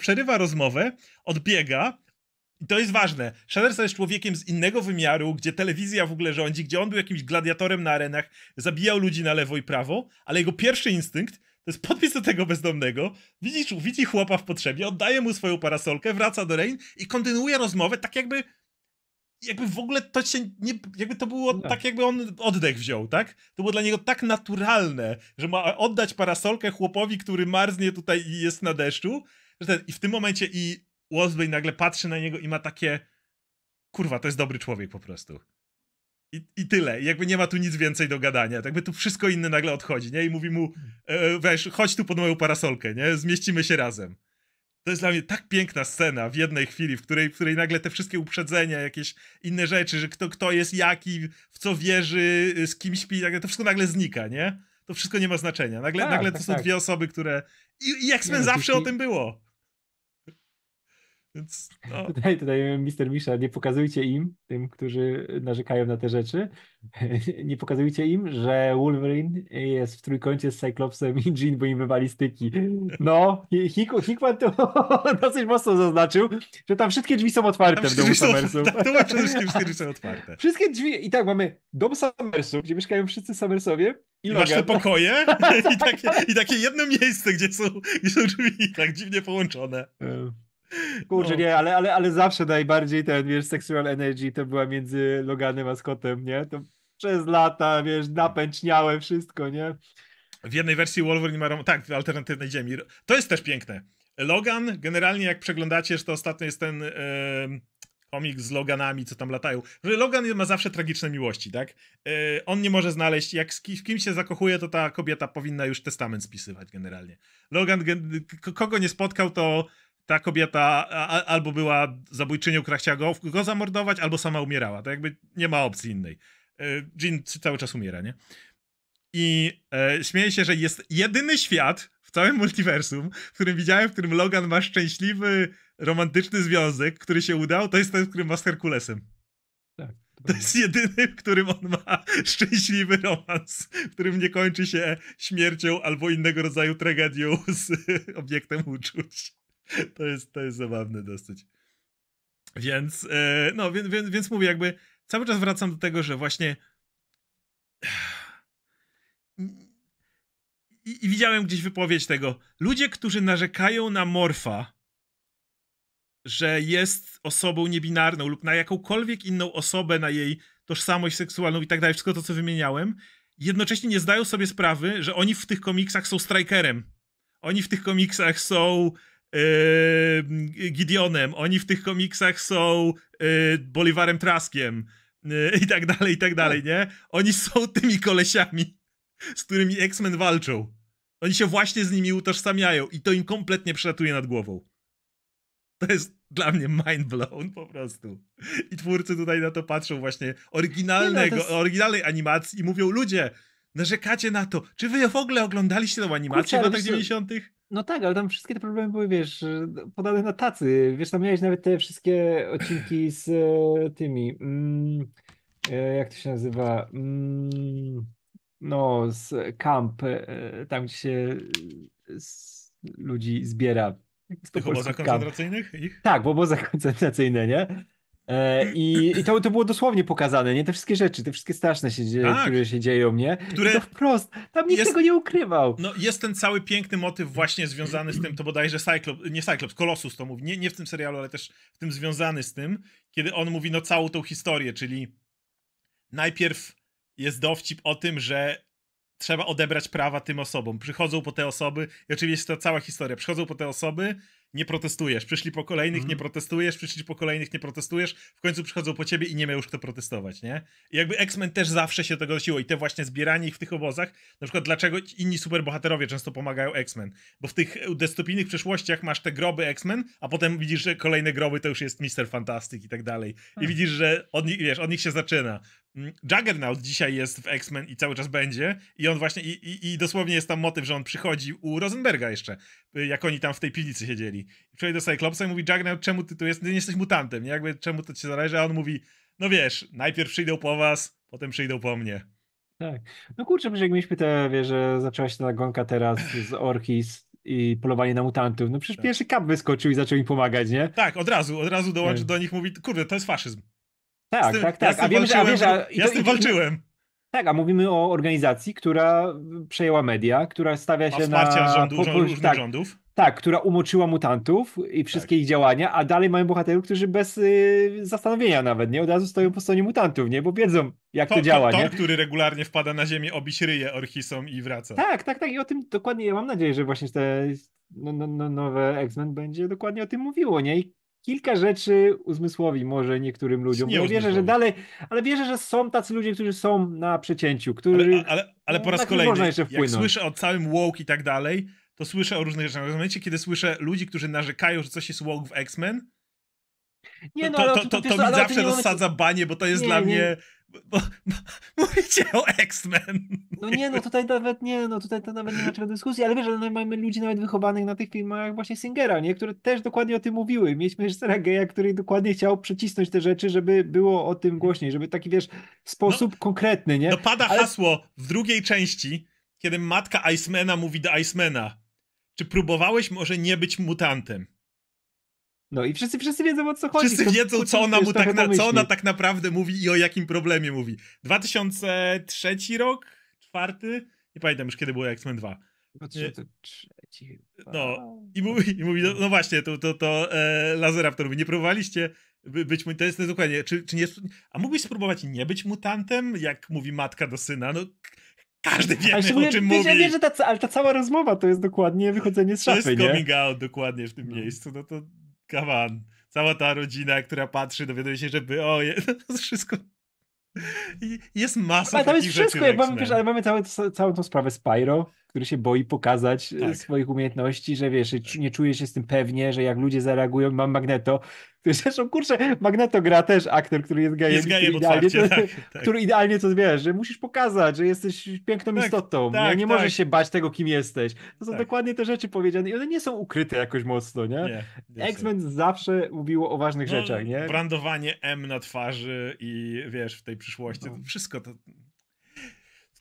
przerywa rozmowę, odbiega, i to jest ważne. Shatterstar jest człowiekiem z innego wymiaru, gdzie telewizja w ogóle rządzi, gdzie on był jakimś gladiatorem na arenach, zabijał ludzi na lewo i prawo, ale jego pierwszy instynkt to jest podpis do tego bezdomnego, widzi chłopa w potrzebie, oddaje mu swoją parasolkę, wraca do Rain i kontynuuje rozmowę tak jakby jakby w ogóle to się nie, jakby to było no. tak jakby on oddech wziął, tak? To było dla niego tak naturalne, że ma oddać parasolkę chłopowi, który marznie tutaj i jest na deszczu, że ten, i w tym momencie i Wolfsbane nagle patrzy na niego i ma takie kurwa, to jest dobry człowiek po prostu. I, I tyle. I jakby nie ma tu nic więcej do gadania. Jakby tu wszystko inne nagle odchodzi, nie? I mówi mu, e, weź, chodź tu pod moją parasolkę, nie? Zmieścimy się razem. To jest dla mnie tak piękna scena w jednej chwili, w której, w której nagle te wszystkie uprzedzenia, jakieś inne rzeczy, że kto, kto jest jaki, w co wierzy, y, z kim śpi, nagle, tak to wszystko nagle znika, nie? To wszystko nie ma znaczenia. Nagle, tak, nagle to tak, są tak. dwie osoby, które... I, i x zawsze znaczy, o tym było. Więc, no. tutaj, tutaj Mister Misza, nie pokazujcie im, tym, którzy narzekają na te rzeczy, nie pokazujcie im, że Wolverine jest w trójkącie z Cyclopsem i Jean, bo im wywali styki. No, Hick, Hickman to dosyć mocno zaznaczył, że tam wszystkie drzwi są otwarte tam w domu Summersu. Tak, przede wszystkim wszystkie drzwi są otwarte. Wszystkie drzwi, i tak mamy dom Summersu, gdzie mieszkają wszyscy Summersowie, i, I masz te pokoje i takie, i takie jedno miejsce, gdzie są, gdzie są drzwi tak dziwnie połączone. E, Kurczę, no. nie, ale, ale, ale zawsze najbardziej ten, wiesz, sexual energy to była między Loganem a Scottem, nie? To przez lata, wiesz, no. napęczniałe wszystko, nie? W jednej wersji Wolverine ma, tak, w alternatywnej ziemi. To jest też piękne. Logan, generalnie jak przeglądacie, że to ostatnio jest ten e, komik z Loganami, co tam latają. Logan ma zawsze tragiczne miłości, tak? E, on nie może znaleźć, jak z kim się zakochuje, to ta kobieta powinna już testament spisywać generalnie. Logan, kogo nie spotkał, to ta kobieta a, albo była zabójczynią, która chciała go, go zamordować, albo sama umierała. To jakby nie ma opcji innej. E, Jean cały czas umiera, nie? I e, śmieję się, że jest jedyny świat w całym multiversum, w którym widziałem, w którym Logan ma szczęśliwy, romantyczny związek, który się udał, to jest ten, w którym ma z Herkulesem. Tak. To jest jedyny, w którym on ma szczęśliwy romans, w którym nie kończy się śmiercią albo innego rodzaju tragedią z obiektem uczuć. To jest, to jest zabawne dosyć. Więc, e, no, więc, więc, więc mówię, jakby cały czas wracam do tego, że właśnie. I, I, widziałem gdzieś wypowiedź tego. Ludzie, którzy narzekają na Morfa, że jest osobą niebinarną lub na jakąkolwiek inną osobę, na jej tożsamość seksualną i tak dalej, wszystko to, co wymieniałem, jednocześnie nie zdają sobie sprawy, że oni w tych komiksach są strikerem. Oni w tych komiksach są Gideonem, oni w tych komiksach są e, Bolivarem Traskiem e, i tak dalej, i tak dalej, nie? Oni są tymi kolesiami, z którymi X-Men walczą. Oni się właśnie z nimi utożsamiają i to im kompletnie przelatuje nad głową. To jest dla mnie mind blown po prostu. I twórcy tutaj na to patrzą właśnie oryginalnego, no, jest... oryginalnej animacji i mówią, ludzie, narzekacie na to, czy wy w ogóle oglądaliście tą animację Kurczę, w latach 90 no tak, ale tam wszystkie te problemy były, wiesz, podane na tacy. Wiesz, tam miałeś nawet te wszystkie odcinki z e, tymi. Mm, e, jak to się nazywa? Mm, no, z camp, e, tam gdzie się z ludzi zbiera. Tych obozach koncentracyjnych? Ich? Tak, w obozach koncentracyjnych, nie? E, I, i to, to było dosłownie pokazane, nie? Te wszystkie rzeczy, te wszystkie straszne, się tak, które się dzieją, nie? Które I to wprost, tam nikt jest, tego nie ukrywał. No jest ten cały piękny motyw właśnie związany z tym, to bodajże Cyclops, nie Cyclops, Colossus to mówi, nie, nie w tym serialu, ale też w tym związany z tym, kiedy on mówi no całą tą historię, czyli najpierw jest dowcip o tym, że trzeba odebrać prawa tym osobom. Przychodzą po te osoby i oczywiście to cała historia, przychodzą po te osoby, nie protestujesz. Przyszli po kolejnych, mm. nie mhm. protestujesz, przyszli po kolejnych, nie protestujesz. W końcu przychodzą po ciebie i nie ma już kto protestować, nie? I jakby X-Men też zawsze się tego nosiło i te właśnie zbieranie ich w tych obozach, na przykład dlaczego inni superbohaterowie często pomagają X-Men? Bo w tych dystopijnych przeszłościach masz te groby X-Men, a potem widzisz, że kolejne groby to już jest Mister Fantastic i tak dalej. I widzisz, że od nich, wiesz, od nich się zaczyna. Mm, Juggernaut dzisiaj jest w X-Men i cały czas będzie. I on właśnie, i, i, i, dosłownie jest tam motyw, że on przychodzi u Rosenberga jeszcze, y, jak oni tam w tej piwnicy siedzieli. I przychodzi do Cyclopsa i mówi, Juggernaut, czemu ty tu jest, ty nie jesteś mutantem, nie? Jakby, czemu to cię zależy? A on mówi, no wiesz, najpierw przyjdą po was, potem przyjdą po mnie. Tak. No kurczę, że jak mieliśmy te, wiesz, że zaczęła się ta gonka teraz z Orchis i polowanie na mutantów, no przecież tak. pierwszy kap wyskoczył i zaczął im pomagać, nie? Tak, od razu, od razu dołączył tak. do nich, mówi, kurde, to jest faszyzm. Tak, tym, tak, tak. Ja a wiem, że, a wiesz, a, ja z tym walczyłem. Tak, a mówimy o organizacji, która przejęła media, która stawia się na... Rządu, tak, rządów. Tak, która umoczyła mutantów i wszystkie tak. ich działania, a dalej mamy bohaterów, którzy bez y, zastanowienia nawet, nie? Od razu stoją po stronie mutantów, nie? Bo wiedzą, jak to, to działa, to, to, który regularnie wpada na ziemię, obić ryje Orchisom i wraca. Tak, tak, tak. I o tym dokładnie, ja mam nadzieję, że właśnie te no, no, no, nowe X-Men będzie dokładnie o tym mówiło, nie? I kilka rzeczy uzmysłowi może niektórym ludziom. Nie wierzę, że dalej, ale wierzę, że są tacy ludzie, którzy są na przecięciu, którzy. Ale, ale, ale po raz kolejny, można jeszcze jak słyszę o całym woke i tak dalej, to słyszę o różnych rzeczach. W momencie, kiedy słyszę ludzi, którzy narzekają, że coś jest woke w X-Men, nie, no, to, to, to, to, mi zawsze rozsadza banie, bo to jest dla mnie bo, bo mówicie o X-Men. No nie, no tutaj nawet nie, no tutaj to nawet nie ma czego dyskusji, ale wiesz, że no, mamy ludzi nawet wychowanych na tych filmach właśnie Singera, nie, które też dokładnie o tym mówiły. Mieliśmy reżysera geja, który dokładnie chciał przycisnąć te rzeczy, żeby było o tym głośniej, żeby taki, wiesz, sposób no, konkretny, nie? No pada ale... hasło w drugiej części, kiedy matka Icemana mówi do Icemana, czy próbowałeś może nie być mutantem? No i wszyscy, wszyscy wiedzą o co chodzi. Wszyscy wiedzą, co ona, mu tak, na, co ona tak naprawdę mówi i o jakim problemie mówi. 2003 rok, czwarty, nie pamiętam już kiedy było X-Men 2. 2003. No i mówi, i mówi no, no właśnie, to, to, to e, Lazeraptor mówi, nie próbowaliście być mutantem, to jest dokładnie, czy, czy nie, a mógłbyś spróbować nie być mutantem, jak mówi matka do syna, no każdy wie, o czym wiesz, mówi. Ja wiem, że ta, ale ta cała rozmowa to jest dokładnie wychodzenie z szafy, To jest coming nie? out dokładnie w tym no. miejscu, no to come on. Cała ta rodzina, która patrzy, dowiaduje się, żeby o, jest wszystko i jest masa ale tam jest wszystko, jak mamy, wiesz, ale mamy całe, całą tą sprawę Spyro, który się boi pokazać e, tak. swoich umiejętności, że wiesz, tak. nie czuję się z tym pewnie, że jak ludzie zareagują, mam magneto. Zresztą, kurczę, magneto gra też aktor, który jest gejem. Jest gejem który, idealnie, tak, to, tak. który idealnie to wie, że musisz pokazać, że jesteś piękną tak, istotą. nie, tak, nie możesz się bać tego, kim jesteś. To są dokładnie te rzeczy powiedziane i one nie są ukryte jakoś mocno, nie? nie X-Men zawsze mówiło o ważnych no, rzeczach, nie? Brandowanie M na twarzy i wiesz, w tej przyszłości, no. to wszystko to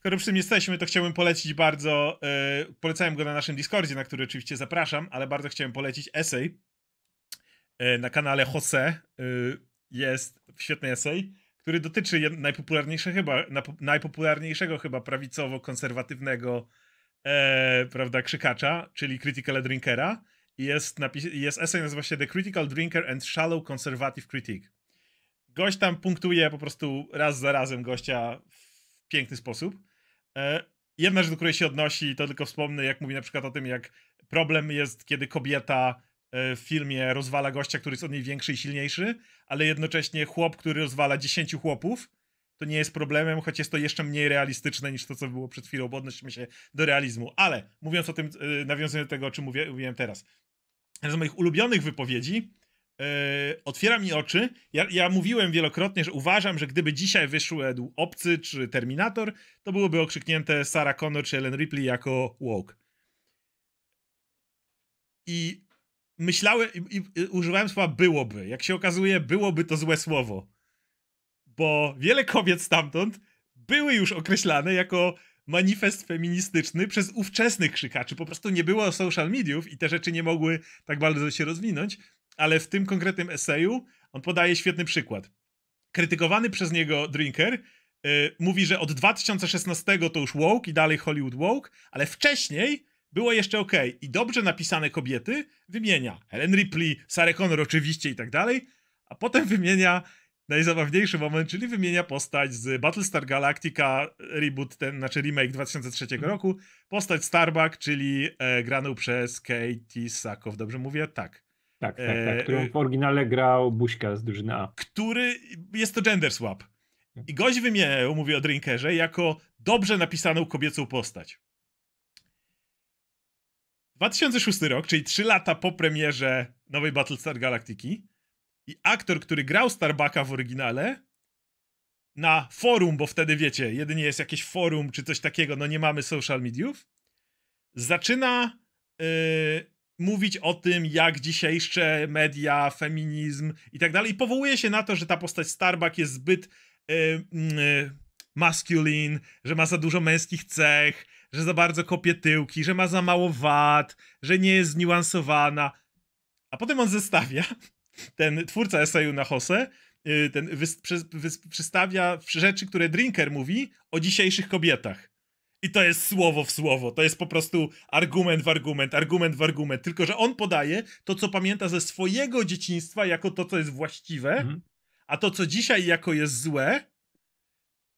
skoro przy tym jesteśmy, to chciałbym polecić bardzo, yy, polecałem go na naszym Discordzie, na który oczywiście zapraszam, ale bardzo chciałem polecić esej yy, na kanale Jose. Yy, jest świetny esej, który dotyczy najpopularniejszego chyba, najpopularniejszego chyba prawicowo-konserwatywnego prawda, krzykacza, czyli Critical Drinkera. Jest, jest esej, nazywa się The Critical Drinker and Shallow Conservative Critique. Gość tam punktuje po prostu raz za razem gościa w piękny sposób. E, jedna rzecz, do której się odnosi, to tylko wspomnę, jak mówi na przykład o tym, jak problem jest, kiedy kobieta e, w filmie rozwala gościa, który jest od niej większy i silniejszy, ale jednocześnie chłop, który rozwala 10 chłopów, to nie jest problemem, choć jest to jeszcze mniej realistyczne niż to, co było przed chwilą, bo odnosimy się do realizmu. Ale mówiąc o tym, e, nawiązując do tego, o czym mówię, mówiłem teraz. Z moich ulubionych wypowiedzi Yy, otwiera mi oczy. Ja, ja, mówiłem wielokrotnie, że uważam, że gdyby dzisiaj wyszedł Obcy czy Terminator, to byłoby okrzyknięte Sarah Connor czy Ellen Ripley jako woke. I myślałem, i, i, używałem słowa byłoby. Jak się okazuje, byłoby to złe słowo. Bo wiele kobiet stamtąd były już określane jako manifest feministyczny przez ówczesnych krzykaczy. Po prostu nie było social mediów i te rzeczy nie mogły tak bardzo się rozwinąć ale w tym konkretnym eseju on podaje świetny przykład. Krytykowany przez niego Drinker yy, mówi, że od 2016 to już woke i dalej Hollywood woke, ale wcześniej było jeszcze ok. I dobrze napisane kobiety wymienia Helen Ripley, Sarah Connor oczywiście i tak dalej, a potem wymienia najzabawniejszy moment, czyli wymienia postać z Battlestar Galactica reboot, ten, znaczy remake 2003 mhm. roku, postać Starbuck, czyli e, graną przez Katie Sackhoff, dobrze mówię? Tak. Tak, tak, e, tak. Którą e, w oryginale grał Buśka z drużyny A. Który jest to gender swap. No. I gość wymieniał, mówi o Drinkerze, jako dobrze napisaną kobiecą postać. 2006 rok, czyli 3 lata po premierze nowej Battlestar Galactiki i aktor, który grał Starbucka w oryginale na forum, bo wtedy wiecie, jedynie jest jakieś forum czy coś takiego, no nie mamy social mediów, zaczyna yy, mówić o tym, jak dzisiejsze media, feminizm i tak dalej. I powołuje się na to, że ta postać Starbuck jest zbyt e, maskulin, mm, e, masculine, że ma za dużo męskich cech, że za bardzo kopie tyłki, że ma za mało wad, że nie jest zniuansowana. A potem on zestawia, ten twórca eseju na Hose, y, ten wys, przy, przystawia rzeczy, które Drinker mówi o dzisiejszych kobietach. I to jest słowo w słowo. To jest po prostu argument w argument, argument w argument. Tylko, że on podaje to, co pamięta ze swojego dzieciństwa, jako to, co jest właściwe, mhm. a to, co dzisiaj jako jest złe.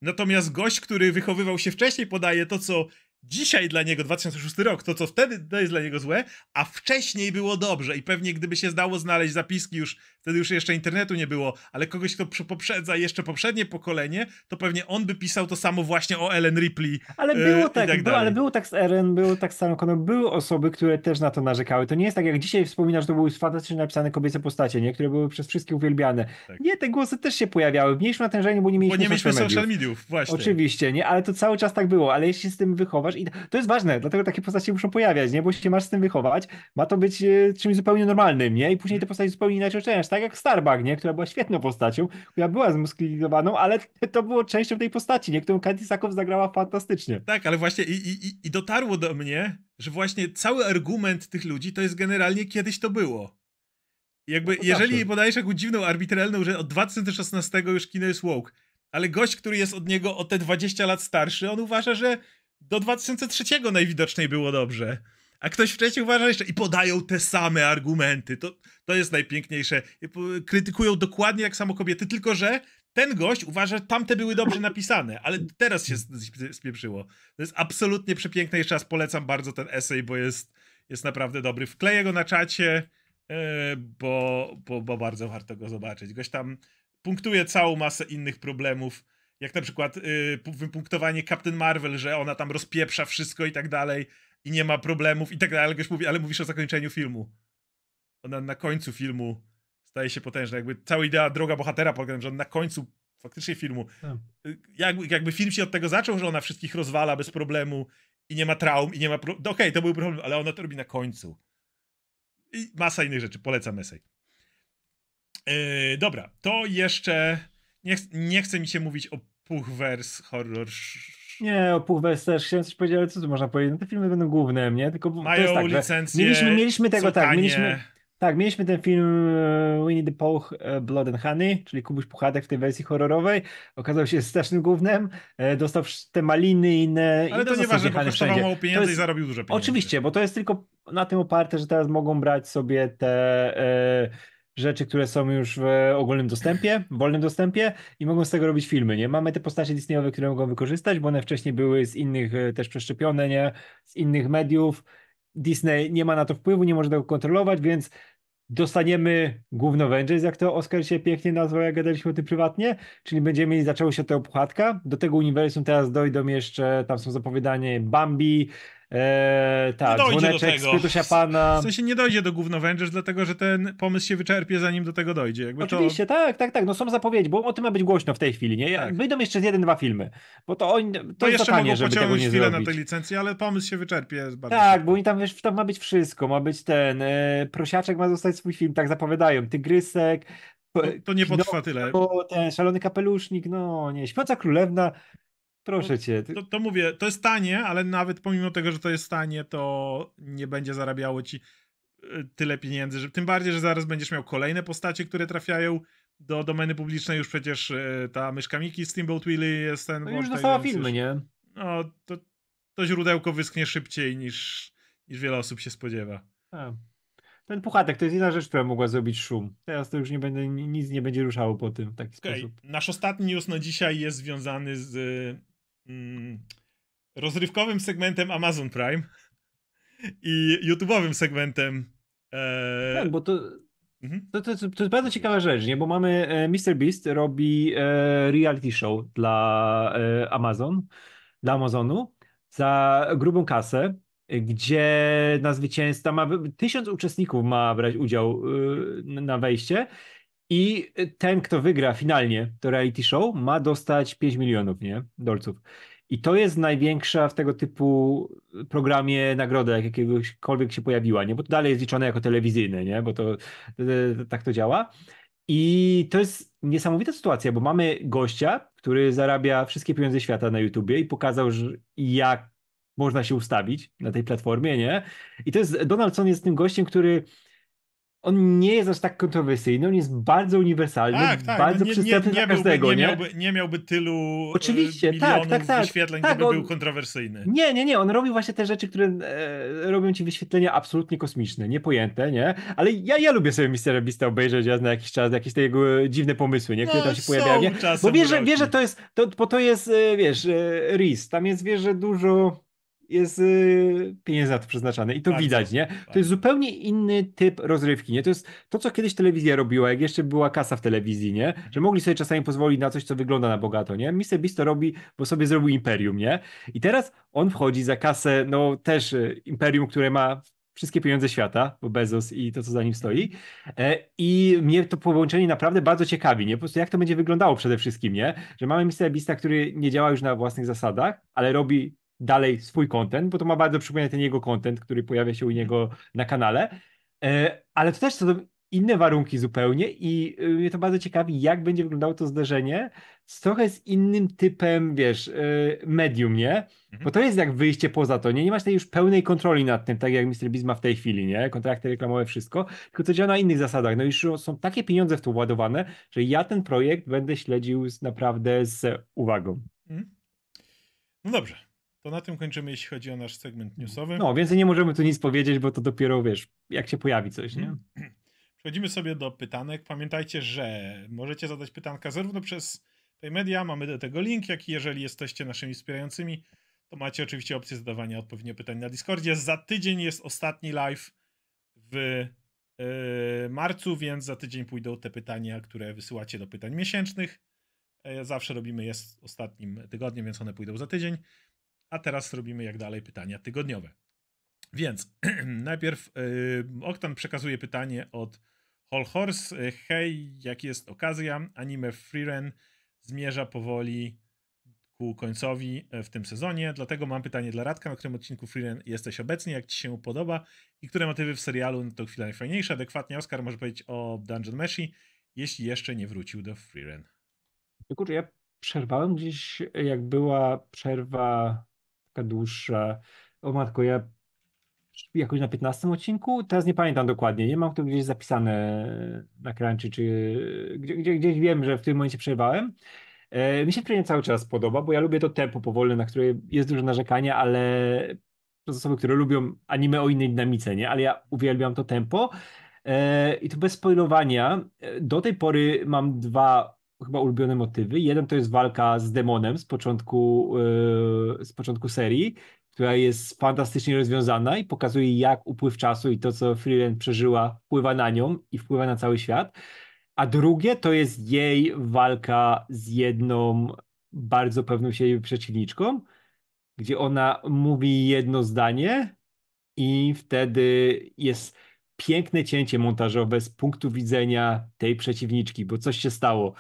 Natomiast gość, który wychowywał się wcześniej, podaje to, co dzisiaj dla niego 2006 rok, to co wtedy to jest dla niego złe, a wcześniej było dobrze i pewnie gdyby się zdało znaleźć zapiski już, wtedy już jeszcze internetu nie było, ale kogoś, kto poprzedza jeszcze poprzednie pokolenie, to pewnie on by pisał to samo właśnie o Ellen Ripley. Ale e, było yy, tak, tak było, ale było tak z Ellen, było tak z Sarah Connor, były osoby, które też na to narzekały. To nie jest tak, jak dzisiaj wspominasz, że to były fantastycznie napisane kobiece postacie, nie? Które były przez wszystkich uwielbiane. Tak. Nie, te głosy też się pojawiały mniejszym natężeniu, bo nie mieliśmy, bo nie mieliśmy social, social mediów. właśnie. Oczywiście, nie? Ale to cały czas tak było, ale jeśli z tym wychować, wychowasz. I to jest ważne, dlatego takie postacie muszą pojawiać, nie? Bo się masz z tym wychować, ma to być e, czymś zupełnie normalnym, nie? I później te mhm. postacie zupełnie inaczej oceniasz, tak jak Starbuck, nie? Która była świetną postacią, która była zmusklizowaną, ale to było częścią tej postaci, nie? Którą Katy Sakow zagrała fantastycznie. Tak, ale właśnie i, i, i dotarło do mnie, że właśnie cały argument tych ludzi to jest generalnie kiedyś to było. Jakby, no jeżeli zawsze. podajesz jakąś dziwną, arbitralną, że od 2016 już kino jest woke, ale gość, który jest od niego o te 20 lat starszy, on uważa, że do 2003 najwidoczniej było dobrze. A ktoś wcześniej uważa jeszcze i podają te same argumenty. To, to jest najpiękniejsze. Krytykują dokładnie jak samo kobiety, tylko że ten gość uważa, że tamte były dobrze napisane, ale teraz się spieprzyło. To jest absolutnie przepiękne. Jeszcze raz polecam bardzo ten esej, bo jest, jest naprawdę dobry. Wkleję go na czacie, e, bo, bo, bo bardzo warto go zobaczyć. Gość tam punktuje całą masę innych problemów jak na przykład y, wypunktowanie Captain Marvel, że ona tam rozpieprza wszystko i tak dalej i nie ma problemów i tak dalej, ale mówi, ale mówisz o zakończeniu filmu. Ona na końcu filmu staje się potężna, jakby cała idea droga bohatera polega że on na końcu faktycznie filmu, tak. y, jakby, jakby film się od tego zaczął, że ona wszystkich rozwala bez problemu i nie ma traum i nie ma, pro... No okej, okay, to był problem, ale ona to robi na końcu. I masa innych rzeczy, polecam Mesej. Yy, dobra, to jeszcze nie, ch nie chce mi się mówić o puch wers horror. Nie, o puch wers też chciałem coś powiedzieć, ale co tu można powiedzieć? No te filmy będą główne, nie? Tylko Mają to tak, licencję, mieliśmy, mieliśmy tego tak, mieliśmy, tak, mieliśmy ten film Winnie the Pooh e, Blood and Honey, czyli Kubuś Puchatek w tej wersji horrorowej. Okazał się strasznym głównym. E, dostał te maliny i inne. Ale to to nieważne, bo kosztował mało pieniędzy jest, i zarobił dużo pieniędzy. Oczywiście, bo to jest tylko na tym oparte, że teraz mogą brać sobie te... E, rzeczy, które są już w ogólnym dostępie, w wolnym dostępie i mogą z tego robić filmy, nie? Mamy te postacie Disneyowe, które mogą wykorzystać, bo one wcześniej były z innych e, też przeszczepione, nie? Z innych mediów. Disney nie ma na to wpływu, nie może tego kontrolować, więc dostaniemy główno Avengers, jak to Oscar się pięknie nazwał, jak gadaliśmy o tym prywatnie, czyli będziemy mieli, zaczęło się to obchłatka, do tego uniwersum teraz dojdą jeszcze, tam są zapowiadanie Bambi, Eee, tak, nie dojdzie do tego. Pana. W sensie nie dojdzie do Gówno Avengers, dlatego że ten pomysł się wyczerpie, zanim do tego dojdzie. Jakby Oczywiście, to... tak, tak, tak. No są zapowiedzi, bo o tym ma być głośno w tej chwili, nie? Ja, tak. Wyjdą jeszcze z jeden, dwa filmy, bo to oni. To, jest jeszcze tanie, mogą pociągnąć chwilę na tej licencji, ale pomysł się wyczerpie. Bardzo tak, szybko. bo oni tam, wiesz, tam ma być wszystko. Ma być ten. E, prosiaczek ma zostać swój film, tak zapowiadają. Tygrysek. To, to nie potrwa tyle. Bo ten szalony kapelusznik, no nie. Śpiąca królewna. Proszę cię. To, to, mówię, to jest tanie, ale nawet pomimo tego, że to jest tanie, to nie będzie zarabiało ci y, tyle pieniędzy. Że, tym bardziej, że zaraz będziesz miał kolejne postacie, które trafiają do domeny publicznej. Już przecież y, ta myszka Miki z Steamboat Willy jest ten... No już dostała filmy, nie? No, to, to źródełko wyschnie szybciej niż, niż wiele osób się spodziewa. A. Ten puchatek to jest jedna rzecz, która mogła zrobić szum. Teraz to już nie będę, nic nie będzie ruszało po tym w taki okay. sposób. Nasz ostatni news na dzisiaj jest związany z Mm, rozrywkowym segmentem Amazon Prime i YouTube'owym segmentem. E... Tak, bo to, mhm. to, to, to, jest bardzo ciekawa rzecz, nie? bo mamy e, Mr. Beast robi e, reality show dla e, Amazon, dla Amazonu za grubą kasę gdzie na zwycięzca ma tysiąc uczestników ma brać udział na wejście i y, ten, kto wygra finalnie to reality show, ma dostać 5 milionów nie? dolców. I to jest największa w tego typu y, programie nagroda, jak jakiegokolwiek się pojawiła, nie? bo to dalej jest liczone jako telewizyjne, nie? bo to, y, tak to działa. I to jest niesamowita sytuacja, bo mamy gościa, który zarabia wszystkie pieniądze świata na YouTubie i pokazał, że jak można się ustawić na tej platformie, nie? I to jest, Donaldson jest tym gościem, który on nie jest aż tak kontrowersyjny, on jest bardzo uniwersalny, tak, tak. bardzo nie, przystępny nie, nie, dla każdego. nie, Miałby, nie miałby tylu e, Oczywiście, tak, tak, tak, wyświetleń, tak, gdyby on, był kontrowersyjny. Nie, nie, nie, on robi właśnie te rzeczy, które e, robią ci wyświetlenia absolutnie kosmiczne, niepojęte, nie? Ale ja, ja lubię sobie Mr. Beasta obejrzeć ja na jakiś czas, jakieś te jego dziwne pomysły, nie? Które no, tam się pojawiają, nie? Bo wiesz, wiesz, że to jest, to, bo to jest, e, wiesz, e, RIS, tam jest, wiesz, że dużo jest y, pieniędzy na to przeznaczane i to tak, widać, nie? Tak. To jest zupełnie inny typ rozrywki, nie? To jest to, co kiedyś telewizja robiła, jak jeszcze była kasa w telewizji, nie? Mhm. Że mogli sobie czasami pozwolić na coś, co wygląda na bogato, nie? Mr. Beast to robi, bo sobie zrobił imperium, nie? I teraz on wchodzi za kasę, no też y, imperium, które ma wszystkie pieniądze świata, bo Bezos i to, co za nim stoi. Mhm. E, I mnie to połączenie naprawdę bardzo ciekawi, nie? Po prostu jak to będzie wyglądało przede wszystkim, nie? Że mamy Mr. Beasta, który nie działa już na własnych zasadach, ale robi dalej swój content, bo to ma bardzo przypominać ten jego content, który pojawia się u niego na kanale. E, ale to też są inne warunki zupełnie i y, mnie to bardzo ciekawi, jak będzie wyglądało to zderzenie z trochę z innym typem, wiesz, e, medium, nie? Mhm. Bo to jest jak wyjście poza to, nie? Nie masz tej już pełnej kontroli nad tym, tak jak Mr. Bizma w tej chwili, nie? Kontrakty reklamowe, wszystko, tylko to działa na innych zasadach. No i już są takie pieniądze w to ładowane, że ja ten projekt będę śledził z, naprawdę z uwagą. Mhm. No dobrze, to na tym kończymy, jeśli chodzi o nasz segment newsowy. No, więcej nie możemy tu nic powiedzieć, bo to dopiero wiesz, jak się pojawi coś, nie? Przechodzimy sobie do pytanek. Pamiętajcie, że możecie zadać pytanka zarówno przez PayMedia, mamy do tego link, jak i jeżeli jesteście naszymi wspierającymi, to macie oczywiście opcję zadawania odpowiednio pytań na Discordzie. Za tydzień jest ostatni live w yy, marcu, więc za tydzień pójdą te pytania, które wysyłacie do pytań miesięcznych. E, zawsze robimy jest ostatnim tygodniem, więc one pójdą za tydzień. A teraz robimy jak dalej pytania tygodniowe. Więc najpierw yy, Oktan przekazuje pytanie od Hall Horse. Hej, jak jest okazja, anime Freeren zmierza powoli ku końcowi e, w tym sezonie, dlatego mam pytanie dla Radka, na którym odcinku Freeren jesteś obecnie, jak ci się podoba i które motywy w serialu to chwila najfajniejsze? Adekwatnie Oscar może powiedzieć o Dungeon Meshi, jeśli jeszcze nie wrócił do Freeren. Kurczę, ja przerwałem gdzieś, jak była przerwa dłuższa. dłuższe. O matko, ja jakoś na 15 odcinku, teraz nie pamiętam dokładnie, nie mam to gdzieś zapisane na Crunchy, czy gdzie, gdzieś wiem, że w tym momencie przerwałem. E, mi się trenie cały czas podoba, bo ja lubię to tempo powolne, na które jest dużo narzekania, ale przez osoby, które lubią anime o innej dynamice, nie? Ale ja uwielbiam to tempo. E, I to bez spoilowania, e, do tej pory mam dwa chyba ulubione motywy. Jeden to jest walka z demonem z początku, e, z początku serii, która jest fantastycznie rozwiązana i pokazuje, jak upływ czasu i to, co Freeland przeżyła, wpływa na nią i wpływa na cały świat. A drugie to jest jej walka z jedną bardzo pewną siebie przeciwniczką, gdzie ona mówi jedno zdanie i wtedy jest piękne cięcie montażowe z punktu widzenia tej przeciwniczki, bo coś się stało.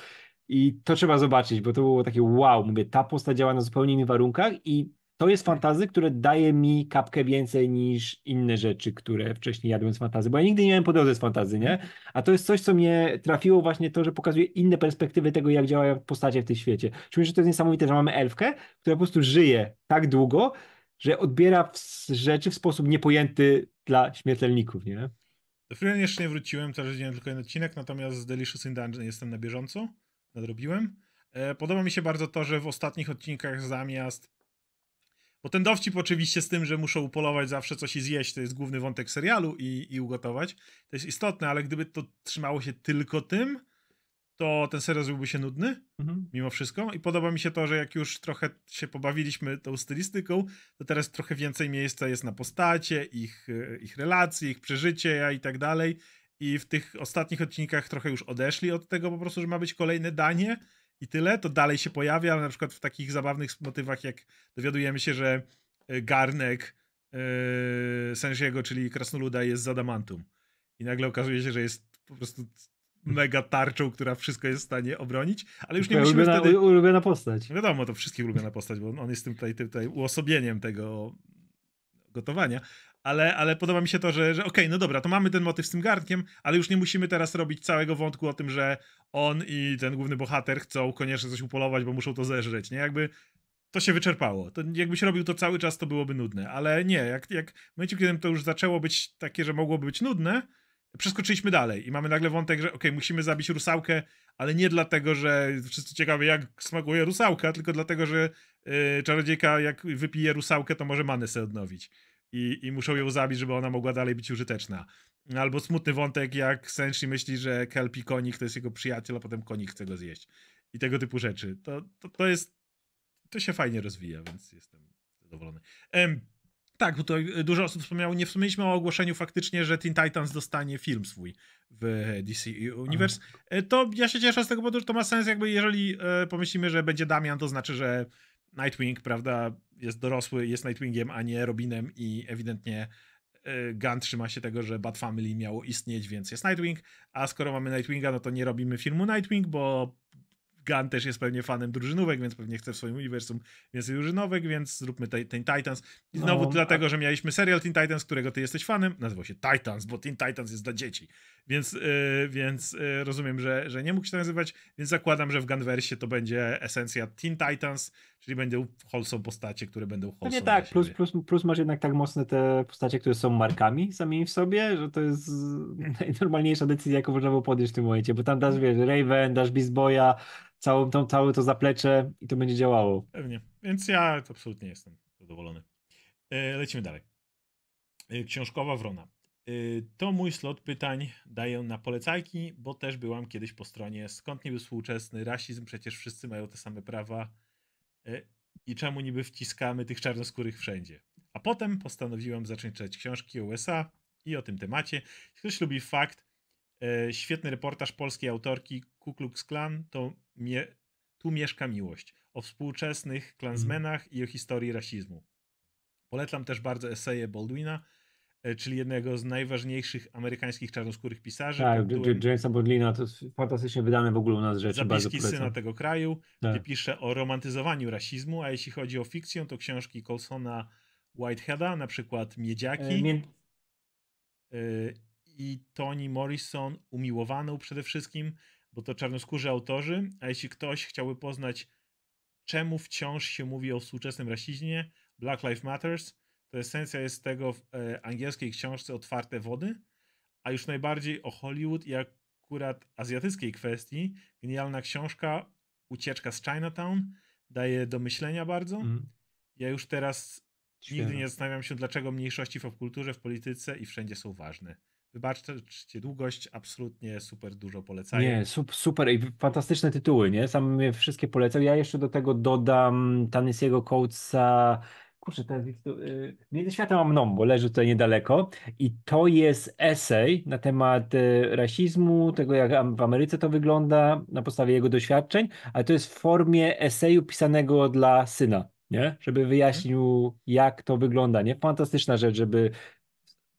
I to trzeba zobaczyć, bo to było takie wow, mówię, ta postać działa na zupełnie innych warunkach i to jest fantazy, które daje mi kapkę więcej niż inne rzeczy, które wcześniej jadłem z fantazy, bo ja nigdy nie miałem po drodze z fantazy, nie? A to jest coś, co mnie trafiło właśnie to, że pokazuje inne perspektywy tego, jak działają postacie w tym świecie. Czuję, że to jest niesamowite, że mamy elfkę, która po prostu żyje tak długo, że odbiera rzeczy w sposób niepojęty dla śmiertelników, nie? Do Freeland jeszcze nie wróciłem, teraz widziałem tylko jeden odcinek, natomiast z Delicious in Dungeon jestem na bieżąco nadrobiłem. E, podoba mi się bardzo to, że w ostatnich odcinkach zamiast. Bo ten dowcip oczywiście z tym, że muszą upolować zawsze coś i zjeść, to jest główny wątek serialu i, i ugotować. To jest istotne, ale gdyby to trzymało się tylko tym, to ten serial byłby się nudny, mhm. mimo wszystko. I podoba mi się to, że jak już trochę się pobawiliśmy tą stylistyką, to teraz trochę więcej miejsca jest na postacie, ich, e, ich relacje, ich przeżycie i tak dalej i w tych ostatnich odcinkach trochę już odeszli od tego po prostu, że ma być kolejne danie i tyle, to dalej się pojawia, ale na przykład w takich zabawnych motywach, jak dowiadujemy się, że e, garnek yy, Sensiego, czyli krasnoluda jest z adamantum. I nagle okazuje się, że jest po prostu mega tarczą, która wszystko jest w stanie obronić, ale już nie musimy ulubiona, wtedy... Ulubiona postać. No wiadomo, to wszystkich ulubiona postać, bo on jest tym tutaj, tutaj uosobieniem tego gotowania, ale, ale podoba mi się to, że, że okej, okay, no dobra, to mamy ten motyw z tym garnkiem, ale już nie musimy teraz robić całego wątku o tym, że on i ten główny bohater chcą koniecznie coś upolować, bo muszą to zeżreć, nie? Jakby to się wyczerpało. To, jakbyś robił to cały czas, to byłoby nudne, ale nie, jak, jak w momencie, kiedy to już zaczęło być takie, że mogłoby być nudne, przeskoczyliśmy dalej i mamy nagle wątek, że ok, musimy zabić rusałkę, ale nie dlatego, że wszyscy ciekawe jak smakuje rusałka, tylko dlatego, że yy, czarodziejka jak wypije rusałkę, to może manę sobie odnowić i, i muszą ją zabić, żeby ona mogła dalej być użyteczna. Albo smutny wątek, jak Senshi myśli, że Kelpi konik to jest jego przyjaciel, a potem konik chce go zjeść. I tego typu rzeczy. To, to, to jest. To się fajnie rozwija, więc jestem zadowolony. Ehm, tak, bo tutaj dużo osób wspomniało, nie wspomnieliśmy o ogłoszeniu faktycznie, że Teen Titans dostanie film swój w DC Universe. E, to ja się cieszę z tego powodu, że to ma sens, jakby jeżeli e, pomyślimy, że będzie Damian, to znaczy, że Nightwing, prawda, jest dorosły, jest Nightwingiem, a nie Robinem i ewidentnie e, Gun trzyma się tego, że Bat Family miało istnieć, więc jest Nightwing, a skoro mamy Nightwinga, no to nie robimy filmu Nightwing, bo Gun też jest pewnie fanem drużynówek, więc pewnie chce w swoim uniwersum więcej drużynówek, więc zróbmy ten Titans. I znowu no, dlatego, a... że mieliśmy serial Teen Titans, którego ty jesteś fanem, nazywał się Titans, bo Teen Titans jest dla dzieci. Więc, yy, więc yy, rozumiem, że, że nie mógł się to nazywać, więc zakładam, że w Gunwersie to będzie esencja Teen Titans, czyli będą są postacie, które będą wholesome. Nie tak, plus, plus, plus masz jednak tak mocne te postacie, które są markami sami w sobie, że to jest mm. najnormalniejsza decyzja, jaką można było podjąć w tym momencie, bo tam dasz, mm. wiesz, Raven, dasz Beast Boya, całą tą, całe to zaplecze i to będzie działało. Pewnie, więc ja absolutnie jestem zadowolony. E, lecimy dalej. E, książkowa Wrona. E, to mój slot pytań daję na polecajki, bo też byłam kiedyś po stronie skąd niby współczesny rasizm, przecież wszyscy mają te same prawa E, i czemu niby wciskamy tych czarnoskórych wszędzie. A potem postanowiłem zacząć czytać książki o USA i o tym temacie. Jeśli ktoś lubi fakt, e, świetny reportaż polskiej autorki Ku Klux Klan to mie Tu mieszka miłość o współczesnych mhm. klansmenach i o historii rasizmu. Polecam też bardzo eseje Baldwina, E, czyli jednego z najważniejszych amerykańskich czarnoskórych pisarzy. Tak, tytułem... Jamesa Bodlina, to jest fantastycznie wydane w ogóle u nas rzeczy. Zapiski syna tego kraju, tak. gdzie pisze o romantyzowaniu rasizmu, a jeśli chodzi o fikcję, to książki Colsona Whiteheada, na przykład Miedziaki. E, e, I Toni Morrison, umiłowaną przede wszystkim, bo to czarnoskórzy autorzy, a jeśli ktoś chciałby poznać, czemu wciąż się mówi o współczesnym rasizmie, Black Lives Matters, to esencja jest tego w e, angielskiej książce Otwarte Wody, a już najbardziej o Hollywood i akurat azjatyckiej kwestii. Genialna książka Ucieczka z Chinatown daje do myślenia bardzo. Mm. Ja już teraz nigdy nie zastanawiam się, dlaczego mniejszości w kulturze, w polityce i wszędzie są ważne. Wybaczcie długość, absolutnie super dużo polecam. Nie, super i fantastyczne tytuły, nie? Sam mnie wszystkie polecał. Ja jeszcze do tego dodam Tanisiego Coatesa, kurczę, teraz y, Między światem a mną, bo leży tutaj niedaleko i to jest esej na temat y, rasizmu, tego jak w Ameryce to wygląda na podstawie jego doświadczeń, ale to jest w formie eseju pisanego dla syna, nie? Żeby mhm. wyjaśnił jak to wygląda, nie? Fantastyczna rzecz, żeby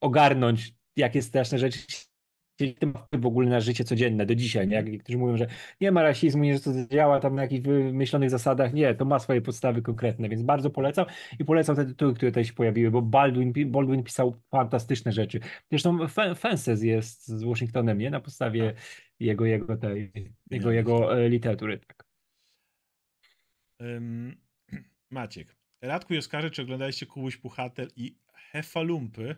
ogarnąć jakie straszne rzeczy to ma wpływ w ogóle na życie codzienne do dzisiaj, nie? Jak mhm. niektórzy mówią, że nie ma rasizmu, nie, że to działa tam na jakichś wymyślonych zasadach, nie, to ma swoje podstawy konkretne, więc bardzo polecam i polecam te tytuły, które tutaj się pojawiły, bo Baldwin, Baldwin pisał fantastyczne rzeczy. Zresztą Fences jest z Washingtonem, nie? Na podstawie tak. jego, jego, tej, jego, jego e, literatury, tak. Um, Maciek. Radku i Oskarze, czy oglądaliście Kubuś Puchatel i Hefalumpy?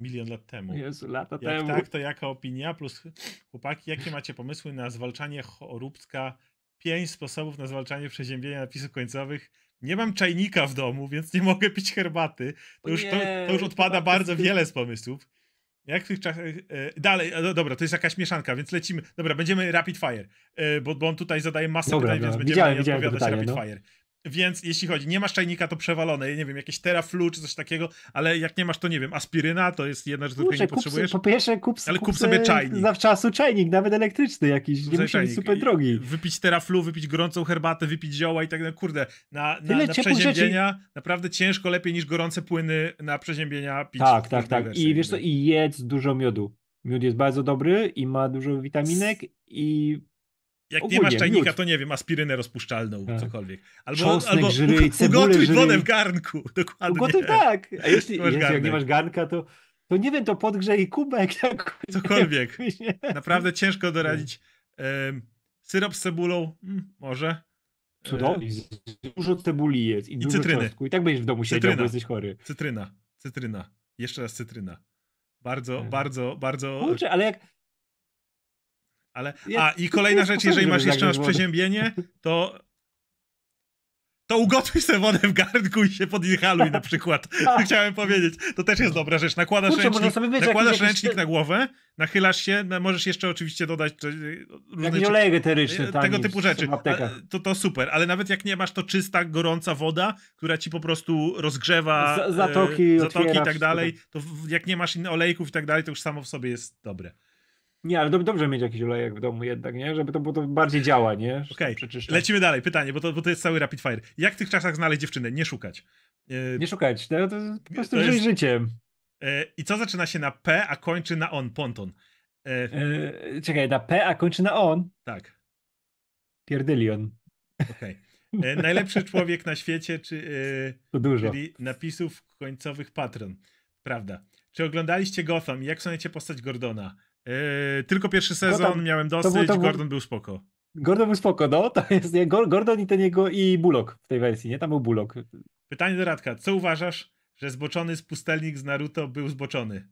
milion lat temu. Jezu, lata Jak temu. tak, to jaka opinia? Plus chłopaki, jakie macie pomysły na zwalczanie choróbska? Pięć sposobów na zwalczanie przeziębienia napisów końcowych. Nie mam czajnika w domu, więc nie mogę pić herbaty. To, już, nie, to, to już odpada bardzo wiele z pomysłów. Jak w tych czasach. E, e dalej, e, no, dobra, to jest jakaś mieszanka, więc lecimy. Dobra, będziemy rapid fire, e, bo, bo on tutaj zadaje masę dobra, pytań, więc będziemy widziałem, odpowiadać widziałem pytanie, rapid no. fire. Więc jeśli chodzi, nie masz czajnika, to przewalone, nie wiem, jakieś teraflu czy coś takiego, ale jak nie masz, to nie wiem, aspiryna to jest jedna rzecz, której nie potrzebujesz. Po pierwsze kup, ale kup, kup sobie czajnik. Zawczasu czajnik, nawet elektryczny jakiś, kup nie musi być super drogi. Wypić teraflu, wypić gorącą herbatę, wypić zioła i tak dalej. Kurde, na, na, na przeziębienia rzeczy... naprawdę ciężko, lepiej niż gorące płyny na przeziębienia pić. Tak, tak, tak. I wiesz co, i jedz dużo miodu. Miód jest bardzo dobry i ma dużo witaminek i jak Ogólnie, nie masz czajnika, miód. to nie wiem, aspirynę rozpuszczalną, tak. cokolwiek. Albo, albo ugotuj wodę w garnku, dokładnie. Ugotuj tak. A jeśli, jeśli jak nie masz garnka, to, to nie wiem, to podgrzej kubek. Jak... Cokolwiek. Naprawdę ciężko doradzić. Um, syrop z cebulą? Mm, może. Cudownie. Dużo cebuli jest i, I dużo cytryny. I tak będziesz w domu cytryna. bo jesteś chory. Cytryna. Cytryna. Jeszcze raz cytryna. Bardzo, hmm. bardzo, bardzo... Kurczę, ale jak ale, a i kolejna rzecz, jeżeli masz tak jeszcze masz przeziębienie, to to ugotuj sobie wodę w garnku i się podinhaluj na przykład. Chciałem powiedzieć. To też jest dobra rzecz. Nakładasz Kurczę, ręcznik, wiecie, nakładasz jakiś, ręcznik jakiś... na głowę, nachylasz się, na, no, możesz jeszcze oczywiście dodać y, różne rzeczy oleje eteryczne. Y, tego typu rzeczy. To, to super, ale nawet jak nie masz, to czysta, gorąca woda, która ci po prostu rozgrzewa Z, zatoki, e, zatoki i tak dalej. To jak nie masz innych olejków i tak dalej, to już samo w sobie jest dobre. Nie, ale dobrze mieć jakiś olejek w domu jednak, nie? Żeby to, bo to bardziej działa, nie? Okej, okay. lecimy dalej. Pytanie, bo to, bo to jest cały rapid fire. Jak w tych czasach znaleźć dziewczynę? Nie szukać. Yy... Nie szukać, no, to po prostu to żyć jest... życiem. Yy, I co zaczyna się na P, a kończy na on, ponton. Yy... czekaj, na P, a kończy na on? Tak. Pierdylion. Okej. Okay. najlepszy człowiek na świecie, czy... to dużo. Czyli napisów końcowych patron. Prawda. Czy oglądaliście Gotham? Jak sądzicie postać Gordona? Yy, tylko pierwszy no sezon tak. miałem dosyć, to był, to Gordon był... spoko. Gordon był spoko, no. To jest Gordon i ten jego i Bullock w tej wersji, nie? Tam był Bullock. Pytanie do Radka. Co uważasz, że zboczony Pustelnik z Naruto był zboczony?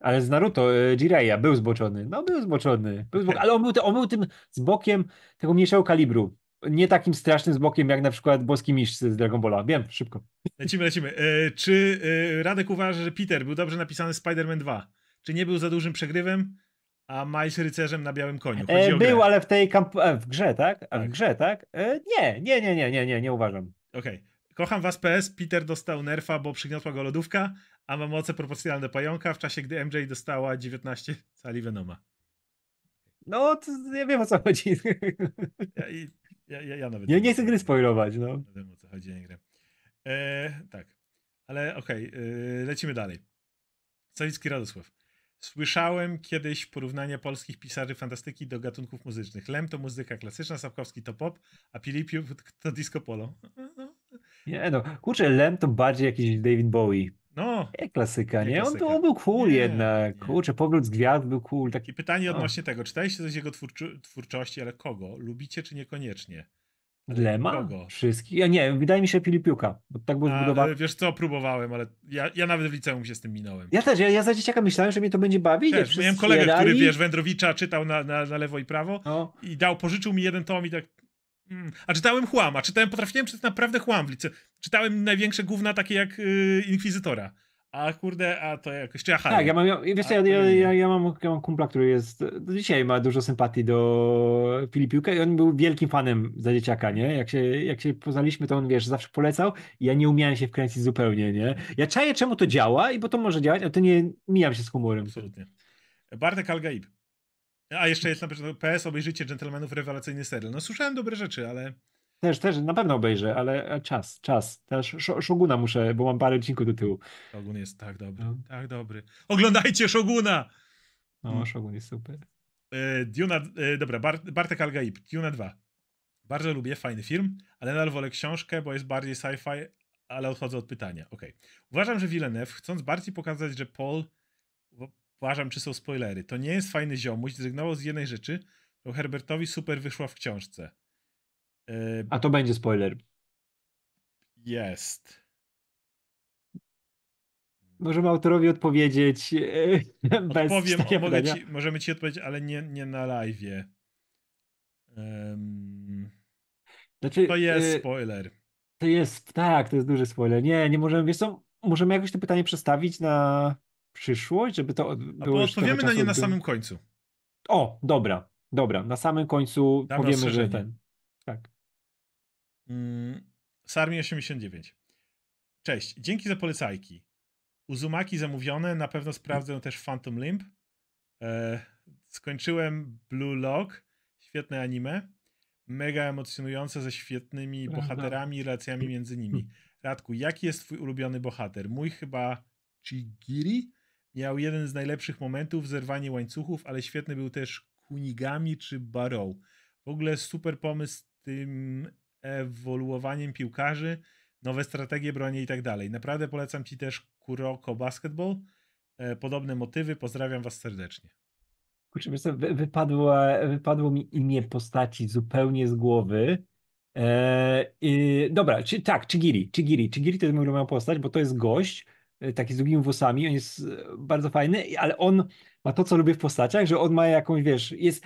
Ale z Naruto, y, Jiraiya, był zboczony. No był zboczony. Był Ale on był, te, on był tym zbokiem tego mniejszego kalibru. Nie takim strasznym zbokiem, jak na przykład boski mistrz z Dragon Balla. Wiem, szybko. Lecimy, lecimy. E, czy e, Radek uważa, że Peter był dobrze napisany Spider-Man 2? Czy nie był za dużym przegrywem? A Majsz rycerzem na białym koniu. E, był, ale w tej kamp... E, w grze, tak? A tak. w grze, tak? E, nie, nie, nie, nie, nie, nie, nie uważam. Okej. Okay. Kocham was PS, Peter dostał nerfa, bo przygniotła go lodówka, a ma moce proporcjonalne pająka, w czasie gdy MJ dostała 19 cali Venoma. No, to nie wiem o co chodzi. Ja, ja, ja, ja nawet... Ja nie chcę gry spoilować, no. Nie wiem o co chodzi, nie grę. E, tak. Ale okej, okay, e, lecimy dalej. Sawicki Radosław. Słyszałem kiedyś porównanie polskich pisarzy fantastyki do gatunków muzycznych. Lem to muzyka klasyczna, Sapkowski to pop, a Pilipiuk to disco polo. Nie no, kurczę, Lem to bardziej jakiś David Bowie. No. Nie klasyka, nie? nie? Klasyka. On, to, on był cool nie, jednak. Nie. Kurczę, powrót z gwiazd był cool. Taki... I pytanie no. odnośnie tego, czytaliście coś jego twórczości, ale kogo? Lubicie czy niekoniecznie? Lema? Kogo? Wszystkich? Ja nie wydaje mi się Filipiuka, bo tak było no, zbudowane. Wiesz co, próbowałem, ale ja, ja nawet w liceum się z tym minąłem. Ja też, ja, ja za dzieciaka myślałem, że mnie to będzie bawić. Też, miałem kolegę, który, wiesz, Wędrowicza czytał na, na, na lewo i prawo no. i dał, pożyczył mi jeden tom i tak... Mm. A czytałem chłama? a czytałem, potrafiłem czytać naprawdę chłam w liceum. Czytałem największe główne takie jak yy, Inkwizytora. A kurde, a to jakoś, czy aha. Tak, ja mam, wiesz, ja, ja, ja, ja, mam, ja mam kumpla, który jest, do dzisiaj ma dużo sympatii do Filipiuka i on był wielkim fanem za dzieciaka, nie? Jak się, jak się poznaliśmy, to on, wiesz, zawsze polecał i ja nie umiałem się wkręcić zupełnie, nie? Ja czaję, czemu to działa i bo to może działać, ale to nie, mijam się z humorem. Absolutnie. Bartek Algaib. A jeszcze jest na przykład PS, obejrzyjcie Gentlemanów, rewelacyjny serial. No słyszałem dobre rzeczy, ale... Też, też na pewno obejrzę, ale e, czas, czas. Też Szoguna muszę, bo mam parę odcinków do tyłu. Szogun jest tak dobry, no. tak dobry. Oglądajcie Szoguna! No, hmm. Szogun jest super. E, Duna, e, dobra, Bart, Bartek Algaib, Duna 2. Bardzo lubię, fajny film, ale nadal wolę książkę, bo jest bardziej sci-fi, ale odchodzę od pytania. Okej. Okay. Uważam, że Villeneuve, chcąc bardziej pokazać, że Paul, uważam, czy są spoilery, to nie jest fajny ziomuś, zrezygnował z jednej rzeczy, bo Herbertowi super wyszła w książce. A to będzie spoiler. Jest. Możemy autorowi odpowiedzieć e, bez Odpowiem, mogę ci, możemy ci odpowiedzieć, ale nie, nie na live. Um, znaczy, to jest y, spoiler. To jest, tak, to jest duży spoiler. Nie, nie możemy, wiesz co, możemy jakoś to pytanie przestawić na przyszłość, żeby to było A odpowiemy na nie na samym końcu. O, dobra, dobra, na samym końcu Dam powiemy, że ten. Tak. Mm, Sarmi 89. Cześć, dzięki za polecajki. Uzumaki zamówione, na pewno sprawdzę też Phantom Limb. Eee, skończyłem Blue Lock, świetne anime. Mega emocjonujące ze świetnymi bohaterami i relacjami między nimi. Radku, jaki jest twój ulubiony bohater? Mój chyba Chigiri? Miał jeden z najlepszych momentów, zerwanie łańcuchów, ale świetny był też Kunigami czy Barrow. W ogóle super pomysł z tym ewoluowaniem piłkarzy, nowe strategie broni i tak dalej. Naprawdę polecam Ci też Kuroko Basketball. E, podobne motywy. Pozdrawiam Was serdecznie. Kurczę, wiesz wypadło, wypadło mi imię postaci zupełnie z głowy. Eee, dobra, czy, tak, Chigiri, Chigiri, Chigiri to jest moja postać, bo to jest gość, e, taki z długimi włosami, on jest e, bardzo fajny, ale on ma to, co lubię w postaciach, że on ma jakąś, wiesz, jest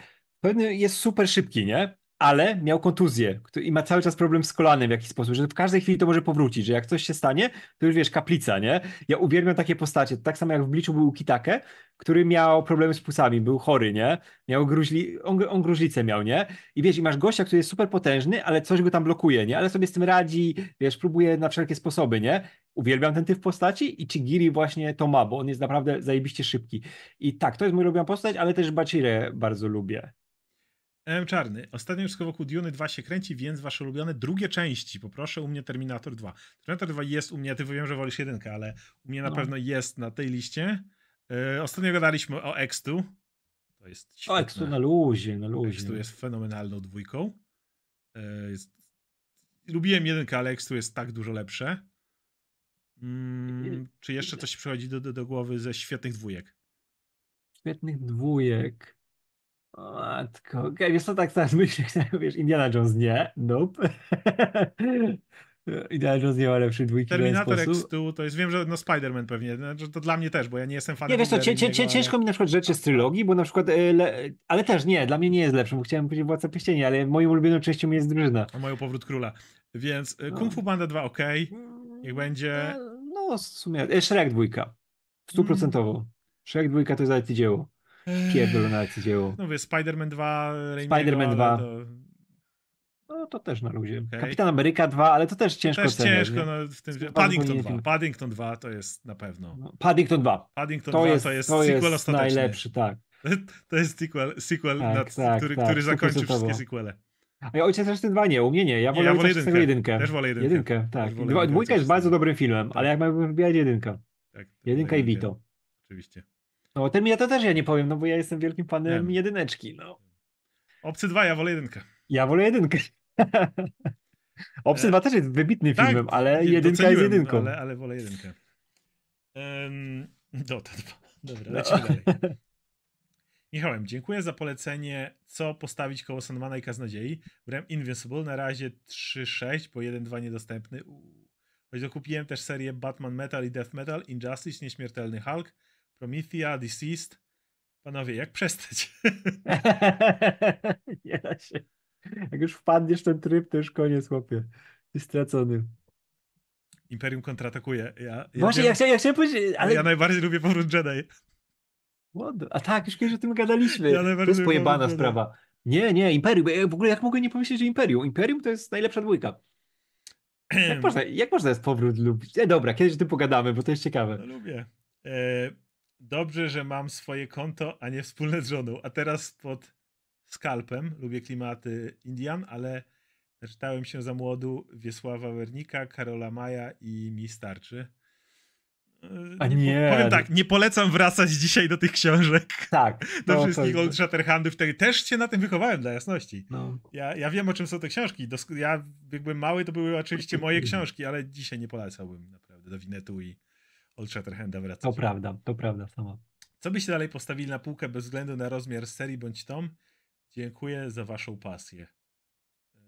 jest super szybki, nie? ale miał kontuzję i ma cały czas problem z kolanem w jakiś sposób, że w każdej chwili to może powrócić, że jak coś się stanie, to już wiesz, kaplica, nie? Ja uwielbiam takie postacie, tak samo jak w Bliczu był Kitake, który miał problemy z płucami, był chory, nie? Miał gruźli, on, on gruźlicę miał, nie? I wiesz, i masz gościa, który jest super potężny, ale coś go tam blokuje, nie? Ale sobie z tym radzi, wiesz, próbuje na wszelkie sposoby, nie? Uwielbiam ten typ postaci i Chigiri właśnie to ma, bo on jest naprawdę zajebiście szybki. I tak, to jest mój ulubiona postać, ale też Bachirę bardzo lubię. M. E, czarny. Ostatnio wszystko wokół Duny 2 się kręci, więc wasze ulubione drugie części. Poproszę u mnie Terminator 2. Terminator 2 jest u mnie, ty wiem, że wolisz jedynkę, ale u mnie na no. pewno jest na tej liście. Yy, ostatnio gadaliśmy o X2. To jest świetne. O X2 na luzie, na luzie. X2 jest fenomenalną dwójką. Yy, jest... Lubiłem jedynkę, ale X2 jest tak dużo lepsze. Mm, czy jeszcze coś przychodzi do, do, do głowy ze świetnych dwójek? Świetnych dwójek. Matko, okej, okay. wiesz co, tak teraz myślę, wiesz, Indiana Jones nie, nope. Indiana Jones nie ma lepszych dwójki. Terminator X2, to jest, wiem, że no Spider-Man pewnie, no, to dla mnie też, bo ja nie jestem fanem. Nie, wiesz co, ciężko mi na przykład rzeczy z trylogii, bo na przykład, e, le... ale też nie, dla mnie nie jest lepszym, bo chciałem powiedzieć Władca pierścienia, ale moją ulubioną częścią jest Drużyna. O moją Powrót Króla. Więc e, no. Kung Fu Panda 2 ok, mm, niech będzie... No, no w sumie, Shrek dwójka, stuprocentowo. Mm. Shrek dwójka to jest dzieło. Pierdolone akcje dzieło. No wie, Spider-Man 2, Rainbow, Spider-Man 2. To... No to też na luzie. Okay. Kapitan Ameryka 2, ale to też ciężko. To też ciężko. No, w tym... Paddington 2. Paddington 2 to jest na pewno. No, Paddington 2. Paddington to 2 jest, to jest to sequel jest najlepszy, tak. To jest sequel, sequel tak, nad, tak, który, tak, który zakończy wszystkie sequele. A ja ojciec też dwa nie, u mnie nie. Ja wolę, nie, ja wolę jedynkę. jedynkę. Też wolę jedynkę. jedynkę tak. Wolę jedynkę, dwójka jest bardzo dobrym filmem, ale jak mamy wybierać jedynkę? Tak, jedynka i tak, Vito. Oczywiście. No, tym ja to też ja nie powiem, no bo ja jestem wielkim fanem nie. jedyneczki, no. Obcy dwa ja wolę jedynkę. Ja wolę jedynkę. Obcy e, dwa też jest wybitnym tak, filmem, ale jedynka jest jedynką. Ale, ale wolę jedynkę. Um, Dota 2. Dobra, no. lecimy dalej. Michałem, dziękuję za polecenie, co postawić koło Sandmana i Kaznodziei. Brałem Invincible, na razie 3.6, bo 1.2 niedostępny. Uuu. Choć dokupiłem też serię Batman Metal i Death Metal, Injustice, Nieśmiertelny Hulk, Promethea, Deceased. Panowie, jak przestać? nie da się. Jak już wpadniesz w ten tryb, to już koniec, chłopie. Jesteś stracony. Imperium kontratakuje. Ja, ja Właśnie, wiem, ja, chciałem, ja chciałem powiedzieć, ale... Ja najbardziej lubię powrót Jedi. What? A tak, już kiedyś o tym gadaliśmy. Ja to jest pojebana sprawa. Nie, nie, Imperium. Ja w ogóle jak mogę nie pomyśleć, że Imperium? Imperium to jest najlepsza dwójka. Jak można, jak można jest powrót lub... E, dobra, kiedyś o tym pogadamy, bo to jest ciekawe. No, lubię. E, dobrze, że mam swoje konto, a nie wspólne z żoną. A teraz pod skalpem, lubię klimaty Indian, ale czytałem się za młodu Wiesława Wernika, Karola Maja i mi starczy. A nie, nie. Powiem tak, nie polecam wracać dzisiaj do tych książek. Tak. Do no, wszystkich Old Shatterhandów. Też się na tym wychowałem, dla jasności. No. Ja, ja wiem, o czym są te książki. Ja, jak mały, to były oczywiście moje książki, ale dzisiaj nie polecałbym naprawdę do Winetu i, Old Shatterhanda wracać. To prawda, to prawda sama. Co byście dalej postawili na półkę bez względu na rozmiar serii bądź tom? Dziękuję za waszą pasję. E,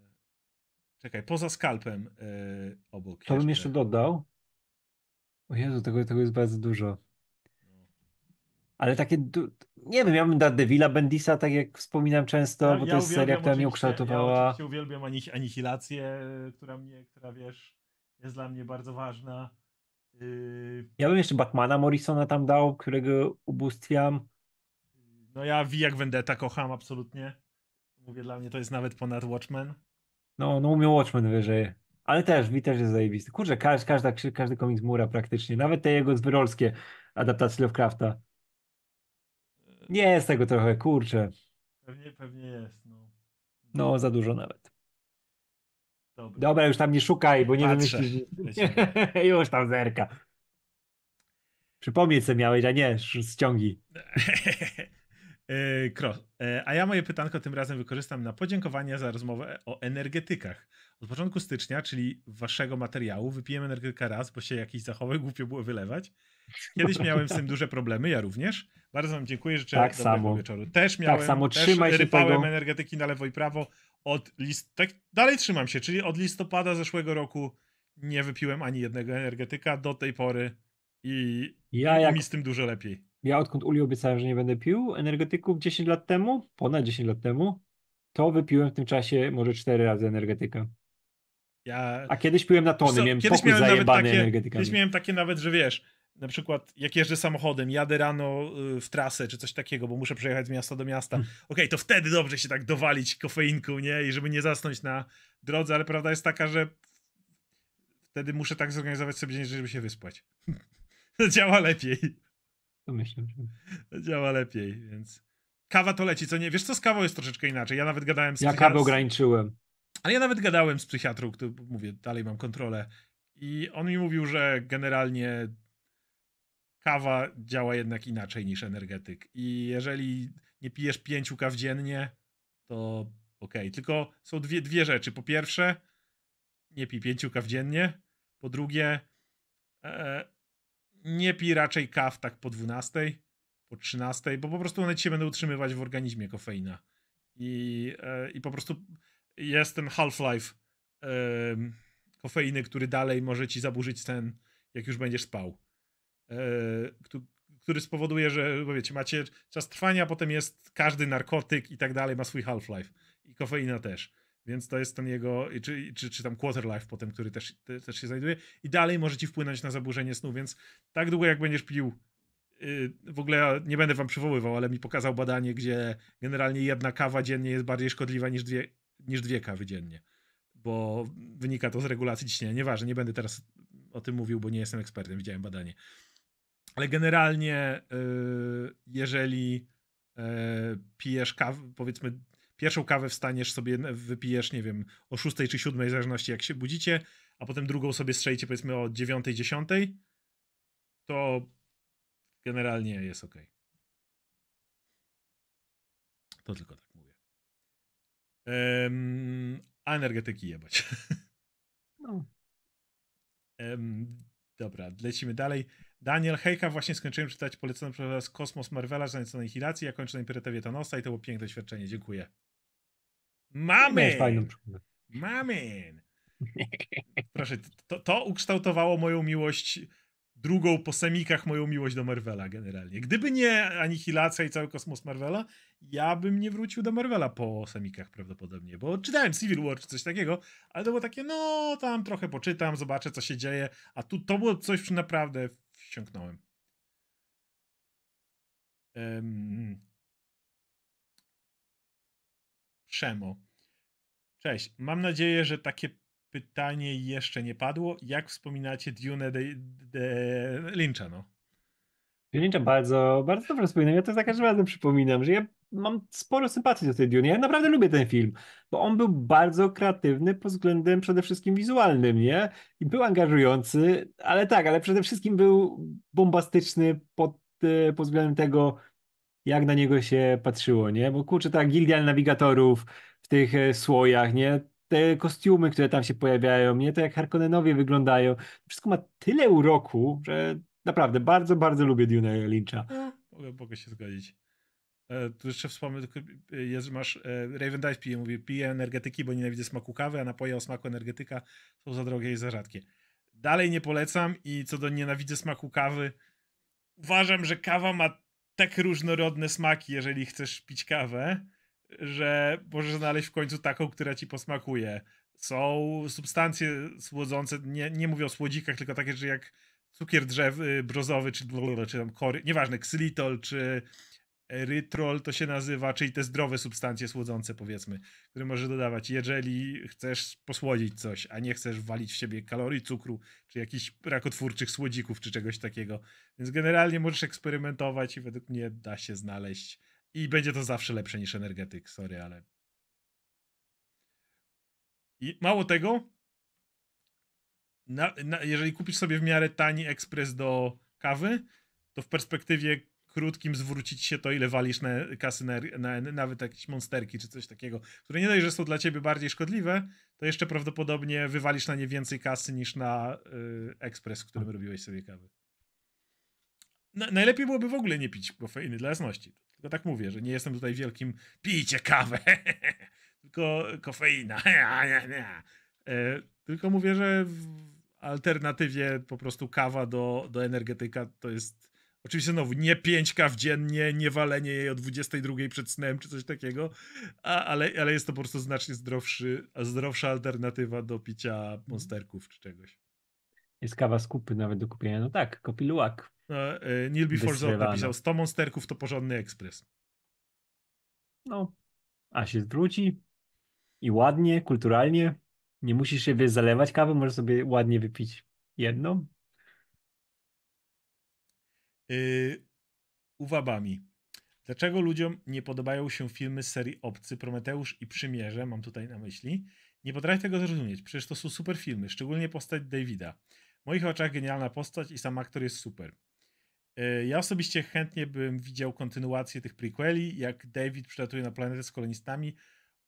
czekaj, poza skalpem yy, obok. To bym jeszcze dodał. O Jezu, tego, tego jest bardzo dużo. No. Ale takie, du... nie wiem, ja bym Daredevila, Bendisa, tak jak wspominam często, ja, bo to jest seria, która mnie ukształtowała. Ja uwielbiam anihilację, która mnie, która wiesz, jest dla mnie bardzo ważna. Yy, ja bym jeszcze Batmana Morrisona tam dał, którego ubóstwiam. No ja V jak Vendetta kocham absolutnie. Mówię, dla mnie to jest nawet ponad Watchmen. No, no umiał Watchmen wyżej. Ale też, V też jest zajebisty. Kurczę, każdy, każdy, tak każdy komiks Mura praktycznie. Nawet te jego zwyrolskie adaptacje Lovecrafta. Nie jest tego trochę, kurczę. Pewnie, pewnie jest, no. No, za dużo nawet. Dobra. Dobra, już tam nie szukaj, bo nie Patrzę. wymyślisz. już tam zerka. Przypomnieć co miałeś, a nie ściągi. E, Kro. E, a ja moje pytanko tym razem wykorzystam na podziękowania za rozmowę o energetykach. Od początku stycznia, czyli waszego materiału, wypiłem energetykę raz, bo się jakiś zachowek głupio było wylewać. Kiedyś no. miałem z tym duże problemy, ja również. Bardzo wam dziękuję, życzę tak dobrego samo. wieczoru. Też tak miałem, tak samo, trzymaj też się rypałem tego. energetyki na lewo i prawo od list... Tak, dalej trzymam się, czyli od listopada zeszłego roku nie wypiłem ani jednego energetyka do tej pory i ja jak... mi z tym dużo lepiej. Ja odkąd Uli obiecałem, że nie będę pił energetyków 10 lat temu, ponad 10 lat temu, to wypiłem w tym czasie może 4 razy energetyka. Ja... A kiedyś piłem na tony, co, miałem kiedyś miałem zajebany takie, energetykami. Kiedyś miałem takie nawet, że wiesz, na przykład jak jeżdżę samochodem, jadę rano y, w trasę czy coś takiego, bo muszę przejechać z miasta do miasta, hmm. okej, okay, to wtedy dobrze się tak dowalić kofeinką, nie? I żeby nie zasnąć na drodze, ale prawda jest taka, że wtedy muszę tak zorganizować sobie dzień, żeby się wyspać. to działa lepiej. To myślę, że... To działa lepiej, więc... Kawa to leci, co nie? Wiesz co, z kawą jest troszeczkę inaczej. Ja nawet gadałem z... Ja kawę ograniczyłem. Ale ja nawet gadałem z psychiatrą, który, mówię, dalej mam kontrolę. I on mi mówił, że generalnie kawa działa jednak inaczej niż energetyk. I jeżeli nie pijesz pięciu kaw dziennie, to okej. Okay. Tylko są dwie, dwie rzeczy. Po pierwsze, nie pij pięciu kaw dziennie. Po drugie, e, nie pij raczej kaw tak po 12, po 13, bo po prostu one ci się będą utrzymywać w organizmie kofeina. I, e, i po prostu jest ten half-life e, kofeiny, który dalej może ci zaburzyć sen, jak już będziesz spał. E, który spowoduje, że wiecie, macie czas trwania, potem jest każdy narkotyk i tak dalej, ma swój half-life. I kofeina też. Więc to jest ten jego, czy, czy, czy tam quarter life potem, który też, też się znajduje. I dalej może ci wpłynąć na zaburzenie snu, więc tak długo jak będziesz pił y, w ogóle nie będę wam przywoływał, ale mi pokazał badanie, gdzie generalnie jedna kawa dziennie jest bardziej szkodliwa niż dwie, niż dwie kawy dziennie, bo wynika to z regulacji ciśnienia. Nieważne, nie będę teraz o tym mówił, bo nie jestem ekspertem, widziałem badanie. Ale generalnie, e, jeżeli e, pijesz kawę, powiedzmy, pierwszą kawę wstaniesz sobie, wypijesz, nie wiem, o 6 czy 7, w zależności jak się budzicie, a potem drugą sobie strzejcie, powiedzmy, o 9, 10, to generalnie jest ok. To tylko tak mówię. Um, a energetyki jebać. No. Um, dobra, lecimy dalej. Daniel Hejka, właśnie skończyłem czytać polecony przez Kosmos Marvela, z anihilacji, ja kończę na Imperatywie Thanosa i to było piękne doświadczenie, dziękuję. Mamy! Mamy! Proszę, to, to ukształtowało moją miłość, drugą po semikach moją miłość do Marvela generalnie. Gdyby nie Anihilacja i cały kosmos Marvela, ja bym nie wrócił do Marvela po semikach prawdopodobnie, bo czytałem Civil War czy coś takiego, ale to było takie, no tam trochę poczytam, zobaczę co się dzieje, a tu to było coś naprawdę ściągnąłem. Um, Przemo. Cześć. Mam nadzieję, że takie pytanie jeszcze nie padło. Jak wspominacie Dune de, de Lyncha, no? Lyncha bardzo, bardzo dobrze wspominam. Ja to za każdym razem przypominam, że ja mam sporo sympatii do tej Dune. Ja naprawdę lubię ten film, bo on był bardzo kreatywny pod względem przede wszystkim wizualnym, nie? I był angażujący, ale tak, ale przede wszystkim był bombastyczny pod, e, pod względem tego, jak na niego się patrzyło, nie? Bo kurczę, ta gildia nawigatorów w tych e, słojach, nie? Te kostiumy, które tam się pojawiają, nie? To jak Harkonnenowie wyglądają. Wszystko ma tyle uroku, że naprawdę bardzo, bardzo lubię Dune'a Lyncha. Tak. Mogę, mogę się zgodzić. E, tu jeszcze wspomnę, tylko e, jest, masz e, Raven Dive pije, mówi, pije energetyki, bo nienawidzę smaku kawy, a napoje o smaku energetyka są za drogie i za rzadkie. Dalej nie polecam i co do nienawidzę smaku kawy, uważam, że kawa ma tak różnorodne smaki, jeżeli chcesz pić kawę, że możesz znaleźć w końcu taką, która ci posmakuje. Są substancje słodzące, nie, nie mówię o słodzikach, tylko takie, że jak cukier drzew y, brozowy, czy, czy tam kory, nieważne, ksylitol, czy Erytrol to się nazywa, czyli te zdrowe substancje słodzące, powiedzmy, które możesz dodawać, jeżeli chcesz posłodzić coś, a nie chcesz walić w siebie kalorii, cukru, czy jakichś rakotwórczych słodzików, czy czegoś takiego. Więc generalnie możesz eksperymentować i według mnie da się znaleźć. I będzie to zawsze lepsze niż energetyk, sorry, ale. I mało tego, na, na, jeżeli kupisz sobie w miarę tani ekspres do kawy, to w perspektywie krótkim zwrócić się to, ile walisz na kasy na, na, nawet jakieś monsterki czy coś takiego, które nie dość, że są dla ciebie bardziej szkodliwe, to jeszcze prawdopodobnie wywalisz na nie więcej kasy niż na y, ekspres, w którym robiłeś sobie kawy. Na, najlepiej byłoby w ogóle nie pić kofeiny, dla jasności. Tylko tak mówię, że nie jestem tutaj wielkim pijcie kawę, tylko kofeina. y, tylko mówię, że w alternatywie po prostu kawa do, do energetyka to jest Oczywiście znowu nie 5 kaw dziennie, nie walenie jej o 22 przed snem czy coś takiego, a, ale, ale jest to po prostu znacznie zdrowszy, zdrowsza alternatywa do picia monsterków czy czegoś. Jest kawa z kupy nawet do kupienia. No tak, kopiluak. No, e, Neil Before Zod napisał 100 monsterków to porządny ekspres. No, a się zwróci i ładnie, kulturalnie. Nie musisz się zalewać kawy, możesz sobie ładnie wypić jedną, Yy, uwabami. Dlaczego ludziom nie podobają się filmy z serii Obcy, Prometeusz i Przymierze, mam tutaj na myśli? Nie potrafię tego zrozumieć, przecież to są super filmy, szczególnie postać Davida. W moich oczach genialna postać i sam aktor jest super. Y, ja osobiście chętnie bym widział kontynuację tych prequeli, jak David przylatuje na planetę z kolonistami,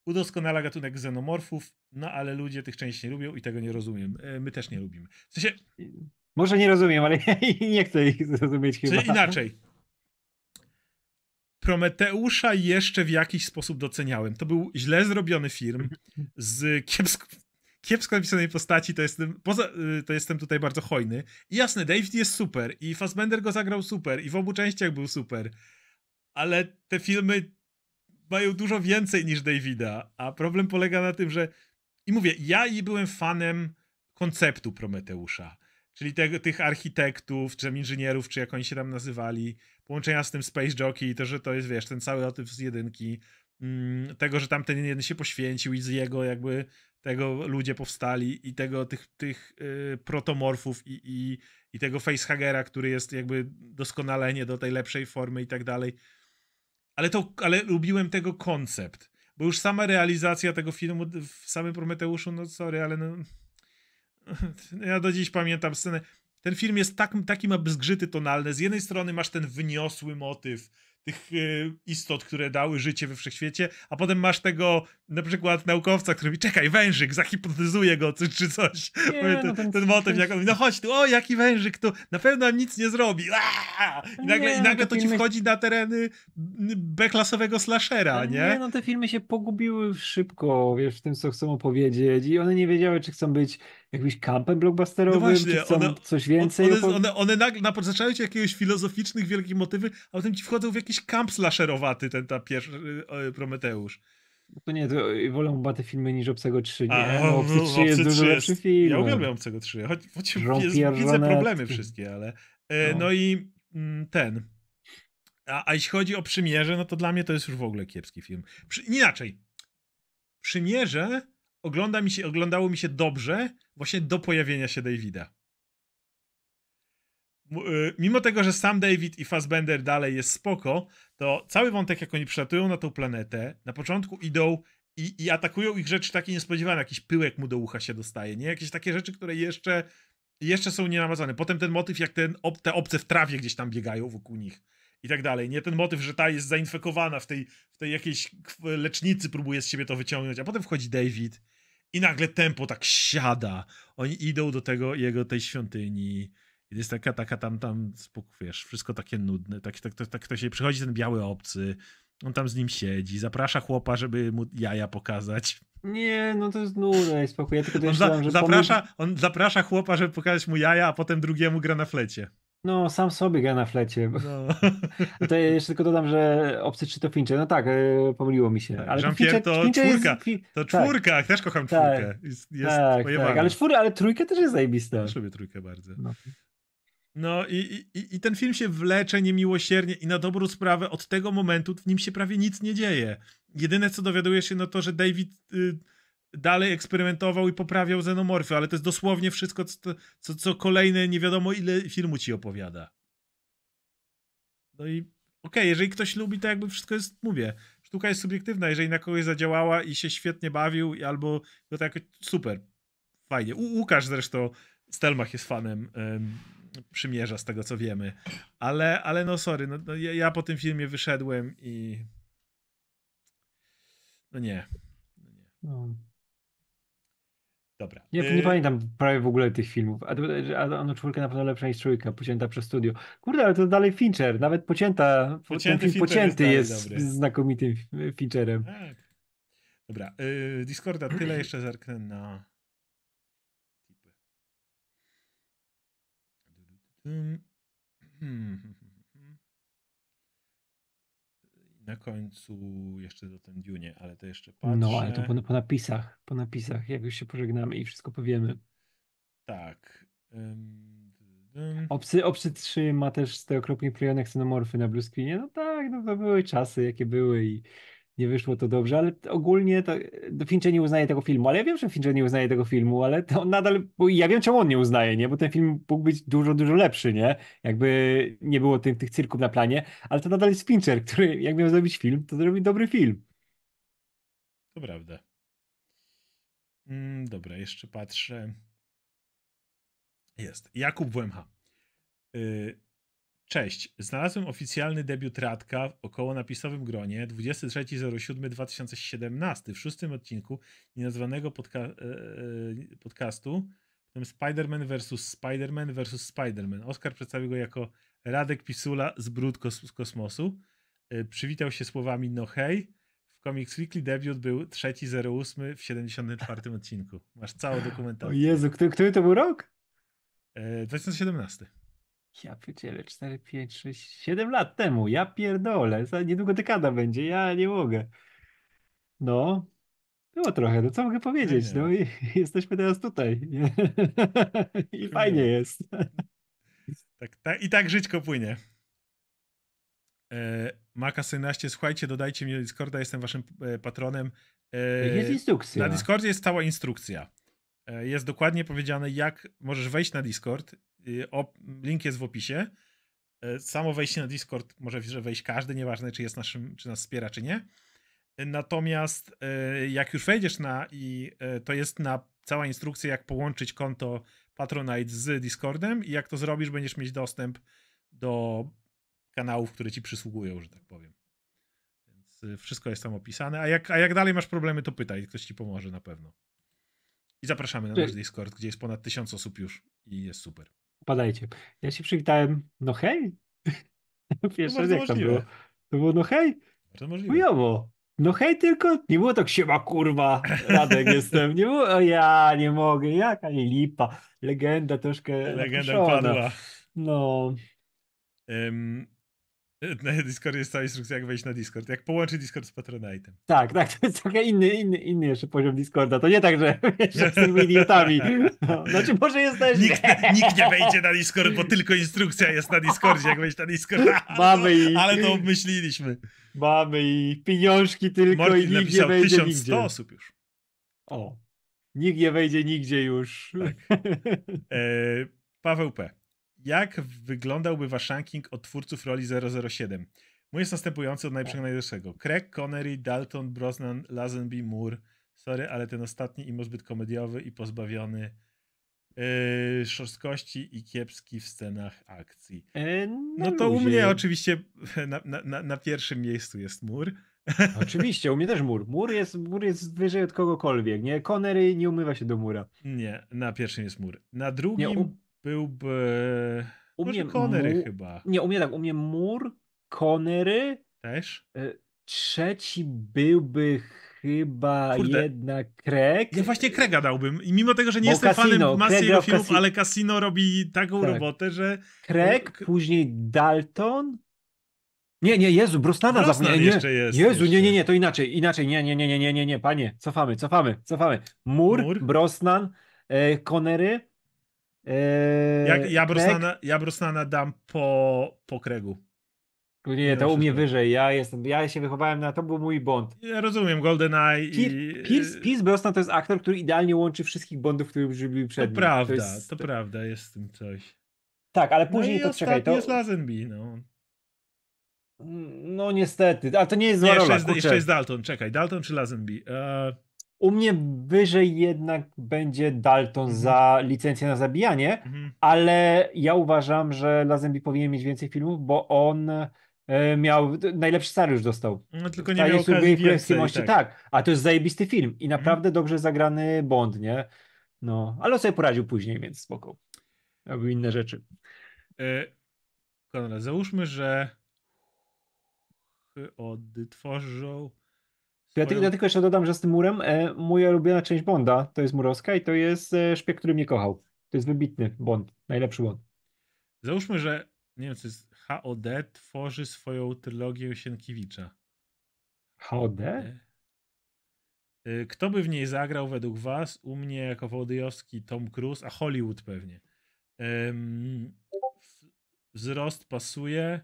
udoskonala gatunek xenomorfów, no ale ludzie tych części nie lubią i tego nie rozumiem. Y, my też nie lubimy. W sensie, może nie rozumiem, ale nie chcę ich zrozumieć chyba. Czy inaczej. Prometeusza jeszcze w jakiś sposób doceniałem. To był źle zrobiony film z kiepsko, kiepsko napisanej postaci, to jestem, poza, y, to jestem tutaj bardzo hojny. I jasne, David jest super i Fassbender go zagrał super i w obu częściach był super, ale te filmy mają dużo więcej niż Davida, a problem polega na tym, że i mówię, ja i byłem fanem konceptu Prometeusza czyli te, tych architektów, czy inżynierów, czy jak oni się tam nazywali, połączenia z tym Space Jockey, to, że to jest, wiesz, ten cały motyw z jedynki, mm, tego, że tamten jeden się poświęcił i z jego jakby tego ludzie powstali i tego tych, tych yy, protomorfów i, i, i tego facehagera, który jest jakby doskonalenie do tej lepszej formy i tak dalej. Ale to, ale lubiłem tego koncept, bo już sama realizacja tego filmu w samym Prometeuszu, no sorry, ale no Ja do dziś pamiętam scenę. Ten film jest tak, taki ma zgrzyty tonalne. Z jednej strony masz ten wyniosły motyw tych e, istot, które dały życie we wszechświecie, a potem masz tego na przykład naukowca, który mówi, czekaj, wężyk, zahipnotyzuje go, czy, czy coś. Nie, ten, no ten, ten motyw, jak on mówi, no chodź tu, o, jaki wężyk, tu na pewno nic nie zrobi. Aaaa! I no nagle, nie, i no nagle no to ci wchodzi na tereny B-klasowego slashera, no nie? Nie, no te filmy się pogubiły szybko, wiesz, w tym, co chcą opowiedzieć i one nie wiedziały, czy chcą być jakimś kampem blockbusterowym, no właśnie, czy one, coś więcej? One, no one, one nagle na, zaczynają ci jakiegoś filozoficznych wielkich motywy, a potem ci wchodzą w jakiś kamp slasherowaty, ten ta pierwszy y, Prometeusz. No to nie, to y, wolę chyba te filmy niż Obcego 3, nie? A, no, Obcy 3 jest dużo lepszy film. Ja no. uwielbiam Obcego 3, choć, choć jest, widzę problemy wszystkie, ale... E, no. no. i m, mm, ten... A, a jeśli chodzi o Przymierze, no to dla mnie to jest już w ogóle kiepski film. Przy, inaczej. Przymierze ogląda mi się, oglądało mi się dobrze właśnie do pojawienia się Davida. Y, mimo tego, że sam David i Fassbender dalej jest spoko, to cały wątek, jak oni przylatują na tą planetę, na początku idą i, i atakują ich rzeczy takie niespodziewane, jakiś pyłek mu do ucha się dostaje, nie? Jakieś takie rzeczy, które jeszcze, jeszcze są nienamacalne. Potem ten motyw, jak ten, ob, te obce w trawie gdzieś tam biegają wokół nich i tak dalej. Nie ten motyw, że ta jest zainfekowana w tej, w tej jakiejś lecznicy, próbuje z siebie to wyciągnąć, a potem wchodzi David i nagle tempo tak siada. Oni idą do tego jego, tej świątyni. I jest taka, taka tam, tam, spokój, wiesz, wszystko takie nudne. Tak, tak, tak, tak, to się przychodzi ten biały obcy. On tam z nim siedzi, zaprasza chłopa, żeby mu jaja pokazać. Nie, no to jest nudne spokój. Ja tylko on, za, zaprasza, on zaprasza chłopa, żeby pokazać mu jaja, a potem drugiemu gra na flecie. No, sam sobie gra na flecie. No. To ja jeszcze tylko dodam, że opcje czy to Fincze. No tak, e, pomyliło mi się. Tak, ale jean to, Fincher, czwórka. Jest... To tak. czwórka, tak. też kocham tak. czwórkę. Tak, jest, tak, tak. Ale, czwór, ale trójkę też jest zajebista. Ja lubię trójkę bardzo. No. No i, i, i ten film się wlecze niemiłosiernie i na dobrą sprawę od tego momentu w nim się prawie nic nie dzieje. Jedyne co dowiadujesz się no to, że David y, dalej eksperymentował i poprawiał xenomorfy, ale to jest dosłownie wszystko, co, co, co kolejne nie wiadomo ile filmu ci opowiada. No i okej, okay, jeżeli ktoś lubi, to jakby wszystko jest, mówię, sztuka jest subiektywna, jeżeli na kogoś zadziałała i się świetnie bawił, albo to tak super, fajnie. U, Łukasz zresztą Stelmach jest fanem ym, przymierza z tego co wiemy, ale, ale no sorry, no, no ja, ja po tym filmie wyszedłem i no nie. No nie. No. Dobra. nie, nie y- pamiętam prawie w ogóle tych filmów. A, a, a no czwórka na pewno lepsza niż trójka, pocięta przez studio. Kurde, ale to dalej Fincher, nawet pocięta. Pocięty, film, pocięty jest, jest znakomitym Fincherem. Tak. Dobra. Y, Discorda tyle jeszcze zerknę na. Hmm. na końcu jeszcze do ten Dune, ale to jeszcze no, patrzę. No, ale to po, po, napisach, po napisach, jak już się pożegnamy i wszystko powiemy. Tak. Um, um. Obcy, Obcy 3 ma też 100-kropnie klejonek scenomorfy na bluescreenie. No tak, no to były czasy, jakie były i nie wyszło to dobrze, ale ogólnie to e, Fincher nie uznaje tego filmu, ale ja wiem, że Fincher nie uznaje tego filmu, ale to on nadal, bo ja wiem czemu on nie uznaje, nie, bo ten film mógł być dużo, dużo lepszy, nie, jakby nie było tych, tych cyrków na planie, ale to nadal jest Fincher, który jak miał zrobić film, to zrobi dobry film. To prawda. Mm, dobra, jeszcze patrzę. Jest. Jakub WMH. Y, Cześć, znalazłem oficjalny debiut Radka w około napisowym gronie 23.07.2017 w szóstym odcinku nienazwanego podca e, e, podcastu potem Spider-Man vs. Spider-Man vs. Spider-Man. Oscar przedstawił go jako Radek Pisula z Brud z Kosmosu. E, przywitał się słowami no hej. W Comics Weekly debiut był 3.08 w 74 odcinku. Masz całą dokumentację. O Jezu, który, który to był rok? 2017. Ja pierdzielę, 4, 5, 6, 7 lat temu, ja pierdolę, za niedługo dekada będzie, ja nie mogę. No, było trochę, no co mogę powiedzieć, no i jesteśmy teraz tutaj. I fajnie jest. Tak, tak, I tak żyćko płynie. E, Maka 17, słuchajcie, dodajcie mnie do Discorda, jestem waszym e, patronem. E, jest instrukcja. Na Discordzie jest cała instrukcja. E, jest dokładnie powiedziane, jak możesz wejść na Discord Y, link jest w opisie. E, samo wejście na Discord może wejść każdy, nieważne czy jest naszym, czy nas wspiera, czy nie. E, natomiast e, jak już wejdziesz na i to jest na cała instrukcja, jak połączyć konto Patronite z Discordem i jak to zrobisz, będziesz mieć dostęp do kanałów, które ci przysługują, że tak powiem. Więc y, wszystko jest tam opisane. A jak, a jak dalej masz problemy, to pytaj, ktoś ci pomoże na pewno. I zapraszamy na nasz Discord, gdzie jest ponad tysiąc osób już i jest super. Padajcie. Ja się przywitałem, no hej. Pierwszy raz jak tam było. To było no hej. Chujowo. No hej, tylko nie było tak siema kurwa, Radek jestem. Nie było, o ja nie mogę, jaka nie lipa. Legenda troszkę Legenda padła. No. Um, Na Discord jest cała instrukcja, jak wejść na Discord. Jak połączyć Discord z Patronite'em. Tak, tak, to jest trochę inny, inny, inny jeszcze poziom Discorda. To nie tak, że jesteśmy idiotami. No, znaczy może jest Nikt, nikt nie wejdzie na Discord, bo tylko instrukcja jest na Discordzie, jak wejść na Discord. Mamy i... Ale to obmyśliliśmy. Mamy i pieniążki tylko Morty i nikt nie wejdzie 1100 nigdzie. osób już. O. Nikt nie wejdzie nigdzie już. Tak. E, Paweł P. Jak wyglądałby wasz ranking od twórców roli 007? Mój jest następujący od najprzegnajszego. Craig, Connery, Dalton, Brosnan, Lazenby, Moore. Sorry, ale ten ostatni imo zbyt komediowy i pozbawiony yy, szorstkości i kiepski w scenach akcji. E, no, no to u mnie oczywiście na, na, na pierwszym miejscu jest Mur. Oczywiście, u mnie też Mur. Mur jest, mur jest wyżej od kogokolwiek, nie? Connery nie umywa się do Mura. Nie, na pierwszym jest Mur. Na drugim... Nie, u byłby. U mnie mu... chyba. Nie, u mnie tak. U mnie Mur, Konery, Też. E, trzeci byłby chyba Kurde. jednak Craig. Ja właśnie Krega dałbym. I mimo tego, że nie Bo jestem Casino, fanem masy jego filmów, ale Casino robi taką tak. robotę, że... Craig, e, później Dalton. Nie, nie, Jezu, Brosnana zapomniałem. Nie, jeszcze jest. Jezu, jeszcze. nie, nie, nie, to inaczej, inaczej, nie, nie, nie, nie, nie, nie, nie, panie, cofamy, cofamy, cofamy. Mur, Mur? Brosnan, e, Connery, Eee, ja, Brosnana, ja Brosnana dam po, po Kregu. No nie, to u mnie wyżej. Ja jestem, ja się wychowałem na, to był mój Bond. Ja rozumiem, GoldenEye Pier, Pierce, y- Pierce Brosnan to jest aktor, który idealnie łączy wszystkich Bondów, których już byli przed To nim. prawda, to, jest... to, prawda, jest w tym coś. Tak, ale no później no to czekaj, to... jest Lazenby, no. Mm, no niestety, ale to nie jest zła nie, rola, jeszcze, jest, jeszcze jest Dalton, czekaj, Dalton czy Lazenby? Uh... U mnie wyżej jednak będzie Dalton mhm. za licencję na zabijanie, mhm. ale ja uważam, że Lazenby powinien mieć więcej filmów, bo on e, miał, najlepszy scenariusz dostał. No tylko nie miał okazji więcej, tak. tak, a to jest zajebisty film i mhm. naprawdę mhm. dobrze zagrany Bond, nie? No, ale sobie poradził później, więc spoko. Robił inne rzeczy. E, Konrad, załóżmy, że odtworzą ja, ty, ja, tylko jeszcze dodam, że z tym murem e, moja ulubiona część Bonda to jest Murowska i to jest e, szpieg, który mnie kochał. To jest wybitny Bond, najlepszy Bond. Załóżmy, że nie wiem, co jest HOD tworzy swoją trylogię Sienkiewicza. HOD? E, e, kto by w niej zagrał według was? U mnie jako Wołodyjowski Tom Cruise, a Hollywood pewnie. Um, wzrost pasuje,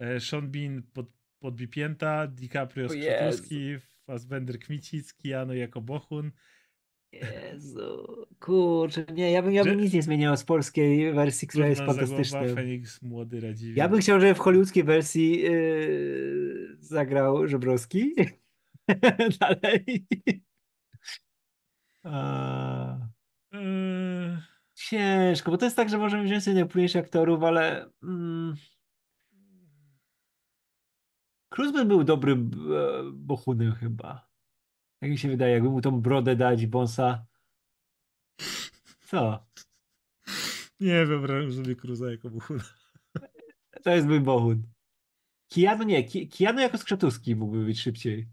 e, Sean Bean pod, podbipięta, DiCaprio Skrzydłowski, Fassbender Kmicicki, Ano jako Bohun. Jezu, kurczę, nie, ja bym, ja bym Że... nic nie zmieniał z polskiej wersji, która jest fantastyczna. Feniks, młody Radziwiłł. Ja bym chciał, żeby w hollywoodzkiej wersji yy, zagrał Żebrowski. Dalej. A... Yy. Ciężko, bo to jest tak, że możemy wziąć sobie aktorów, ale... Mm... Cruzman był dobrym e, bohunem chyba. Jak mi się wydaje, jakby mu tą brodę dać, bonsa. Co? Nie wyobrażam sobie Cruza jako bohuna. To jest mój bohun. Kijano nie, Kijano jako Skrzetuski mógłby być szybciej.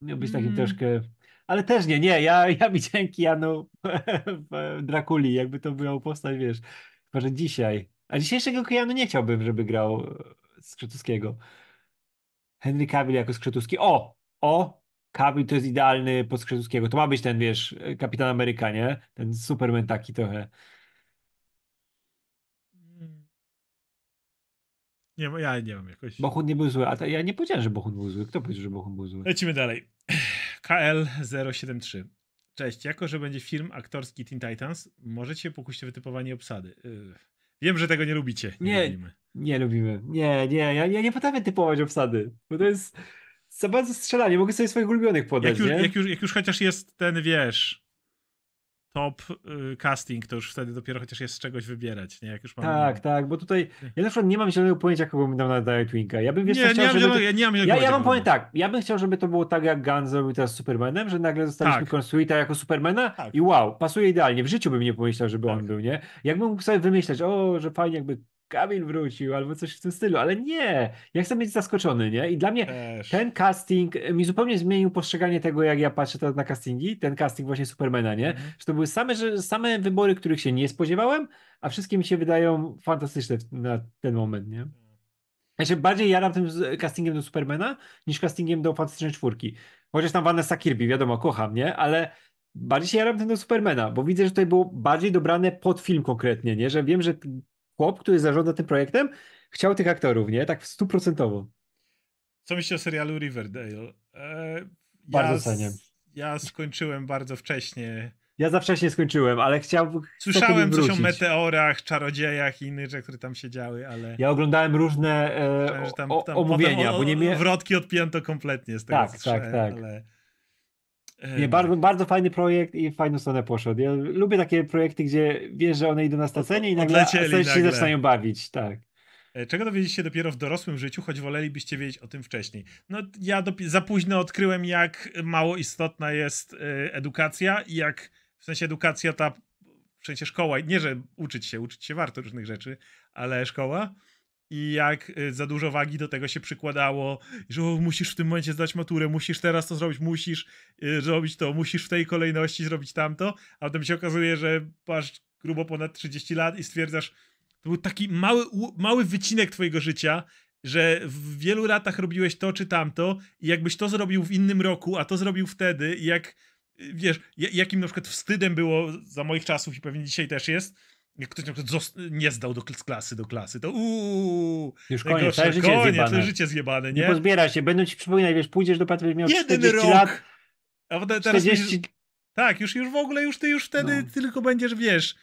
Miał być takim mm. troszkę... Ale też nie, nie, ja, ja widziałem Kijanu w Drakuli, jakby to była postać, wiesz, może dzisiaj. A dzisiejszego Kijanu nie chciałbym, żeby grał e, Skrzetuskiego. Henry Cavill jako Skrzetuski. O! O! Cavill to jest idealny pod Skrzetuskiego. To ma być ten, wiesz, Kapitan Ameryka, nie? Ten Superman taki trochę. Nie, ja nie mam jakoś. Bohun nie był zły, a ta, ja nie powiedziałem, że Bohun był zły. Kto powiedział, że Bohun był zły? Lecimy dalej. KL073. Cześć, jako że będzie film aktorski Teen Titans, możecie pokusić o wytypowanie obsady. Yy. Wiem, że tego nie lubicie. Nie, nie lubimy. Nie lubimy. Nie, nie, ja, ja nie potrafię typować obsady, bo to jest za bardzo strzelanie. Mogę sobie swoich ulubionych podać, jak już, nie? Jak już, jak już chociaż jest ten, wiesz, top y, casting, to już wtedy dopiero chociaż jest z czegoś wybierać, nie? Jak już mam, tak, tak, bo tutaj ja na przykład nie mam zielonego pojęcia, kogo bym dał na Twinka. Ja bym wiesz, nie, chciał, nie, żeby... ja nie mam ja, ja wam powiem tak, ja bym chciał, żeby to było tak, jak Gunn zrobił teraz z Supermanem, że nagle zostaliśmy tak. konstruita jako Supermana tak. i wow, pasuje idealnie. W życiu bym nie pomyślał, żeby tak. on był, nie? Jakbym mógł sobie wymyślać, o, że fajnie jakby Kamil wrócił, albo coś w tym stylu, ale nie, ja chcę być zaskoczony, nie? I dla mnie Też. ten casting e, mi zupełnie zmienił postrzeganie tego, jak ja patrzę teraz na castingi, ten casting właśnie Supermana, nie? Mhm. Że to były same, że, same wybory, których się nie spodziewałem, a wszystkie mi się wydają fantastyczne na ten moment, nie? Ja znaczy, się bardziej jaram tym castingiem do Supermana niż castingiem do Fantastycznej Czwórki. Chociaż tam Vanessa Kirby, wiadomo, kocham, nie? Ale bardziej się jaram tym do Supermana, bo widzę, że tutaj było bardziej dobrane pod film konkretnie, nie? Że wiem, że chłop, który zarządza tym projektem, chciał tych aktorów, nie? Tak stuprocentowo. Co myślisz o serialu Riverdale? Eee, bardzo ja ceniam. Ja skończyłem bardzo wcześnie. Ja za wcześnie skończyłem, ale chciałbym. Słyszałem coś o meteorach, czarodziejach i innych rzeczy, które tam się działy, ale. Ja oglądałem różne e, tam, tam, omówienia, o, o, bo nie miałem. Wrotki odpięto kompletnie z tego. Tak, tak, tak. Ale... Nie, bardzo, bardzo fajny projekt i w fajną stronę poszedł. Ja lubię takie projekty, gdzie wiesz, że one idą na stacenie i nagle, nagle. się zaczynają bawić, tak. E, czego dowiedzieć się dopiero w dorosłym życiu, choć wolelibyście wiedzieć o tym wcześniej. No ja za późno odkryłem, jak mało istotna jest e, edukacja i jak, w sensie edukacja ta, w sensie szkoła, nie że uczyć się, uczyć się warto różnych rzeczy, ale szkoła, i jak y, za dużo wagi do tego się przykładało, że o, musisz w tym momencie zdać maturę, musisz teraz to zrobić, musisz y, zrobić to, musisz w tej kolejności zrobić tamto, a potem się okazuje, że masz grubo ponad 30 lat i stwierdzasz, to był taki mały, mały wycinek twojego życia, że w wielu latach robiłeś to czy tamto i jakbyś to zrobił w innym roku, a to zrobił wtedy i jak, y, wiesz, jakim na przykład wstydem było za moich czasów i pewnie dzisiaj też jest, jak ktoś na przykład nie zdał do z klasy do klasy, to uuu, już koniec, życie koniec, zjebane. życie zjebane, nie? nie pozbiera się, będą ci przypominać, wiesz, pójdziesz do Patryk, miał Jeden 40 rok. lat, a potem teraz 40... tak, już, już w ogóle, już ty już wtedy no. tylko będziesz, wiesz,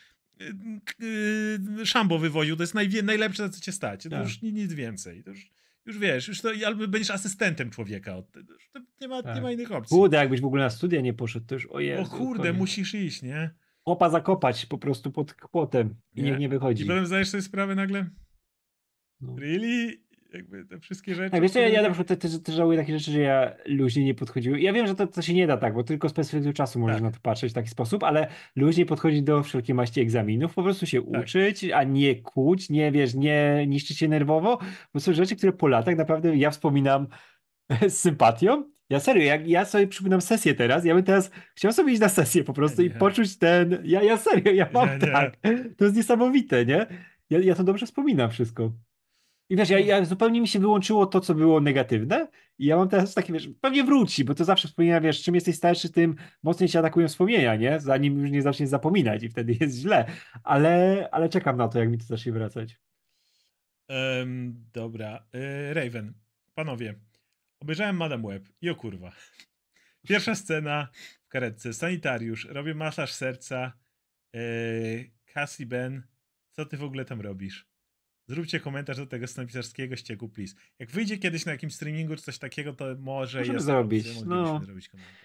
yy, szambo wywoził, to jest najwie, najlepsze, na co cię stać, to tak. już nic więcej, to już już wiesz, już to, albo będziesz asystentem człowieka. nie, ma, tak. nie ma innych opcji. Kurde, jakbyś w ogóle na studia nie poszedł, to już ojej. O kurde, koniec. musisz iść, nie? opa zakopać po prostu pod kłotem i nie. niech nie wychodzi. I potem zdajesz sobie sprawę nagle. No. Really? Jakby te wszystkie rzeczy. Tak, wiesz, ja, ja na przykład też, też żałuję takie rzeczy, że ja luźniej nie podchodziłem. Ja wiem, że to, to się nie da tak, bo tylko z perspektywy czasu możesz tak. na to patrzeć w taki sposób, ale luźniej podchodzić do wszelkiej maści egzaminów, po prostu się tak. uczyć, a nie kłuć, nie wiesz, nie niszczyć się nerwowo, bo są rzeczy, które po latach naprawdę ja wspominam z sympatią, ja serio, jak ja sobie przypominam sesję teraz, ja bym teraz chciał sobie iść na sesję po prostu nie. i poczuć ten. Ja, ja serio, ja mam nie, tak. Nie. To jest niesamowite, nie? Ja, ja to dobrze wspominam wszystko. I wiesz, ja, ja, zupełnie mi się wyłączyło to, co było negatywne i ja mam teraz takie, wiesz, pewnie wróci, bo to zawsze wspomina, wiesz, czym jesteś starszy, tym mocniej się atakują wspomnienia, nie? Zanim już nie zaczniesz zapominać i wtedy jest źle, ale, ale czekam na to, jak mi to zacznie wracać. Um, dobra, e, Raven, panowie, Obejrzałem Madam Web i o kurwa. Pierwsza scena w karetce. Sanitariusz, robię masaż serca. Yy, Cassie Ben, co ty w ogóle tam robisz? Zróbcie komentarz do tego scenapisarskiego ścieku, please. Jak wyjdzie kiedyś na jakimś streamingu czy coś takiego, to może Możemy zrobić. Opcja, no. zrobić komentarz.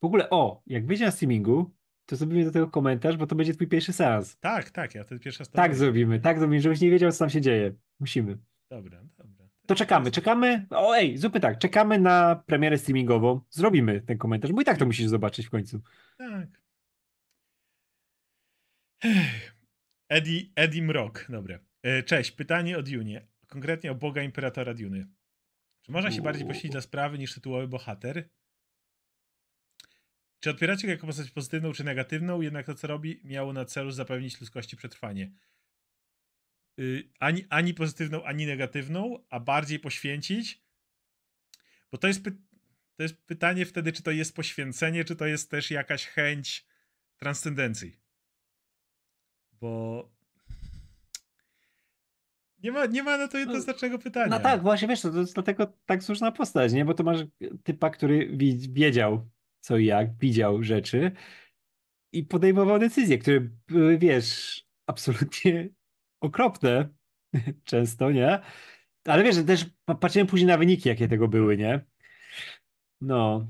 W ogóle, o, jak wyjdzie na streamingu, to zrobimy do tego komentarz, bo to będzie twój pierwszy seans. Tak, tak, ja to pierwsza. Tak zrobimy, tak zrobimy, żebyś nie wiedział, co tam się dzieje. Musimy. Dobra, dobra to czekamy, czekamy. O ej, zupy tak, czekamy na premierę streamingową. Zrobimy ten komentarz, bo i tak to musisz zobaczyć w końcu. Tak. Eddie, Eddie Mrok, dobre. Cześć, pytanie o Junie. konkretnie o Boga Imperatora Duny. Czy można się bardziej poświęcić dla sprawy niż tytułowy bohater? Czy odpieracie go jako postać pozytywną czy negatywną, jednak to co robi miało na celu zapewnić ludzkości przetrwanie? Y, ani, ani pozytywną, ani negatywną, a bardziej poświęcić? Bo to jest, py, to jest pytanie wtedy, czy to jest poświęcenie, czy to jest też jakaś chęć transcendencji. Bo nie ma, nie ma na to jednoznacznego no, pytania. No tak, właśnie wiesz, to jest dlatego tak słuszna postać, nie? Bo to masz typa, który wiedział co i jak, widział rzeczy i podejmował decyzje, które były, wiesz, absolutnie okropne często, nie? Ale wiesz, też patrzyłem później na wyniki, jakie tego były, nie? No.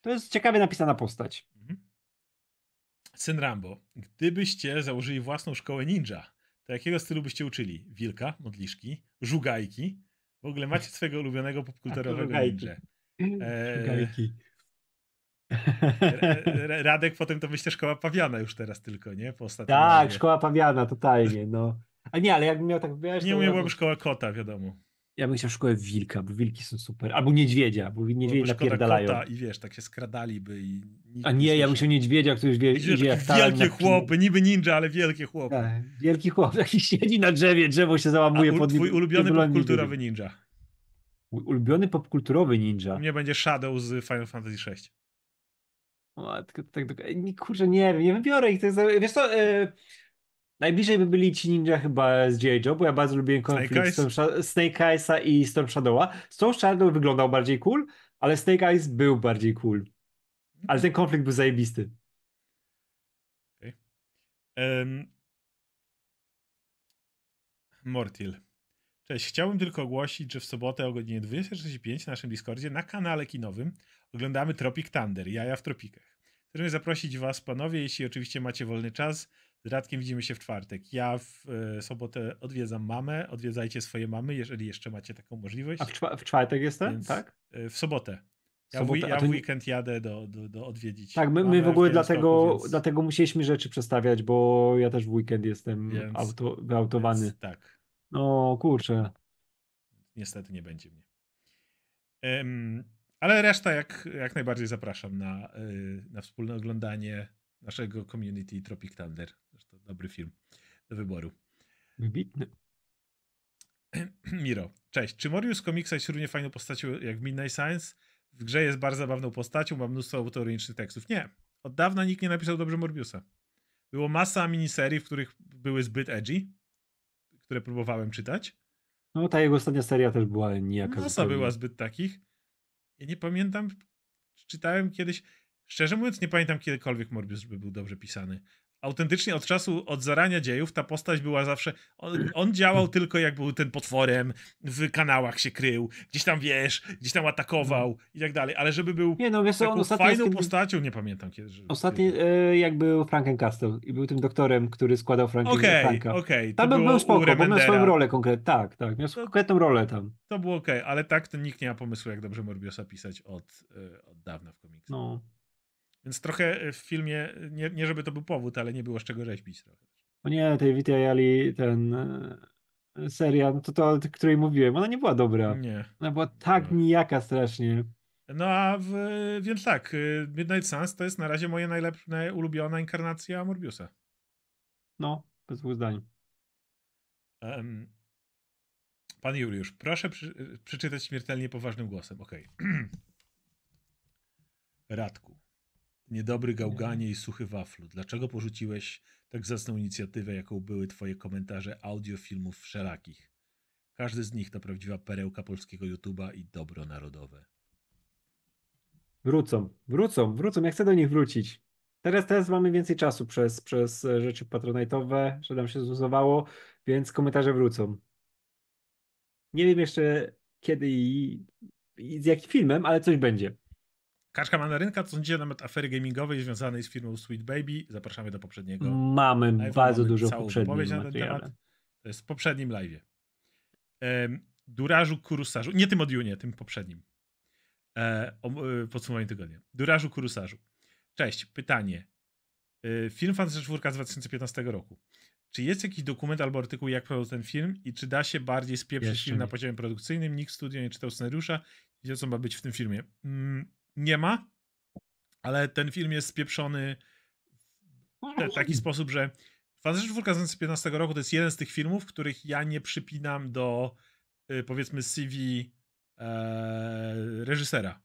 To jest ciekawie napisana postać. Mhm. Syn Rambo, gdybyście założyli własną szkołę ninja, to jakiego stylu byście uczyli? Wilka, modliszki, żugajki? W ogóle macie swojego ulubionego tak, popkulturowego ninja. E, żugajki. Radek potem to myślę szkoła pawiana już teraz tylko, nie? Po tak, szkoła pawiana, totalnie, no. A nie, ale jakbym miał tak wiesz, Nie umiałbym szkoła kota, wiadomo. Ja bym chciał szkołę wilka, bo wilki są super. Albo niedźwiedzia, bo niedźwiedzie napierdalają. Kota I wiesz, tak się skradaliby i... A nie, ja bym chciał niedźwiedzia, który już wie, I idzie jak Wielkie chłopy, niby ninja, ale wielkie chłopy. Tak, wielki chłop, taki siedzi na drzewie, drzewo się załamuje A, pod nim. twój ulubiony popkulturowy ninja. Ulubiony popkulturowy ninja? U mnie będzie Shadow z Final Fantasy VI. O, tak, tak, tak, kurczę, nie wiem, nie wybiorę ich. Tak, wiesz co, e, najbliżej by byli ci ninja chyba z G.I. Joe, bo ja bardzo lubiłem konflikt Snake, Snake Eyesa i Storm Shadowa. Storm Shadow wyglądał bardziej cool, ale Snake Eyes był bardziej cool. Ale ten mhm. konflikt był zajebisty. Okay. Um, Mortil. Cześć, chciałbym tylko ogłosić, że w sobotę o godzinie 20.35 na naszym Discordzie na kanale kinowym Oglądamy Tropic Thunder, jaja w tropikach. Chcemy zaprosić was, panowie, jeśli oczywiście macie wolny czas. Z Radkiem widzimy się w czwartek. Ja w e, sobotę odwiedzam mamę, odwiedzajcie swoje mamy, jeżeli jeszcze macie taką możliwość. A w, w czwartek jestem, Więc, tak? E, w sobotę. Ja, sobotę, w, ja w weekend jadę do, do, do odwiedzić. Tak, my, my w ogóle w dlatego, więc... dlatego musieliśmy rzeczy przestawiać, bo ja też w weekend jestem więc, auto, wyautowany. Więc tak. No kurczę. Niestety nie będzie mnie. Um, ale reszta jak, jak najbardziej zapraszam na, y, na wspólne oglądanie naszego community Tropic Thunder. Zresztą dobry film do wyboru. Wybitny. Miro, cześć. Czy Morius komiksa jest równie fajną postacią jak Midnight Science? W grze jest bardzo zabawną postacią, ma mnóstwo autorycznych tekstów. Nie. Od dawna nikt nie napisał dobrze Morbiusa. Było masa miniserii, w których były zbyt edgy, które próbowałem czytać. No ta jego ostatnia seria też była nijaka. Masa była zbyt takich. Ja nie pamiętam, czytałem kiedyś, szczerze mówiąc, nie pamiętam kiedykolwiek Morbius by był dobrze pisany, autentycznie od czasu, od zarania dziejów ta postać była zawsze, on, mhm. on, działał tylko jak był ten potworem, w kanałach się krył, gdzieś tam wiesz, gdzieś tam atakował mhm. i tak dalej, ale żeby był nie, no, wiesz, taką on fajną postacią, nie pamiętam kiedy. Ostatni e, jak był Frankencastle i był tym doktorem, który składał Franka. Okej, okay, okej. Okay, tam był, był spoko, bo miał swoją rolę konkretną, tak, tak, miał to, konkretną rolę tam. To było okej, okay, ale tak to nikt nie ma pomysłu jak dobrze Morbiosa pisać od, e, od dawna w komiksach. No. Więc trochę e, w filmie, e, nie, nie żeby to był powód, ale nie było z czego rzeźbić trochę. O nie, tej Vitae ten e, seria, no to to, o której mówiłem, ona nie była dobra. Nie. Ona była tak no. nijaka strasznie. No a w, więc tak, Midnight Suns to jest na razie moja najlepsza, ulubiona inkarnacja Morbiusa. No, bez dwóch zdań. Um, pan Juliusz, proszę przy, przeczytać śmiertelnie poważnym głosem. Okej. Okay. Radku niedobry gałganie i suchy waflu. Dlaczego porzuciłeś tak zacną inicjatywę, jaką były twoje komentarze audiofilmów wszelakich? Każdy z nich to prawdziwa perełka polskiego YouTube'a i dobro narodowe. Wrócą, wrócą, wrócą. Ja chcę do nich wrócić. Teraz, teraz mamy więcej czasu przez, przez e, rzeczy patronajtowe, że nam się zluzowało, więc komentarze wrócą. Nie wiem jeszcze kiedy i, i z jakim filmem, ale coś będzie. Kaczka Mandarynka, co sądzicie na temat afery gamingowej związanej z firmą Sweet Baby? Zapraszamy do poprzedniego. Mamy bardzo Mamy dużo poprzednich na ten temat. To jest w poprzednim live. Durażu Kurusarzu, nie tym od Junie, tym poprzednim. E, o, e, tygodnia. Durażu Kurusarzu. Cześć, pytanie. E, film Fantasy 4 z 2015 roku. Czy jest jakiś dokument albo artykuł, jak powstał ten film i czy da się bardziej spieprzyć Jeszcze film nie. na poziomie produkcyjnym? Nikt studio nie czytał scenariusza i co ma być w tym filmie. Mm, nie ma, ale ten film jest spieprzony w taki sposób, że Fantasy Czwórka z 2015 roku to jest jeden z tych filmów, których ja nie przypinam do y, powiedzmy CV e, reżysera.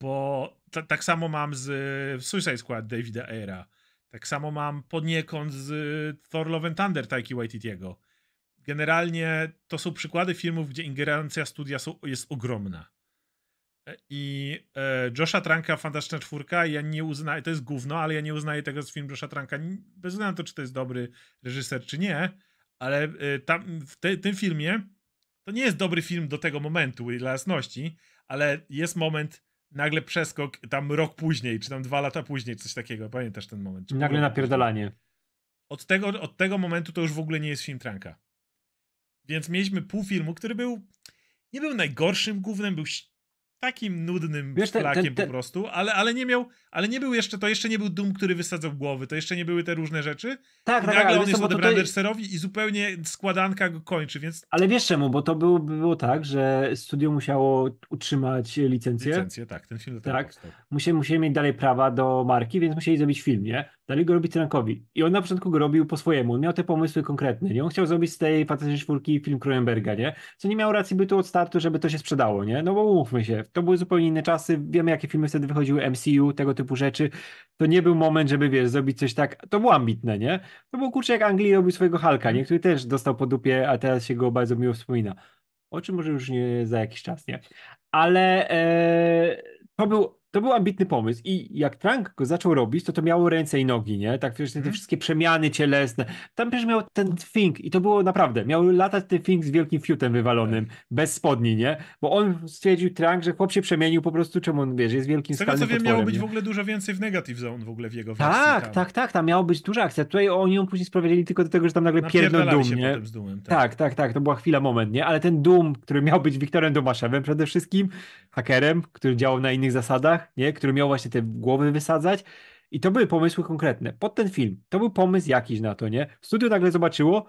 Bo t- tak samo mam z Suicide Squad Davida Ayera. Tak samo mam poniekąd z Thor Love and Thunder Taiki Waititiego. Generalnie to są przykłady filmów, gdzie ingerencja studia są, jest ogromna. I e, Josha Tranka, fantastyczna czwórka, ja nie uznaję, to jest gówno, ale ja nie uznaję tego z filmu Josha Tranka, bez względu na to, czy to jest dobry reżyser, czy nie, ale e, tam, w te, tym filmie to nie jest dobry film do tego momentu, i dla jasności, ale jest moment, nagle przeskok, tam rok później, czy tam dwa lata później, coś takiego, pamiętasz ten moment. Nagle napierdalanie. Od tego, od tego momentu to już w ogóle nie jest film Tranka. Więc mieliśmy pół filmu, który był, nie był najgorszym głównym, był takim nudnym Wiesz, ten, ten, ten... po prostu, ale, ale nie miał, ale nie był jeszcze, to jeszcze nie był dum, który wysadzał głowy, to jeszcze nie były te różne rzeczy. Tak, I tak, nagle ale on jest odebrany to... Derserowi i zupełnie składanka go kończy, więc... Ale wiesz czemu, bo to było, było tak, że studio musiało utrzymać licencję. Licencję, tak, ten film tak. Musieli, musieli mieć dalej prawa do marki, więc musieli zrobić film, nie? Dali go robić Trankowi. I on na początku go robił po swojemu, on miał te pomysły konkretne, nie? On chciał zrobić z tej Fantastycznej Czwórki film Cronenberga, nie? Co nie miał racji bytu od startu, żeby to się sprzedało, nie? No bo umówmy się, to były zupełnie inne czasy, wiemy jakie filmy wtedy wychodziły, MCU, tego typu rzeczy. To nie był moment, żeby wiesz, zrobić coś tak, to było ambitne, nie? To było kurczę jak Anglii robił swojego Halka, mm. nie? też dostał po dupie, a teraz się go bardzo miło wspomina. O czym może już nie za jakiś czas, nie? Ale e, to był to był ambitny pomysł i jak Trank go zaczął robić, to to miało ręce i nogi, nie? Tak, wiesz, te mhm. wszystkie przemiany cielesne. Tam też miał ten Fink i to było naprawdę, miał latać ten Fink z wielkim fiutem wywalonym, tak. bez spodni, nie? Bo on stwierdził Trank, że chłop się przemienił po prostu, czemu on, wiesz, jest wielkim skalnym Z tego co wiem, miało być nie? w ogóle dużo więcej w Negative Zone w ogóle w jego wersji. Tak, tam. tak, tak, tam miało być duża akcja. Tutaj oni ją później sprowadzili tylko do tego, że tam nagle pierdol dum nie? Dumem, tak. tak. tak, tak, to była chwila, moment, nie? Ale ten dum który miał być Wiktorem Domaszewem przede wszystkim, hakerem, który działał na innych zasadach, filmach, nie? który miał właśnie te głowy wysadzać. I to były pomysły konkretne. Pod ten film. To był pomysł jakiś na to, nie? Studio nagle zobaczyło,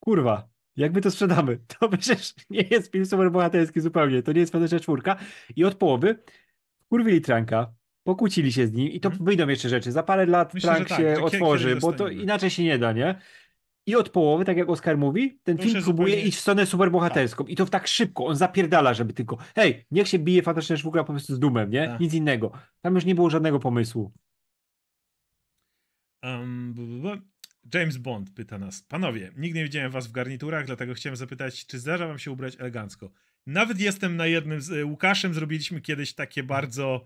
kurwa, jakby to sprzedamy. To przecież nie jest film superbohaterski zupełnie. To nie jest Fantastyczna Czwórka. I od połowy kurwili Tranka, pokłócili się z nim i to hmm. wyjdą jeszcze rzeczy. Za parę lat Myślę, Trank tak, się otworzy, bo to inaczej się nie da, nie? i od połowy, tak jak Oskar mówi, ten film próbuje zupełnie... iść w stronę superbohaterską tak. i to tak szybko, on zapierdala, żeby tylko hej, niech się bije fantastyczna szwugra po prostu z dumem, nie? Tak. Nic innego. Tam już nie było żadnego pomysłu. Um, James Bond pyta nas. Panowie, nigdy nie widziałem was w garniturach, dlatego chciałem zapytać, czy zdarza wam się ubrać elegancko? Nawet jestem na jednym z y, Łukaszem, zrobiliśmy kiedyś takie mhm. bardzo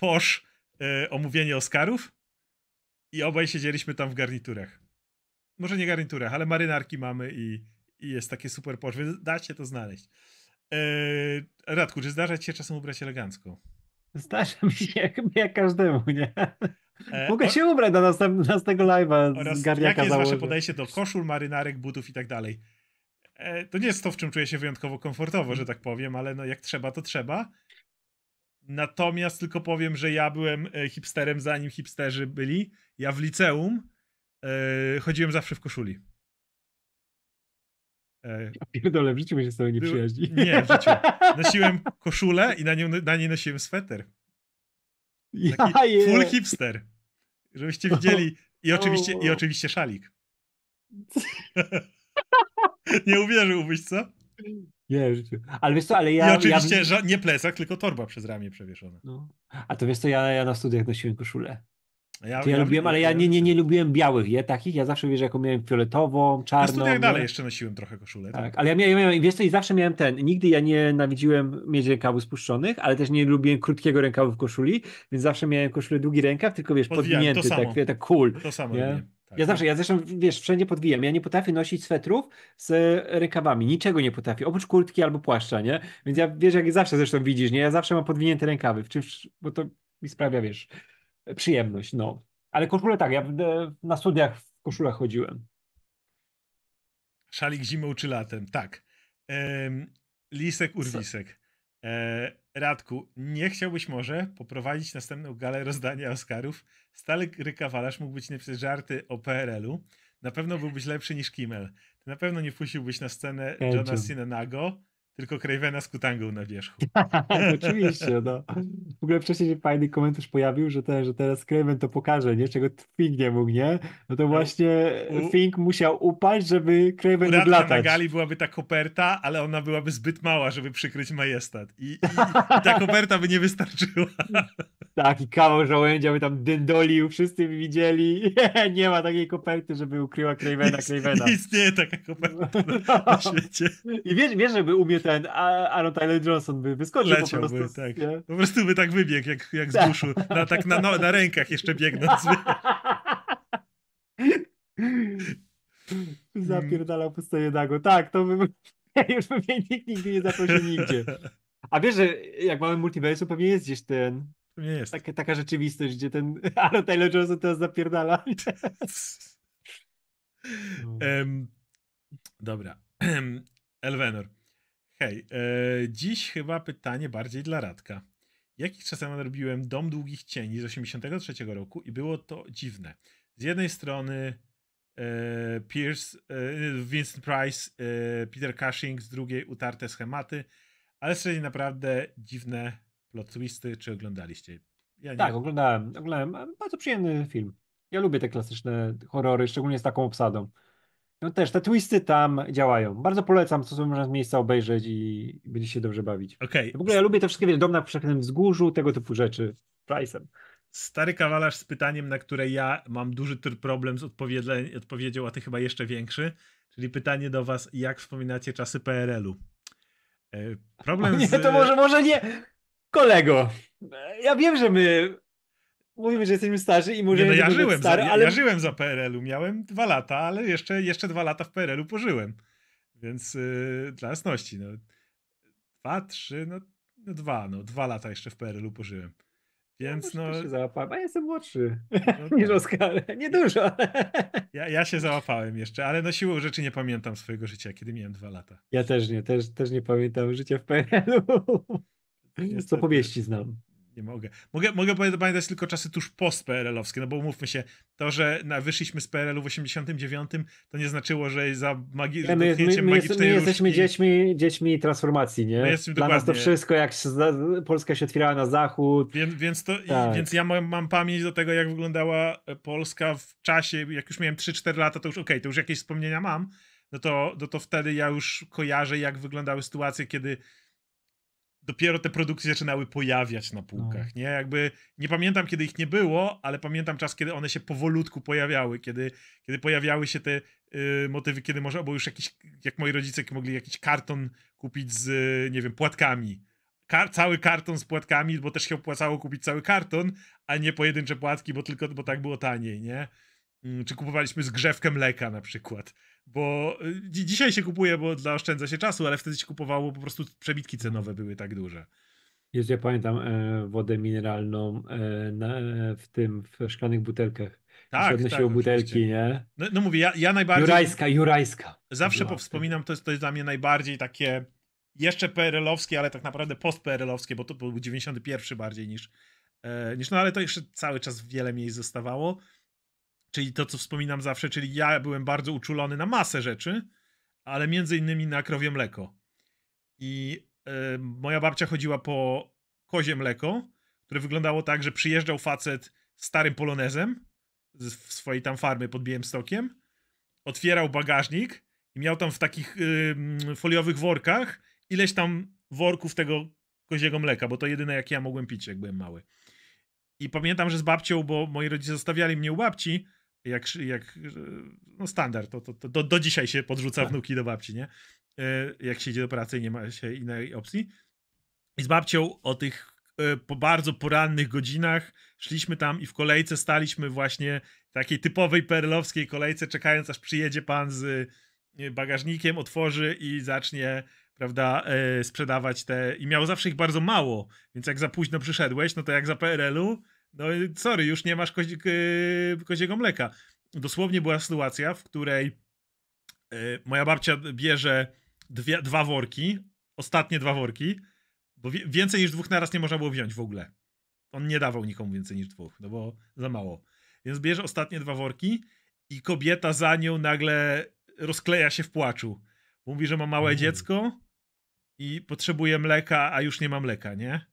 posz y, omówienie Oscarów i obaj siedzieliśmy tam w garniturach może nie garniturach, ale marynarki mamy i, i jest takie super poszwy. Da się to znaleźć. Eee, Radku, czy zdarza ci się czasem ubrać elegancko? Zdarza mi się jak, jak każdemu, nie? Eee, Mogę o... się ubrać na następnego live'a z garniaka jakie jest założę. wasze podejście do koszul, marynarek, butów i tak dalej? Eee, to nie jest to, w czym czuję się wyjątkowo komfortowo, że tak powiem, ale no jak trzeba, to trzeba. Natomiast tylko powiem, że ja byłem e, hipsterem zanim hipsterzy byli. Ja w liceum E, chodziłem zawsze w koszuli. E, ja pierdolę, w życiu się z tobą nie przyjaźni. Nie, w życiu. Nosiłem koszulę i na, nią, na niej nosiłem sweter. Taki ja full hipster. Żebyście no. widzieli. I oczywiście, i no. oczywiście szalik. nie uwierzyłbyś, co? Nie, w życiu. Ale wiesz co, ale ja... I oczywiście ja... nie plecak, tylko torba przez ramię przewieszona. No. A to wiesz co, ja, ja na studiach nosiłem koszulę. Ja, to ja, ja lubiłem, ale ja nie, nie, nie lubiłem białych je takich. Ja zawsze wiesz, jaką miałem fioletową, czarną. Na jak dalej jeszcze nosiłem trochę koszulę. Tak, tak. ale ja miałem, miałem, wiesz co, i zawsze miałem ten. Nigdy ja nie nienawidziłem mieć rękawów spuszczonych, ale też nie lubiłem krótkiego rękawu w koszuli, więc zawsze miałem koszulę długi rękaw, tylko wiesz, podwinięty, tak, tak cool. To samo tak. Ja zawsze, ja zresztą, wiesz, wszędzie podwijam. Ja nie potrafię nosić swetrów z rękawami. Niczego nie potrafię, oprócz kurtki albo płaszcza, nie? Więc ja, wiesz, jak zawsze zresztą widzisz, nie? Ja zawsze mam podwinięte rękawy, w czymś, bo to mi sprawia, wiesz, przyjemność, no. Ale koszule tak, ja na studiach w koszulach chodziłem. Szalik zimą czy latem, tak. Ehm, lisek urwisek. Ehm, Radku, nie chciałbyś może poprowadzić następną galę rozdania Oscarów? Stary rykawalarz mógł być przez żarty o PRL-u. Na pewno byłbyś lepszy niż Kimmel. na pewno nie wpuściłbyś na scenę Johna Nago tylko Cravena z kutangą na wierzchu. Tak, oczywiście, no. W ogóle wcześniej się fajny komentarz pojawił, że, te, że teraz Craven to pokaże, nie? Czego Fink nie mógł, nie? No to no, właśnie U... Fink musiał upaść, żeby Craven Uradnie odlatać. na gali byłaby ta koperta, ale ona byłaby zbyt mała, żeby przykryć majestat. I, i, i ta koperta by nie wystarczyła. tak, i kawał żołędzia by tam dyndolił, wszyscy by widzieli. Nie, ma takiej koperty, żeby ukryła Cravena, Cravena. Istnieje taka koperta na, na świecie. I wiesz, wiesz, żeby umieć ten Aaron Tyler Johnson by wyskoczył Leciałby, po prostu. Tak. Po prostu by tak wybiegł, jak, jak z tak. buszu. Na, tak na, no, na rękach jeszcze biegnąc. Zapierdalał pusto nago. Tak, to by... już pewnie nikt nigdy nie zaprosił nigdzie. A wiesz, że jak mamy to pewnie jest gdzieś ten... Nie jest. Taka, taka rzeczywistość, gdzie ten Aaron Tyler Johnson teraz zapierdala. um, dobra. Elvenor. Hej, e, dziś chyba pytanie bardziej dla Radka. Jakiś czas temu robiłem Dom Długich Cieni z 83 roku i było to dziwne. Z jednej strony e, Pierce, e, Vincent Price, e, Peter Cushing, z drugiej utarte schematy, ale z naprawdę dziwne plot twisty. Czy oglądaliście? Ja nie tak, wiem. oglądałem, oglądałem. Bardzo przyjemny film. Ja lubię te klasyczne horrory, szczególnie z taką obsadą. No też, te twisty tam działają. Bardzo polecam, co sobie można z miejsca obejrzeć i będzie się dobrze bawić. Okay. W ogóle ja lubię te wszystkie, wiesz, dom na przeklętym wzgórzu, tego typu rzeczy. Price'em. Stary kawalarz z pytaniem, na które ja mam duży problem z odpowiedzią, a ty chyba jeszcze większy. Czyli pytanie do was, jak wspominacie czasy PRL-u? E, problem o nie, z... to może, może nie. Kolego, ja wiem, że my mówimy, że jesteśmy starzy i możemy... Nie, no ja żyłem, stary, za, ale... ja żyłem za PRL-u, miałem dwa lata, ale jeszcze, jeszcze dwa lata w PRL-u pożyłem. Więc yy, dla jasności, no dwa, trzy, no, no dwa, no dwa lata jeszcze w PRL-u pożyłem. Więc no... no... się załapałem, a ja jestem młodszy no, niż tak. Oskar. Niedużo. ja, ja się załapałem jeszcze, ale no siłą rzeczy nie pamiętam swojego życia, kiedy miałem dwa lata. Ja też nie, też, też nie pamiętam życia w PRL-u. Co powieści znam. Nie mogę. Mogę, mogę pamiętać tylko czasy tuż post-PRL-owskie, no bo umówmy się, to, że na, wyszliśmy z PRL-u w 89, to nie znaczyło, że za magi no my, my, my, my jesteśmy dziećmi, dziećmi transformacji, nie? My Dla dokładnie. nas to wszystko, jak się, Polska się otwierała na zachód. Więc, więc, to, tak. więc ja mam, mam, pamięć do tego, jak wyglądała e, Polska w czasie, jak już miałem 3-4 lata, to już okej, okay, to już jakieś wspomnienia mam, no to, no to wtedy ja już kojarzę, jak wyglądały sytuacje, kiedy dopiero te produkty zaczynały pojawiać na półkach, no. nie? Jakby nie pamiętam, kiedy ich nie było, ale pamiętam czas, kiedy one się powolutku pojawiały, kiedy, kiedy pojawiały się te y, motywy, kiedy można bo już jakiś, jak moi rodzice mogli jakiś karton kupić z, y, nie wiem, płatkami. Kar cały karton z płatkami, bo też się opłacało kupić cały karton, a nie pojedyncze płatki, bo tylko, bo tak było taniej, nie? Y, czy kupowaliśmy zgrzewkę mleka na przykład bo y, dzisiaj się kupuje, bo dla oszczędza się czasu, ale wtedy się kupowało, po prostu przebitki cenowe były tak duże. Jeszcze ja pamiętam e, wodę mineralną e, na, e, w tym, w szklanych butelkach. Tak, się o tak, butelki, nie? No, no, mówię, ja, ja najbardziej... Jurajska, Jurajska. Zawsze Była, wspominam to jest, to jest dla mnie najbardziej takie jeszcze PRL-owskie, ale tak naprawdę post-PRL-owskie, bo to był 91 bardziej niż, e, niż... No ale to jeszcze cały czas wiele miejsc zostawało. Czyli to, co wspominam zawsze, czyli ja byłem bardzo uczulony na masę rzeczy, ale między innymi na krowie mleko. I e, moja babcia chodziła po kozie mleko, które wyglądało tak, że przyjeżdżał facet starym polonezem z swojej tam farmy pod Białymstokiem, otwierał bagażnik i miał tam w takich y, foliowych workach ileś tam worków tego koziego mleka, bo to jedyne, jakie ja mogłem pić, jak byłem mały. I pamiętam, że z babcią, bo moi rodzice zostawiali mnie u babci, jak, jak no standard, to, to, to do, do dzisiaj się podrzuca tak. wnuki do babci, nie? E, jak się idzie do pracy i nie ma się innej opcji. I z babcią o tych e, po bardzo porannych godzinach szliśmy tam i w kolejce staliśmy właśnie takiej typowej perelowskiej kolejce, czekając aż przyjedzie pan z e, bagażnikiem, otworzy i zacznie prawda, sprzedawać te i miał zawsze ich bardzo mało, więc jak za późno przyszedłeś, no to jak za PRL-u, no sorry, już nie masz kozi koziego mleka. Dosłownie była sytuacja, w której e, moja babcia bierze dwie, dwa worki, ostatnie dwa worki, bo więcej niż dwóch naraz nie można było wziąć w ogóle. On nie dawał nikomu więcej niż dwóch, no bo za mało. Więc bierze ostatnie dwa worki i kobieta za nią nagle rozkleja się w płaczu. Mówi, że ma małe mm. dziecko i potrzebuje mleka, a już nie ma mleka, nie?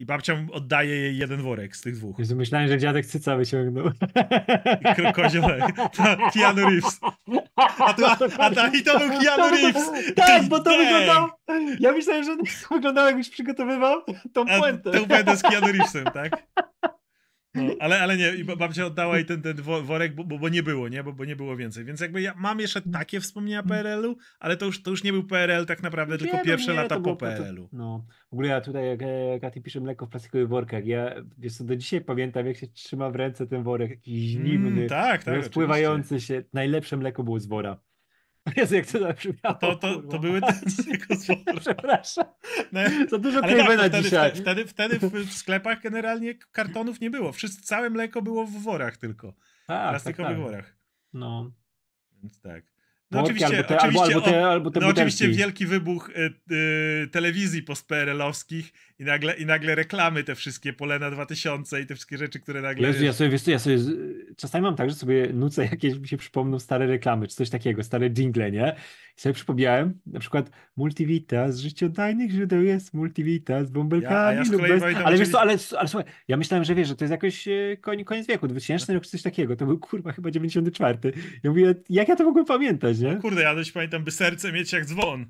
I babcia oddaje jej jeden worek z tych dwóch. Jezu, myślałem, że dziadek cyca wyciągnął. Krokoziołek. Keanu Reeves. A, to, a, ta, I to był Keanu Reeves. Tak, bo to wyglądało... Ja myślałem, że on wyglądał jakbyś przygotowywał tą puentę. Tę puentę z Keanu Reevesem, tak? No, ale, ale nie, babcia oddała i ten, ten worek, bo, bo, nie było, nie? Bo, bo nie było więcej. Więc jakby ja mam jeszcze takie wspomnienia mm. PRL-u, ale to już, to już nie był PRL tak naprawdę, nie, tylko no, pierwsze nie, lata po PRL-u. No, w ogóle ja tutaj, jak Katy pisze mleko w plastikowych workach, ja wiesz co, do dzisiaj pamiętam, jak się trzyma w ręce ten worek, jakiś mm, zimny, mm, tak, tak, rozpływający oczywiście. się. Najlepsze mleko było z wora. Jezu, jak to zabrzmiało. To, to, to były tylko Przepraszam. No, Za dużo Cravena tak, na no dzisiaj. Wtedy, wtedy, wtedy w sklepach generalnie kartonów nie było. Wszystko, całe mleko było w worach tylko. Tak, tak plastikowych tak, tak. worach. No. Więc tak. No oczywiście, albo te, oczywiście, albo, albo te, albo te no oczywiście wielki wybuch y, y, telewizji postprl-owskich i nagle, i nagle reklamy te wszystkie, Polena 2000 i te wszystkie rzeczy, które nagle... Jezu, ja sobie, wiesz co, ja sobie czasami mam tak, że sobie nucę jakieś, mi się przypomną stare reklamy, czy coś takiego, stare jingle, nie? I sobie przypomniałem, na przykład Multivita z życiodajnych źródeł jest Multivita z bąbelkami ja, ja z lub bez... Ale wiesz co, ale, ale słuchaj, ja myślałem, że wiesz, że to jest jakoś e, koniec wieku, 2000 rok, czy coś takiego, to był kurwa chyba 94. Ja mówię, jak ja to mogłem pamiętać? No kurde, ja dość pamiętam, by serce mieć jak dzwon.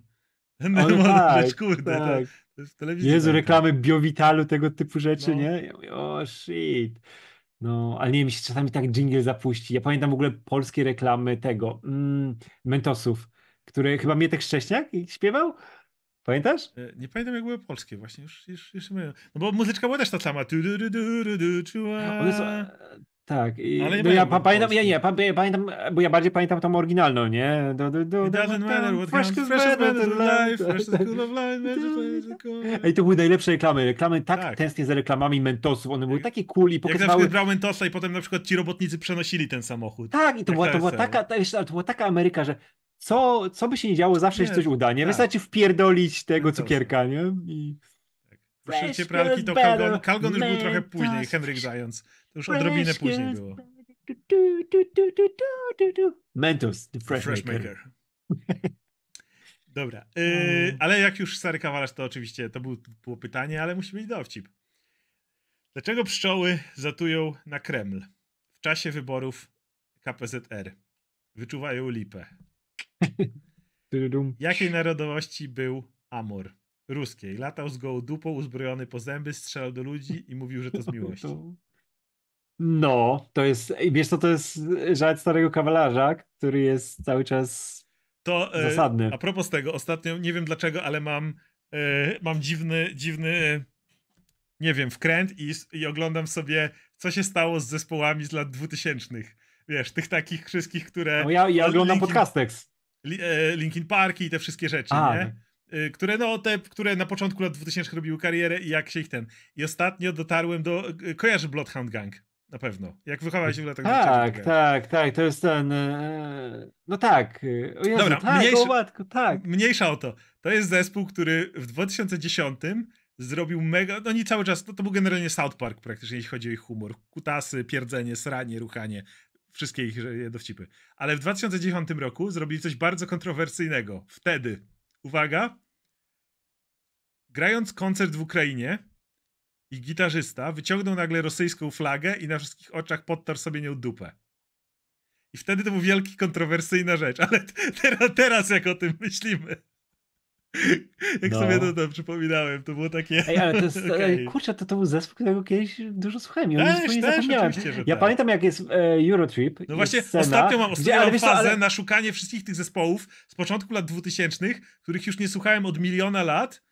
No, tak, rzecz, kurde, tak. tak. To, to Jezu, reklamy Biowitalu, tego typu rzeczy, no. nie? Ja mówię, o shit. No, ale nie wiem, się czasami tak jingle zapuści. Ja pamiętam w ogóle polskie reklamy tego, mm, Mentosów, które chyba Mietek Szcześniak śpiewał? Pamiętasz? E, nie pamiętam, jak były polskie, właśnie już, już, już No bo muzyczka była też ta sama. Du, du, du, du, du, du, One są, tak, i, ale no nie no ja pamiętam, ja nie, pa, ja pamiętam, bo ja bardziej pamiętam tą oryginalną, nie? Do, do, do, It doesn't matter what comes, precious matter life, precious life, Ej, to były najlepsze reklamy, reklamy tak, tak. tęsknię za reklamami Mentosów, one były takie cool i pokazywały... Jak na przykład brał Mentosa i potem na przykład ci robotnicy przenosili ten samochód. Tak, i to, była, to, była, taka, to była taka Ameryka, że co, co by się nie działo, zawsze jest się coś uda, nie? Tak. Wystarczy wpierdolić tego Mentos. cukierka, nie? I... Tak. Proszę cię, pralki to Kalgon. Kalgon już był trochę później, Henryk Zając. To już odrobinę później było. Mentos, The Fresh, fresh Maker. maker. Dobra, yy, ale jak już stary kawalarz, to oczywiście to było pytanie, ale musi być dowcip. Dlaczego pszczoły zatują na Kreml w czasie wyborów KPZR? Wyczuwają lipę. Jakiej narodowości był Amor? Ruskiej. Latał z gołą dupą, uzbrojony po zęby, strzelał do ludzi i mówił, że to z miłości. No, to jest, wiesz co, to jest żart starego kawalarza, który jest cały czas to, e, zasadny. A propos tego, ostatnio, nie wiem dlaczego, ale mam, e, mam dziwny, dziwny, nie wiem, wkręt i, i oglądam sobie, co się stało z zespołami z lat dwutysięcznych. Wiesz, tych takich wszystkich, które... No ja, ja oglądam Linkin, podcastex. E, Linkin Parki i te wszystkie rzeczy, a, nie? które, no, te, które na początku lat 2000 robiły karierę i jak się ich ten. I ostatnio dotarłem do. Kojarzy Bloodhound Gang. Na pewno. Jak wychowałeś w latach Tak, tak, tak, tak. To jest ten. E, no tak. E, o Jezu, Dobra, tak, mniejsza, o matko, tak. Mniejsza o to. To jest zespół, który w 2010 zrobił mega. No nie cały czas. No to był generalnie South Park praktycznie, jeśli chodzi o ich humor. Kutasy, pierdzenie, sranie, ruchanie. Wszystkie ich e, dowcipy. Ale w 2010 roku zrobili coś bardzo kontrowersyjnego. Wtedy. Uwaga. Grając koncert w Ukrainie i gitarzysta wyciągnął nagle rosyjską flagę i na wszystkich oczach podtarł sobie nią dupę. I wtedy to był wielki, kontrowersyjna rzecz, ale teraz, teraz jak o tym myślimy. Jak no. sobie to tam przypominałem, to było takie. Ej, ale to jest, okay. kurczę, to, to był zespół, którego kiedyś dużo słuchałem. Ja też, ja tak. pamiętam, jak jest e, Eurotrip. No właśnie, scena, ostatnio mam ostatnią fazę ale... na szukanie wszystkich tych zespołów z początku lat 2000, których już nie słuchałem od miliona lat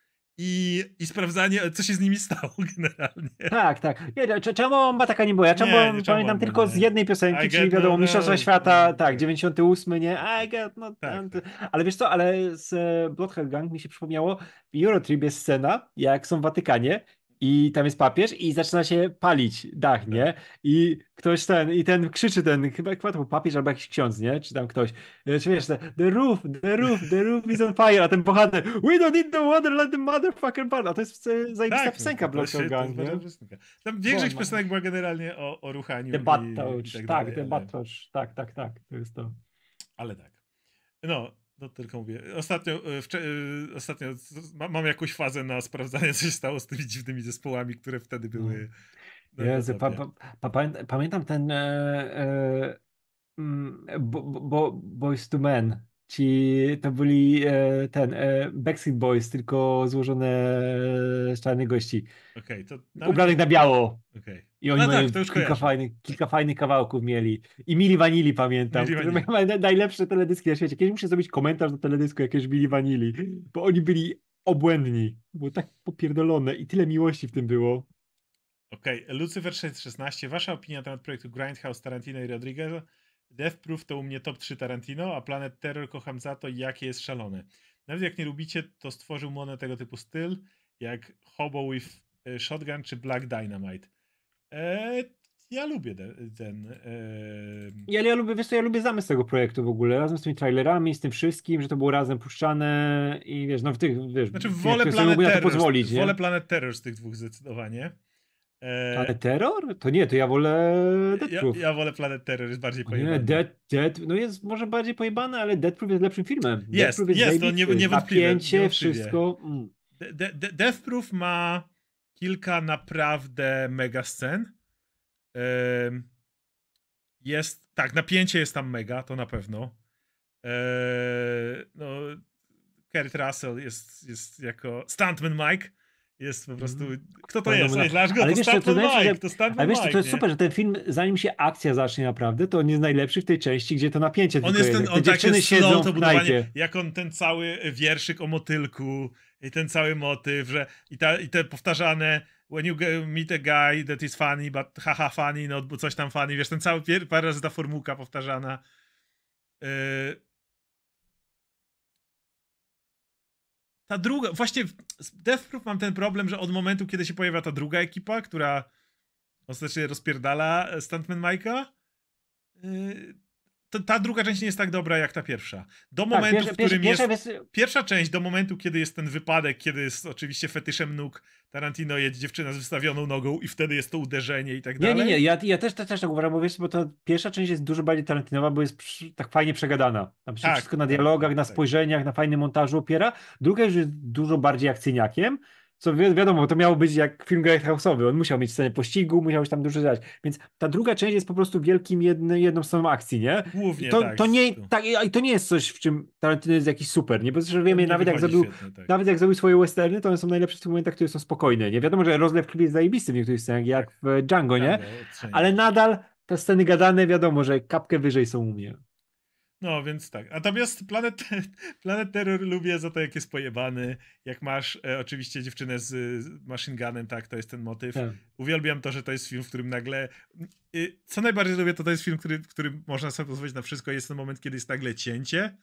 i, i sprawdzanie, co się z nimi stało generalnie. Tak, tak. No, czemu ma taka nie była? Ja czemu nie, nie, pamiętam nie, tylko z jednej piosenki, I czyli wiadomo, no, Mistrzostwa no, Świata, tak, 98, nie? I get no tak, tak. Ale wiesz co, ale z e, Bloodhead Gang mi się przypomniało, w Eurotrip jest scena, jak są w Watykanie i tam jest papież i zaczyna się palić dach, nie? I ktoś ten, i ten krzyczy ten, chyba, chyba to był papież albo jakiś ksiądz, nie? Czy tam ktoś, e, czy wiesz, the roof, the roof, the roof is on fire, a ten bohater, we don't need the water, let the motherfucker burn, a to jest e, zajebista tak, piosenka Black Gang, nie? Tam większość no, no, piosenek była generalnie o, o ruchaniu The Bad Touch, tak, tak, dalej, The ale... Bad Touch, tak, tak, tak, to jest to. Ale tak. No, no tylko mówię, ostatnio, e, wcze- e, ostatnio mam jakąś fazę na sprawdzanie, co się stało z tymi dziwnymi zespołami, które wtedy no. były. No. Jezu, pa, pa, pa, pamiętam ten e, e, mm, bo, bo, Boys to Men. Ci to byli e, ten e, Backstreet Boys, tylko złożone z czarnych gości. okay, to. Ubranych na biało. Okej. I oni no mają tak, kilka, fajnych, kilka fajnych kawałków mieli. I Mili Vanilli pamiętam. Mili Vanili. Najlepsze teledyski na świecie. Kiedyś muszę zrobić komentarz do teledysku jakieś Mili Vanilli, bo oni byli obłędni. Było tak popierdolone i tyle miłości w tym było. Okej, okay. Lucifer 16. Wasza opinia na temat projektu Grindhouse, Tarantino i Rodriguez? Death Proof to u mnie top 3 Tarantino, a Planet Terror kocham za to, jakie jest szalone. Nawet jak nie lubicie, to stworzył Mono tego typu styl, jak Hobo with e, Shotgun czy Black Dynamite. E, ja lubię ten. ten ja, ja lubię, wiesz co, ja lubię zamysł tego projektu w ogóle, razem z tymi trailerami, z tym wszystkim, że to było razem puszczane i wiesz, no w tych, wiesz... Znaczy wolę Planet Terror, pozwolić, wolę nie? Planet Terror z tych dwóch zdecydowanie. E... Ale terror? To nie, to ja wolę Dead Proof. Ja, ja wolę Planet Terror, jest bardziej pojebany. Nie, Dead, Dead, no jest może bardziej pojebany, ale Dead Proof jest lepszym filmem. Jest, jest, no jest to nie, niewątpliwie. Napięcie, niewątpliwie. wszystko. Mm. De, de, Death Proof ma kilka naprawdę mega scen. Jest, tak, napięcie jest tam mega, to na pewno. E, no, Kurt Russell jest, jest jako stuntman Mike jest po prostu. Mhm. Kto to jest? Ale wiesz, to, to, znaczy, Mike, że... to Stanton Ale wiesz, Mike, to jest super, że ten film, zanim się akcja zacznie naprawdę, to on jest najlepszy w tej części, gdzie to napięcie on jest. Ten, jest. on tak jest slow, to budowanie, jak on ten cały wierszyk o motylku i ten cały motyw, że i, ta, i te powtarzane when you meet a guy that is funny, but haha funny, no coś tam funny, wiesz, ten cały, parę razy ta formułka powtarzana. Yy ta druga, właśnie z Death Proof mam ten problem, że od momentu, kiedy się pojawia ta druga ekipa, która ostatecznie rozpierdala Stuntman Mike'a, yy, ta, ta druga część nie jest tak dobra jak ta pierwsza. Do tak, momentu, pierwsze, w którym pierwsze, jest. Pierwsze... Pierwsza część, do momentu, kiedy jest ten wypadek, kiedy jest oczywiście fetyszem nóg, Tarantino jedzie dziewczyna z wystawioną nogą i wtedy jest to uderzenie i tak dalej. Nie, nie, nie. Ja, ja też, też, też tak uważam, bo wiesz, bo ta pierwsza część jest dużo bardziej Tarantinowa, bo jest przy, tak fajnie przegadana. Tam się tak, wszystko na tak, dialogach, na tak, tak. spojrzeniach, na fajnym montażu opiera. Druga już jest dużo bardziej akcyjniakiem co wi wiadomo, to miało być jak film Greyhouse'owy, on musiał mieć scenę pościgu, musiał się tam dużo dziać, więc ta druga część jest po prostu wielkim jedny, jedną sceną akcji, nie? Głównie to, tak. To nie, tak, to nie jest coś, w czym Tarantino jest jakiś super, nie? Bo zresztą wiemy, nawet, jak zrobił, świetnie, tak. nawet jak zrobił swoje westerny, to one są najlepsze w tych momentach, które są spokojne, nie? Wiadomo, że rozlew krwi jest zajebisty w niektórych scenach, jak w Django, nie? Ale nadal te sceny gadane, wiadomo, że kapkę wyżej są u mnie. No, więc tak. Natomiast Planet, Planet Terror lubię za to, jak jest pojebany. Jak masz e, oczywiście dziewczynę z, z Machine Gunem, tak, to jest ten motyw. Tak. Uwielbiam to, że to jest film, w którym nagle... Y, co najbardziej lubię, to to jest film, który, który można sobie pozwolić na wszystko. Jest ten moment, kiedy jest nagle cięcie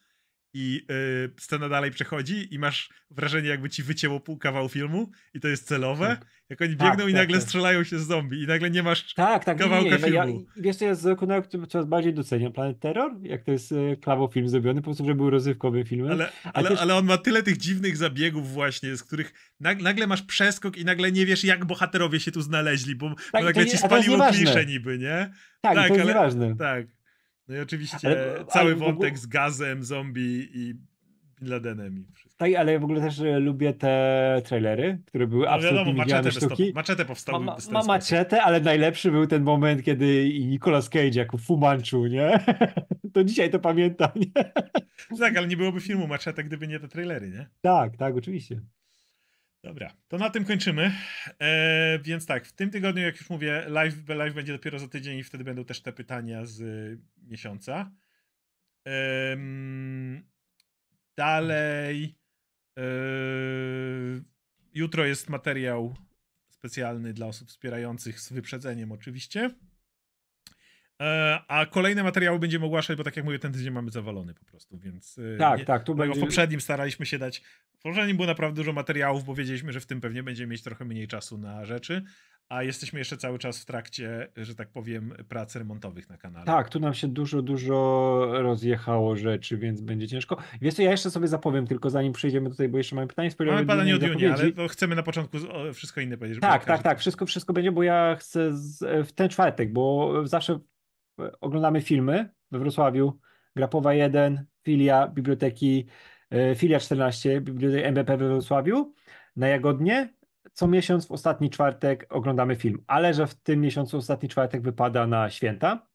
i yy, scena dalej przechodzi i masz wrażenie, jakby ci wycięło pół kawał filmu i to jest celowe. Tak. Jak oni biegną tak, i tak nagle tak, strzelają się z zombie i nagle nie masz tak, tak, kawałka nie, nie. No filmu. Ja, wiesz, to jest z roku na rok coraz bardziej doceniam Planet Terror, jak to jest y, klawo film zrobiony, po prostu, że był rozrywkowy film. Ale, ale, też... ale on ma tyle tych dziwnych zabiegów właśnie, z których nagle masz przeskok i nagle nie wiesz, jak bohaterowie się tu znaleźli, bo, tak, bo nagle nie, ci spaliło klisze niby, nie? Tak, tak to jest ale, nieważne. Tak. No i oczywiście ale, cały ale wątek ogóle... z gazem, zombie i Bin Ladenem i wszystko. Tak, ale ja w ogóle też e, lubię te trailery, które były no absolutnie wiadomo, maczetę, sztuki. To, maczetę powstały ma, ma, maczetę, ale najlepszy był ten moment, kiedy Nicolas Cage jako fumanczu, nie? to dzisiaj to pamiętam, nie? Tak, ale nie byłoby filmu Maczetę, gdyby nie te trailery, nie? Tak, tak, oczywiście. Dobra, to na tym kończymy. E, więc tak, w tym tygodniu, jak już mówię, live, live będzie dopiero za tydzień i wtedy będą też te pytania z y, miesiąca. E, dalej. E, jutro jest materiał specjalny dla osób wspierających z wyprzedzeniem, oczywiście. E, a kolejne materiały będziemy ogłaszać, bo tak jak mówię, ten tydzień mamy zawalony po prostu, więc. E, tak, nie, tak, tu no, będzie. W poprzednim staraliśmy się dać. W poprzednim było naprawdę dużo materiałów, bo wiedzieliśmy, że w tym pewnie będziemy mieć trochę mniej czasu na rzeczy, a jesteśmy jeszcze cały czas w trakcie, że tak powiem, prac remontowych na kanale. Tak, tu nam się dużo, dużo rozjechało rzeczy, więc będzie ciężko. Wiesz co, ja jeszcze sobie zapowiem, tylko zanim przejdziemy tutaj, bo jeszcze mamy pytanie. Mamy badanie od juni, ale chcemy na początku wszystko inne powiedzieć. Tak, tak, tak, tak, wszystko, wszystko będzie, bo ja chcę z, w ten czwartek, bo zawsze oglądamy filmy we Wrocławiu, Grapowa 1, filia biblioteki, e, filia 14 biblioteki MBP we Wrocławiu na Jagodnie. Co miesiąc w ostatni czwartek oglądamy film, ale że w tym miesiącu ostatni czwartek wypada na święta,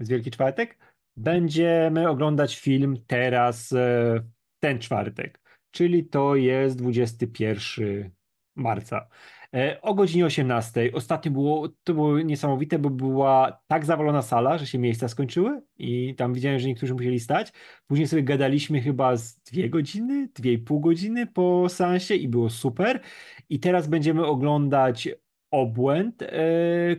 jest Wielki Czwartek, będziemy oglądać film teraz, e, ten czwartek, czyli to jest 21 marca. E, o godzinie 18. Ostatnio było, to było niesamowite, bo była tak zawalona sala, że się miejsca skończyły i tam widziałem, że niektórzy musieli stać. Później sobie gadaliśmy chyba z dwie godziny, dwie i pół godziny po seansie i było super. I teraz będziemy oglądać Obłęd e,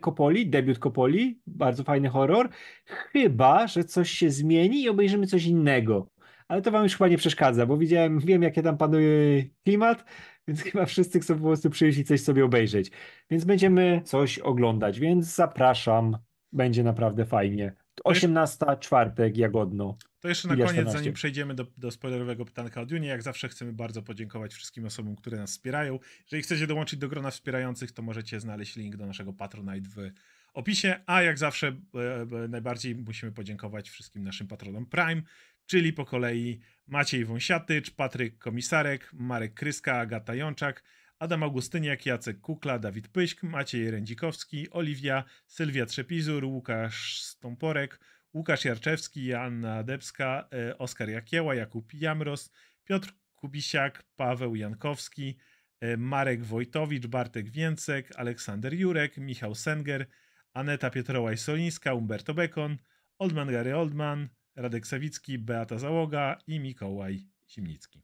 Kopoli, debiut Kopoli, bardzo fajny horror. Chyba, że coś się zmieni i obejrzymy coś innego ale to wam już chyba nie przeszkadza, bo widziałem, wiem, jakie tam panuje klimat, więc chyba wszyscy chcą po prostu przyjść i coś sobie obejrzeć. Więc będziemy coś oglądać, więc zapraszam. Będzie naprawdę fajnie. 18, czwartek, jagodno. To jeszcze na koniec, zanim przejdziemy do, do spoilerowego pytanka o Dune, jak zawsze chcemy bardzo podziękować wszystkim osobom, które nas wspierają. Jeżeli chcecie dołączyć do grona wspierających, to możecie znaleźć link do naszego Patronite w opisie, a jak zawsze e, e, najbardziej musimy podziękować wszystkim naszym patronom Prime, czyli po kolei Maciej Wąsiatycz, Patryk Komisarek, Marek Kryska, Agata Jączak, Adam Augustyniak, Jacek Kukla, Dawid Pyśk, Maciej Rędzikowski, Oliwia, Sylwia Trzepizur, Łukasz Stąporek, Łukasz Jarczewski, Joanna Adebska, e, Oskar Jakieła, Jakub Jamros, Piotr Kubisiak, Paweł Jankowski, e, Marek Wojtowicz, Bartek Więcek, Aleksander Jurek, Michał Senger, Aneta Pietrołaj-Solińska, Umberto Bekon, Oldman Gary Oldman, Radek Sawicki, Beata Załoga i Mikołaj Zimnicki.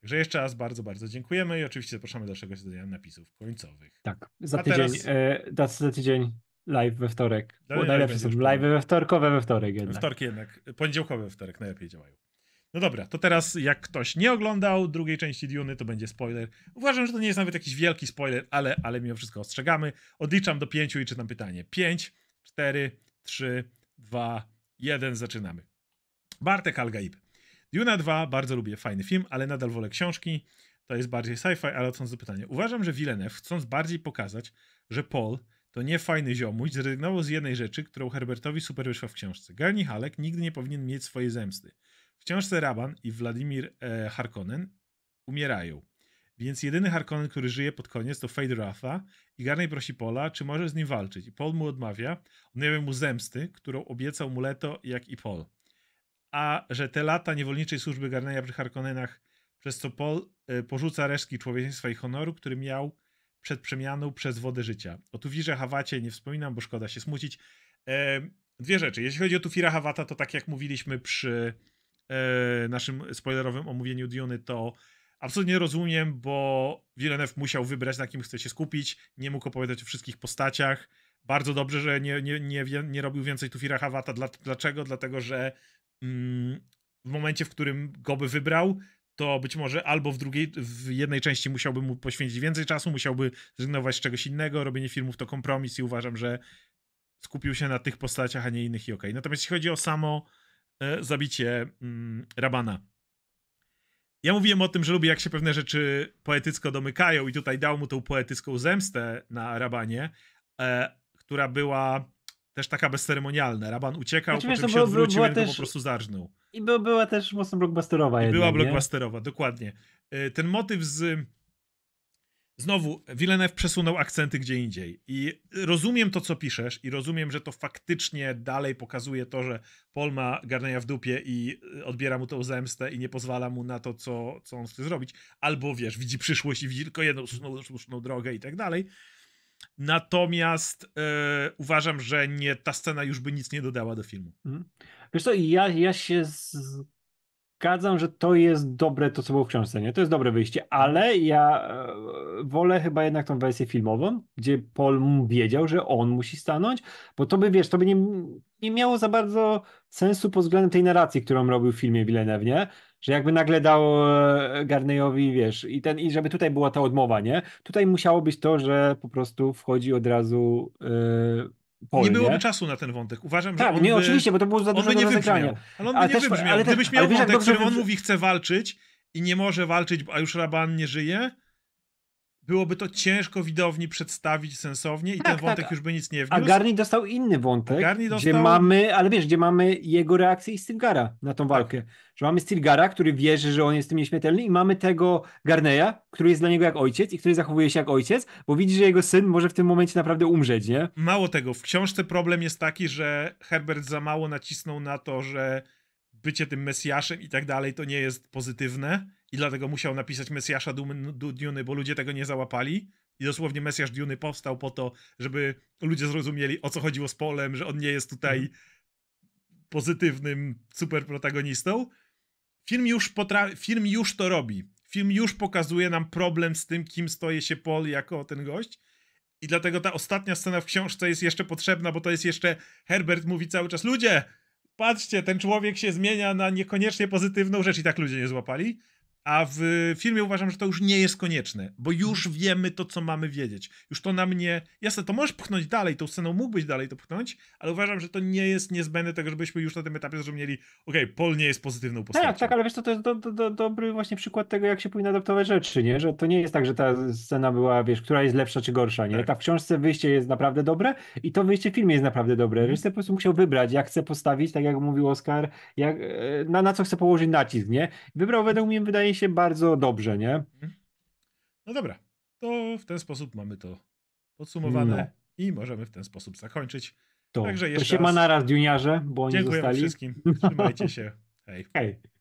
Także jeszcze raz bardzo, bardzo dziękujemy i oczywiście zapraszamy do dalszego śledzenia napisów końcowych. Tak, za A tydzień, teraz... e, za tydzień live we wtorek. Bo najlepsze są live we wtorkowe we wtorek jednak. wtorki jednak, poniedziałkowe we wtorek najlepiej działają. No dobra, to teraz jak ktoś nie oglądał drugiej części Duny, to będzie spoiler. Uważam, że to nie jest nawet jakiś wielki spoiler, ale, ale mimo wszystko ostrzegamy. Odliczam do pięciu i czytam pytanie. Pięć, cztery, trzy, dwa, jeden. zaczynamy. Bartek Algaib. Duna 2 bardzo lubię, fajny film, ale nadal wolę książki. To jest bardziej sci-fi, ale odchodząc do pytania. Uważam, że Villeneuve, chcąc bardziej pokazać, że Paul to nie fajny ziomuś, zrezygnował z jednej rzeczy, którą Herbertowi super wyszła w książce. Garni Halek nigdy nie powinien mieć swojej zemsty. W książce Raban i Władimir e, Harkonnen umierają. Więc jedyny Harkonnen, który żyje pod koniec, to Fade Ratha i Garni prosi Pola, czy może z nim walczyć. I Paul mu odmawia, odmawia mu zemsty, którą obiecał mu Leto, jak i Paul a że te lata niewolniczej służby Garneya przy Harkonnenach, przez co Paul e, porzuca resztki człowieczeństwa i honoru, który miał przed przemianą przez wodę życia. O Tufirze Hawacie nie wspominam, bo szkoda się smucić. E, dwie rzeczy. Jeśli chodzi o Tufira Hawata, to tak jak mówiliśmy przy e, naszym spoilerowym omówieniu Diony, to absolutnie rozumiem, bo Villeneuve musiał wybrać, na kim chce się skupić. Nie mógł opowiadać o wszystkich postaciach. Bardzo dobrze, że nie, nie, nie, nie robił więcej Tufira Hawata. dlaczego? Dlatego, że Mm, w momencie, w którym go by wybrał, to być może albo w drugiej, w jednej części musiałby mu poświęcić więcej czasu, musiałby zrezygnować z czegoś innego. Robienie filmów to kompromis i uważam, że skupił się na tych postaciach, a nie innych i okej. Okay. Natomiast jeśli chodzi o samo e, zabicie mm, Rabana. Ja mówiłem o tym, że lubię jak się pewne rzeczy poetycko domykają i tutaj dał mu tą poetycką zemstę na Rabanie, e, która była też taka bezceremonialna. Raban uciekał, znaczy, potem no się było, odwrócił była i też... po prostu zarżnął. I była też mocno blockbusterowa. I jednak, była blockbusterowa, nie? dokładnie. E, ten motyw z... Znowu, Villeneuve przesunął akcenty gdzie indziej. I rozumiem to, co piszesz, i rozumiem, że to faktycznie dalej pokazuje to, że Paul ma w dupie i e, odbiera mu tą zemstę i nie pozwala mu na to, co, co on chce zrobić. Albo wiesz, widzi przyszłość i widzi tylko jedną słuszną, słuszną drogę i tak dalej. Natomiast e, uważam, że nie, ta scena już by nic nie dodała do filmu. Mhm. Wiesz co, ja, ja się zgadzam, że to jest dobre to, co było w książce, nie? To jest dobre wyjście, ale ja e, wolę chyba jednak tą wersję filmową, gdzie Paul wiedział, że on musi stanąć, bo to by, wiesz, to by nie, nie miało za bardzo sensu pod względem tej narracji, którą robił w filmie Villeneuve, nie? że jakby nagle dał e, Garneyowi, wiesz, i, ten, i żeby tutaj była ta odmowa, nie? Tutaj musiało być to, że po prostu wchodzi od razu yy, nie byłoby nie? czasu na ten wątek. Uważam, tak, że on nie, by, oczywiście, bo to było za dużo nie wybrzmiał. Ale on by nie też, wybrzmiał. Ale Gdybyś miał ale wątek, wiesz, który on mówi chce walczyć i nie może walczyć, a już Raban nie żyje, byłoby to ciężko widowni przedstawić sensownie i tak, ten wątek tak. już by nic nie wniósł. A Garni dostał inny wątek, dostał... gdzie mamy, ale wiesz, gdzie mamy jego reakcję i Stilgara na tą tak. walkę. Tak. Że mamy Stilgara, który wierzy, że on jest tym nieśmiertelny i mamy tego Garneya, który jest dla niego jak ojciec i który zachowuje się jak ojciec, bo widzi, że jego syn może w tym momencie naprawdę umrzeć, nie? Mało tego, w książce problem jest taki, że Herbert za mało nacisnął na to, że bycie tym Mesjaszem i tak dalej to nie jest pozytywne i dlatego musiał napisać Mesjasza Duny, bo ludzie tego nie załapali. I dosłownie Mesjasz Duny powstał po to, żeby ludzie zrozumieli, o co chodziło z Polem, że on nie jest tutaj mhm. pozytywnym superprotagonistą. Film już, potra- film już to robi. Film już pokazuje nam problem z tym, kim stoi się Paul jako ten gość. I dlatego ta ostatnia scena w książce jest jeszcze potrzebna, bo to jest jeszcze Herbert mówi cały czas: Ludzie, patrzcie, ten człowiek się zmienia na niekoniecznie pozytywną rzecz i tak ludzie nie złapali. A w filmie uważam, że to już nie jest konieczne, bo już wiemy to, co mamy wiedzieć. Już to na mnie. Jasne, to możesz pchnąć dalej, tą sceną mógłbyś dalej to pchnąć, ale uważam, że to nie jest niezbędne tego, żebyśmy już na tym etapie zrozumieli, okej, okay, nie jest pozytywną tak, postacią. Tak, tak, ale wiesz, to, to jest do, do, do, dobry właśnie przykład tego, jak się powinna adaptować rzeczy, nie? Że to nie jest tak, że ta scena była, wiesz, która jest lepsza czy gorsza, nie? Tak. Ta w książce wyjście jest naprawdę dobre i to wyjście w filmie jest naprawdę dobre. Więc mhm. po prostu musiał wybrać, jak chce postawić, tak jak mówił Oscar, jak, e, na, na co chce położyć nacisk, nie? Wybrał według mnie, wydaje się bardzo dobrze, nie? Mhm. No dobra, to w ten sposób mamy to podsumowane no. i możemy w ten sposób zakończyć. To, Także jeszcze to się raz... ma na raz, juniorze, bo oni Dziękujemy zostali. wszystkim, trzymajcie się, hej. hej.